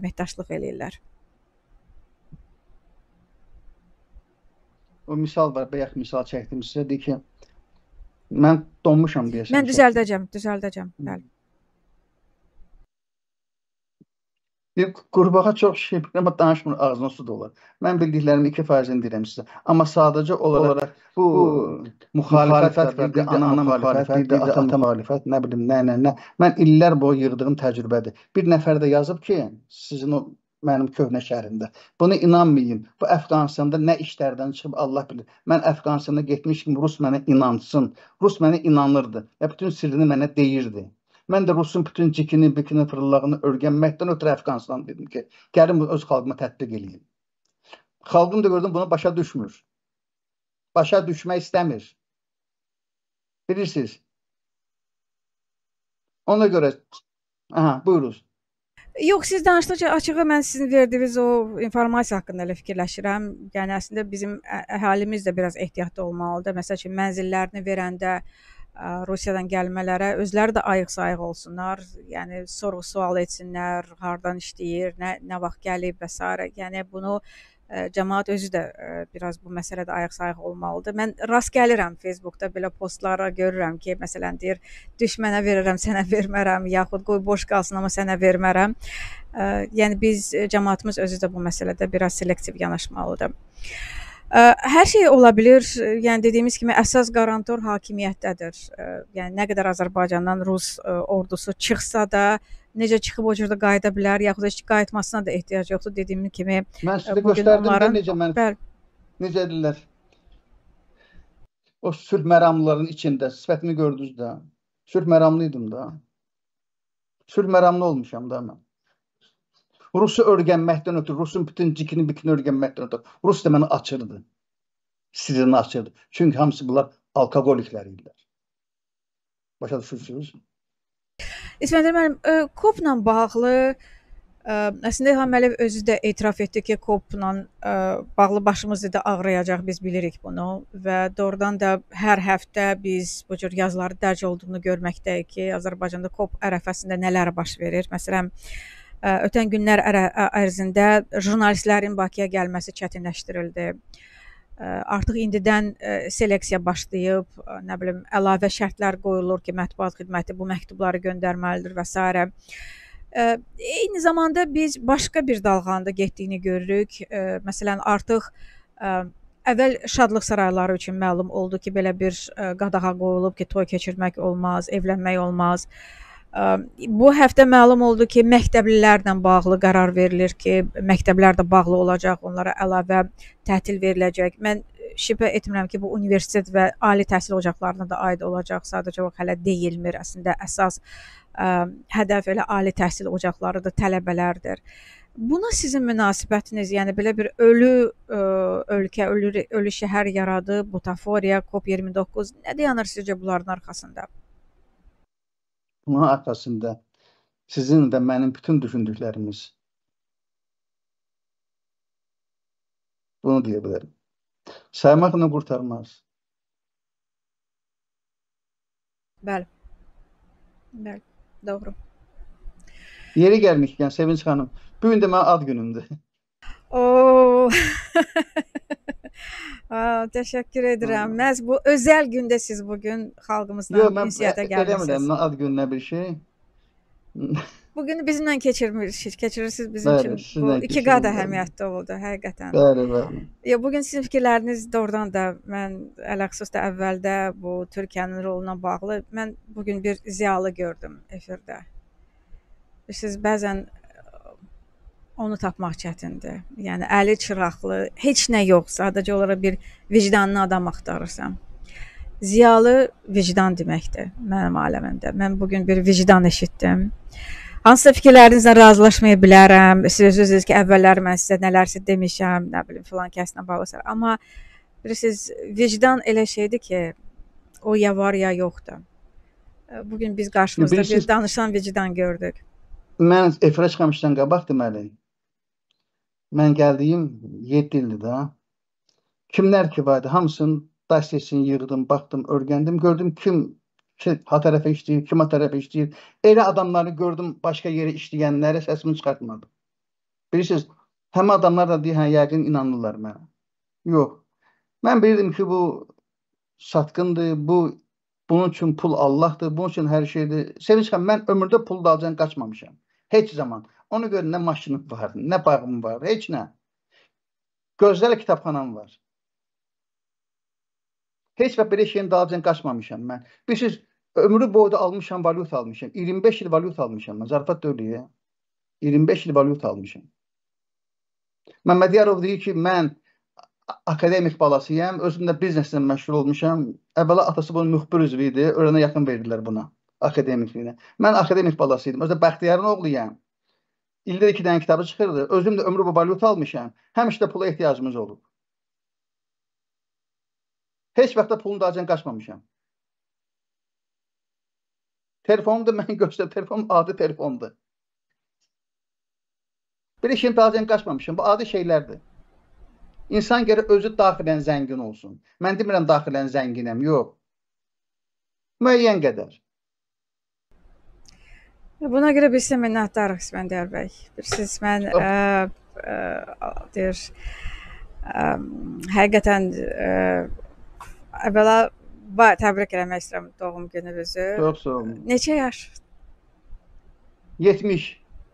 [SPEAKER 1] əməkdaşlıq eləyirlər.
[SPEAKER 2] o misal var, bayaq misal çəkdim sizə deyir ki, mən donmuşam deyəsən. Mən
[SPEAKER 1] düzəldəcəm, düzəldəcəm.
[SPEAKER 2] Bəli. Bir qurbağa çox şey bilir, amma danışmır, ağzına su dolur. Mən bildiklərimi 2% deyirəm sizə. Amma sadəcə olaraq bu, bu müxalifət var, bir də ana müxalifət, bir də ata müxalifət, nə bilim, nə, nə, nə. Mən illər boyu yığdığım təcrübədir. Bir nəfər də yazıb ki, sizin o mənim köhnə şəhərimdə. Bunu inanmayın. Bu Əfqanistanda nə işlərdən çıxıb Allah bilir. Mən Əfqanistana getmişdim, rus mənə inansın. Rus mənə inanırdı və bütün sirrini mənə deyirdi. Mən də Rusun bütün cikini, bikini, fırlağını öyrənməkdən ötürü Əfqanistan dedim ki, gəlin bunu öz xalqıma tətbiq eləyim. Xalqım da gördüm buna başa düşmür. Başa düşmək istəmir. Bilirsiniz. Ona görə, aha, buyuruz.
[SPEAKER 1] Yox, siz danışdıqca açığı mən sizin verdiyiniz o informasiya haqqında elə fikirləşirəm. Yəni əslində bizim əhalimiz də biraz ehtiyatlı olmalıdır. Məsəl üçün mənzillərini verəndə ə, Rusiyadan gəlmələrə özləri də ayıq-sayıq olsunlar. Yəni sorğu-sual etsinlər, hardan işləyir, nə nə vaxt gəlib və s. Yəni bunu cəmaət özü də e, biraz bu məsələdə ayaq-sayıq olmalıdır. Mən rast gəlirəm Facebookda belə postlara görürəm ki, məsələn deyir, düşmənə verirəm, sənə vermərəm, yaxud qoy boş qalsın, amma sənə vermərəm. Yəni biz cəmaətimiz özü də bu məsələdə biraz selektiv yanaşmalıdır. Hər şey ola bilər. Yəni dediyimiz kimi əsas qarantor hakimiyyətdədir. Yəni nə qədər Azərbaycandan rus ordusu çıxsa da, necə çıxıb o cürdə qayıda bilər, yaxud da heç qayıtmasına da ehtiyac yoxdur dediyim
[SPEAKER 2] kimi. Mən sizə göstərdim onların... necə mən. Bəli. Necə edirlər? O sülh məramlılarının içində sifətimi gördünüz də. Sülh məramlı idim də. Sülh məramlı olmuşam da mən. Rusu öyrənməkdən ötürü, Rusun bütün cikini, bikini öyrənməkdən ötürü. Rus da məni açırdı. Sirini açırdı. Çünki hamısı bunlar alkoqoliklər idilər. Başa düşürsünüz?
[SPEAKER 1] İsmət müəllim, e, KOP-la bağlı Ə, e, əslində İlham Əliyev özü də etiraf etdi ki, COP-la e, bağlı başımız da ağrıyacaq, biz bilirik bunu və doğrudan da hər həftə biz bu cür yazıları dərc olduğunu görməkdəyik ki, Azərbaycanda COP ərəfəsində nələr baş verir. Məsələn, Ötən günlər ərzində jurnalistlərin Bakıya gəlməsi çətinləşdirildi. Artıq indidən seleksiya başlayıb, nə bilim, əlavə şərtlər qoyulur ki, mətbuat xidməti bu məktubları göndərməlidir və s. Eyni zamanda biz başqa bir dalğanda getdiyini görürük. Məsələn, artıq əvvəl şadlıq sarayları üçün məlum oldu ki, belə bir qadağa qoyulub ki, toy keçirmək olmaz, evlənmək olmaz. Ə, Bu həftə məlum oldu ki, məktəblilərlə bağlı qərar verilir ki, məktəblər də bağlı olacaq, onlara əlavə tətil veriləcək. Mən e, şübhə etmirəm ki, bu universitet və ali təhsil ocaqlarına da aid olacaq. Sadəcə vaxt hələ deyilmir. Əslində əsas ə, hədəf elə ali təhsil ocaqlarıdır, tələbələrdir. Buna sizin münasibətiniz, yəni belə bir ölü ə, e, ölkə, ölü ölü şəhər yaradı, Butaforiya, COP29 nə dayanır sizcə bunların arxasında?
[SPEAKER 2] Bunun arxasında sizin və mənim bütün düşündüklərimiz bunu deyə bilərəm. Saymaqla qurtarmaz.
[SPEAKER 1] Bəli. Bəli, doğru.
[SPEAKER 2] Yeri gəlmişkən Sevinç xanım, bu gün də mənim ad günümdür.
[SPEAKER 1] Oo. Təşəkkür edirəm. Məhz bu özəl gündə siz bu gün xalqımızla ünsiyyətə e, gəlmisiniz. Yox, mən
[SPEAKER 2] ad gününə bir şey.
[SPEAKER 1] bu günü bizimlə keçirmirsiniz. Keçirirsiniz bizim bəli, üçün. Bu iki qat əhəmiyyətli oldu həqiqətən. Bəli, bəli. Ya bu gün sizin fikirləriniz doğrudan da mən ələxüsus da əvvəldə bu Türkiyənin roluna bağlı mən bu gün bir ziyalı gördüm efirdə. Siz bəzən onu tapmaq çətindir. Yəni əli çıraqlı, heç nə yox, sadəcə olaraq bir vicdanlı adam axtarırsan. Ziyalı vicdan deməkdir mənim aləmimdə. Mən bu gün bir vicdan eşitdim. Hansısa fikirlərinizlə razılaşmaya bilərəm. Siz özünüz ki, əvvəllər mən sizə nələrsə demişəm, nə bilim filan kəslə bağlısa. Amma bilirsiniz, vicdan elə şeydir ki, o ya var ya yoxdur. Bu gün biz qarşımızda bir danışan vicdan gördük.
[SPEAKER 2] Mən efirə çıxmışdan qabaq deməli, mən gəldiyim 7 ildir də. Kimlər ki var idi, hamısını daşsəsini yığdım, baxdım, öyrəndim, gördüm kim ki, ha tərəfə işləyir, kim ha tərəfə işləyir. Elə adamları gördüm başqa yerə işləyənlərə səsimi çıxartmadım. Bilirsiniz, həm adamlar da deyir, hə yəqin inanırlar mənə. Yox. Mən bilirdim ki, bu satqındır, bu bunun üçün pul Allahdır, bunun üçün hər şeydir. Sevinç xan, mən ömrümdə pul dalcan qaçmamışam. Heç zaman. Ona görə nə maşınım var, nə bağım var, heç nə. Gözəl kitabxanam var. Heç vaxt belə şeyin dalınca qaçmamışam mən. Bilirsiniz, ömrü boyu da almışam, valyuta almışam. 25 il valyuta almışam. Mən zarafat deyil. 25 il valyuta almışam. Məmmədiyarov deyir ki, mən akademik balasıyam, özüm də bizneslə məşğul olmuşam. Əvvəla atası bunun müxbir üzvü idi, öyrənə yaxın verdilər buna akademikliyinə. Mən akademik balası idim, özü də Bəxtiyarın oğluyam. İldə iki dənə kitabı çıxırdı. Özüm də ömrü babalyot almışam. Həmişə də pula ehtiyacımız olub. Heç vaxt da pulun dacən qaçmamışam. Telefonum da mən göstər, telefonum adi telefondur. Bir işin dacən qaçmamışam. Bu adi şeylərdir. İnsan gərək özü daxilən zəngin olsun. Mən demirəm daxilən zənginəm, yox. Müəyyən qədər.
[SPEAKER 1] Buna görə bir sizə minnətdarıq İsməndər bəy. Bir siz mən oh. ə, ə, deyir ə, həqiqətən ə, əvvəla və təbrik eləmək istəyirəm doğum gününüzü. Çox sağ olun. Neçə yaş? 70.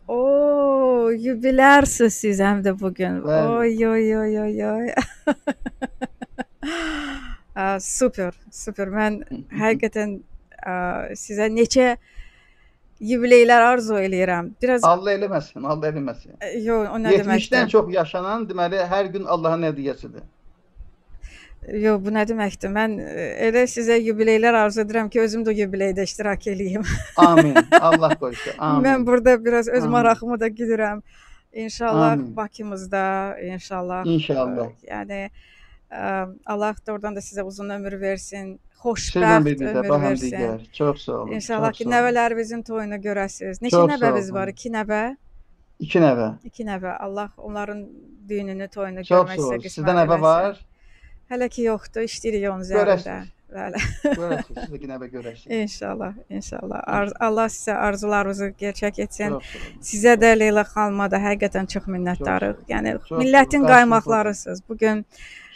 [SPEAKER 1] O, yubilərsiniz siz həm də bu gün. Oy oy oy oy oy. super, super. Mən həqiqətən ə, sizə neçə yubileylər arzu eləyirəm. Biraz Allah
[SPEAKER 2] eləməsin, Allah eləməsin. E, Yox, o nə 70-dən deməkdir? 70-dən çox yaşanan deməli hər gün Allahın hədiyyəsidir.
[SPEAKER 1] Yox, bu nə deməkdir? Mən e, elə sizə yubileylər arzu edirəm ki, özüm də yubileydə iştirak eləyim. Amin. Allah qoysun. Amin. Mən burada biraz öz Amin. marağımı da gidirəm. İnşallah Amin. Bakımızda, inşallah. İnşallah. Yəni e, Allah da oradan da sizə uzun ömür versin xoşbəxt ömür versin. Çox sağ olun. İnşallah ki, nəvələrimizin toyunu görəsiniz. Neçə nəvəniz var? 2 nəvə? 2 nəvə. 2 nəvə. Allah onların düyününü, toyunu görmək sizə qismət etsin. Sizdə nəvə var? Hələ ki yoxdur. İşləyirik onun üzərində. Bəli. Görəsiniz, siz də nəvə görəsiniz. İnşallah, inşallah. Arz Allah sizə arzularınızı gerçək etsin. Sizə də Leyla xanıma da həqiqətən çox minnətdarıq. Yəni çox millətin qaymaqlarısınız. Bu gün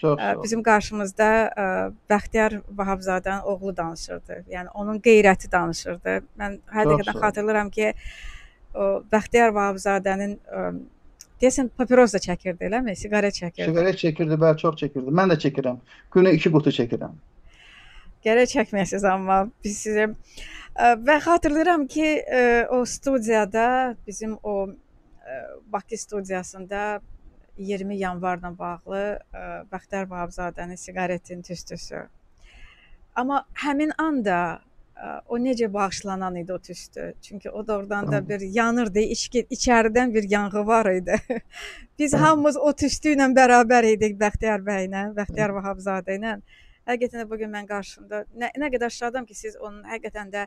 [SPEAKER 1] Çox sağ ol. Bizim qarşımızda Bəxtiyar Vahabzadənin oğlu danışırdı. Yəni onun qeyrəti danışırdı. Mən hələ qədər xatırlayıram ki, Bəxtiyar Vahabzadənin Deyəsən papiros da çəkirdi, eləmi? Siqaret çəkirdi.
[SPEAKER 2] Siqaret çəkirdi, bəli, çox çəkirdi. Mən də çəkirəm. Günə 2 qutu çəkirəm.
[SPEAKER 1] Gərək çəkməyəsiniz amma biz sizə və xatırlayıram ki, o studiyada bizim o Bakı studiyasında 20 yanvarla bağlı e, Bəxtər Vahabzadənin siqaretin tüstüsü. Amma həmin anda e, o necə bağışlanan idi o tüstü. Çünki o doğrudan da bir yanırdı, içki içəridən bir yanğı var idi. Biz hə. hamımız o tüstü ilə bərabər idik Bəxtiyar bəylə, Bəxtiyar hə. Vahabzadə ilə. Həqiqətən də bu gün mən qarşımda nə, nə qədər şadam ki, siz onun həqiqətən də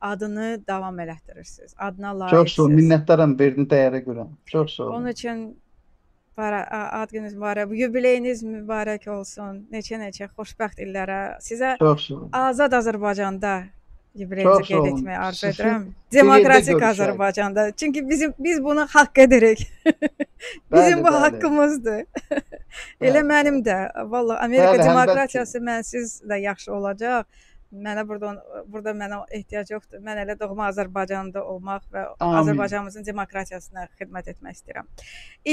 [SPEAKER 1] adını davam elətdirirsiniz. Adına layiqsiniz. Çox sağ
[SPEAKER 2] ol, minnətdaram verdin dəyərə görə. Çox sağ ol. Onun
[SPEAKER 1] üçün ad gününüz mübarək, yubileyiniz mübarək olsun. Neçə-neçə xoşbəxt illərə. Sizə Azad Azərbaycanda yubileyinizi qeyd etməyi arzu edirəm. Demokratik Azərbaycanda. Çünki bizim biz bunu haqq edirik. bizim bəli, bu bəli. haqqımızdır. Elə bəli. mənim də. Vallah Amerika bəli, demokratiyası mənsiz də yaxşı olacaq mənə burada burada mənə ehtiyac yoxdur. Mən elə doğma Azərbaycanda olmaq və Amin. Azərbaycanımızın demokratiyasına xidmət etmək istəyirəm.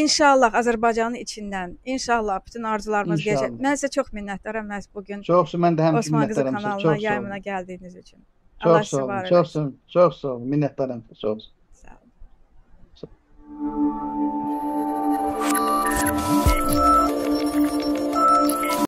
[SPEAKER 1] İnşallah Azərbaycanın içindən, inşallah bütün arzularımız gerçək. Mən sizə çox minnətdaram məhz bu gün. Çox sağ mən də həmçinin minnətdaram sizə. Çox sağ olun. Yayımına gəldiyiniz üçün. Çox sağ olun. Çox sağ
[SPEAKER 2] olun. Çox sağ olun. Minnətdaram. Çox sağ olun. Sağ olun.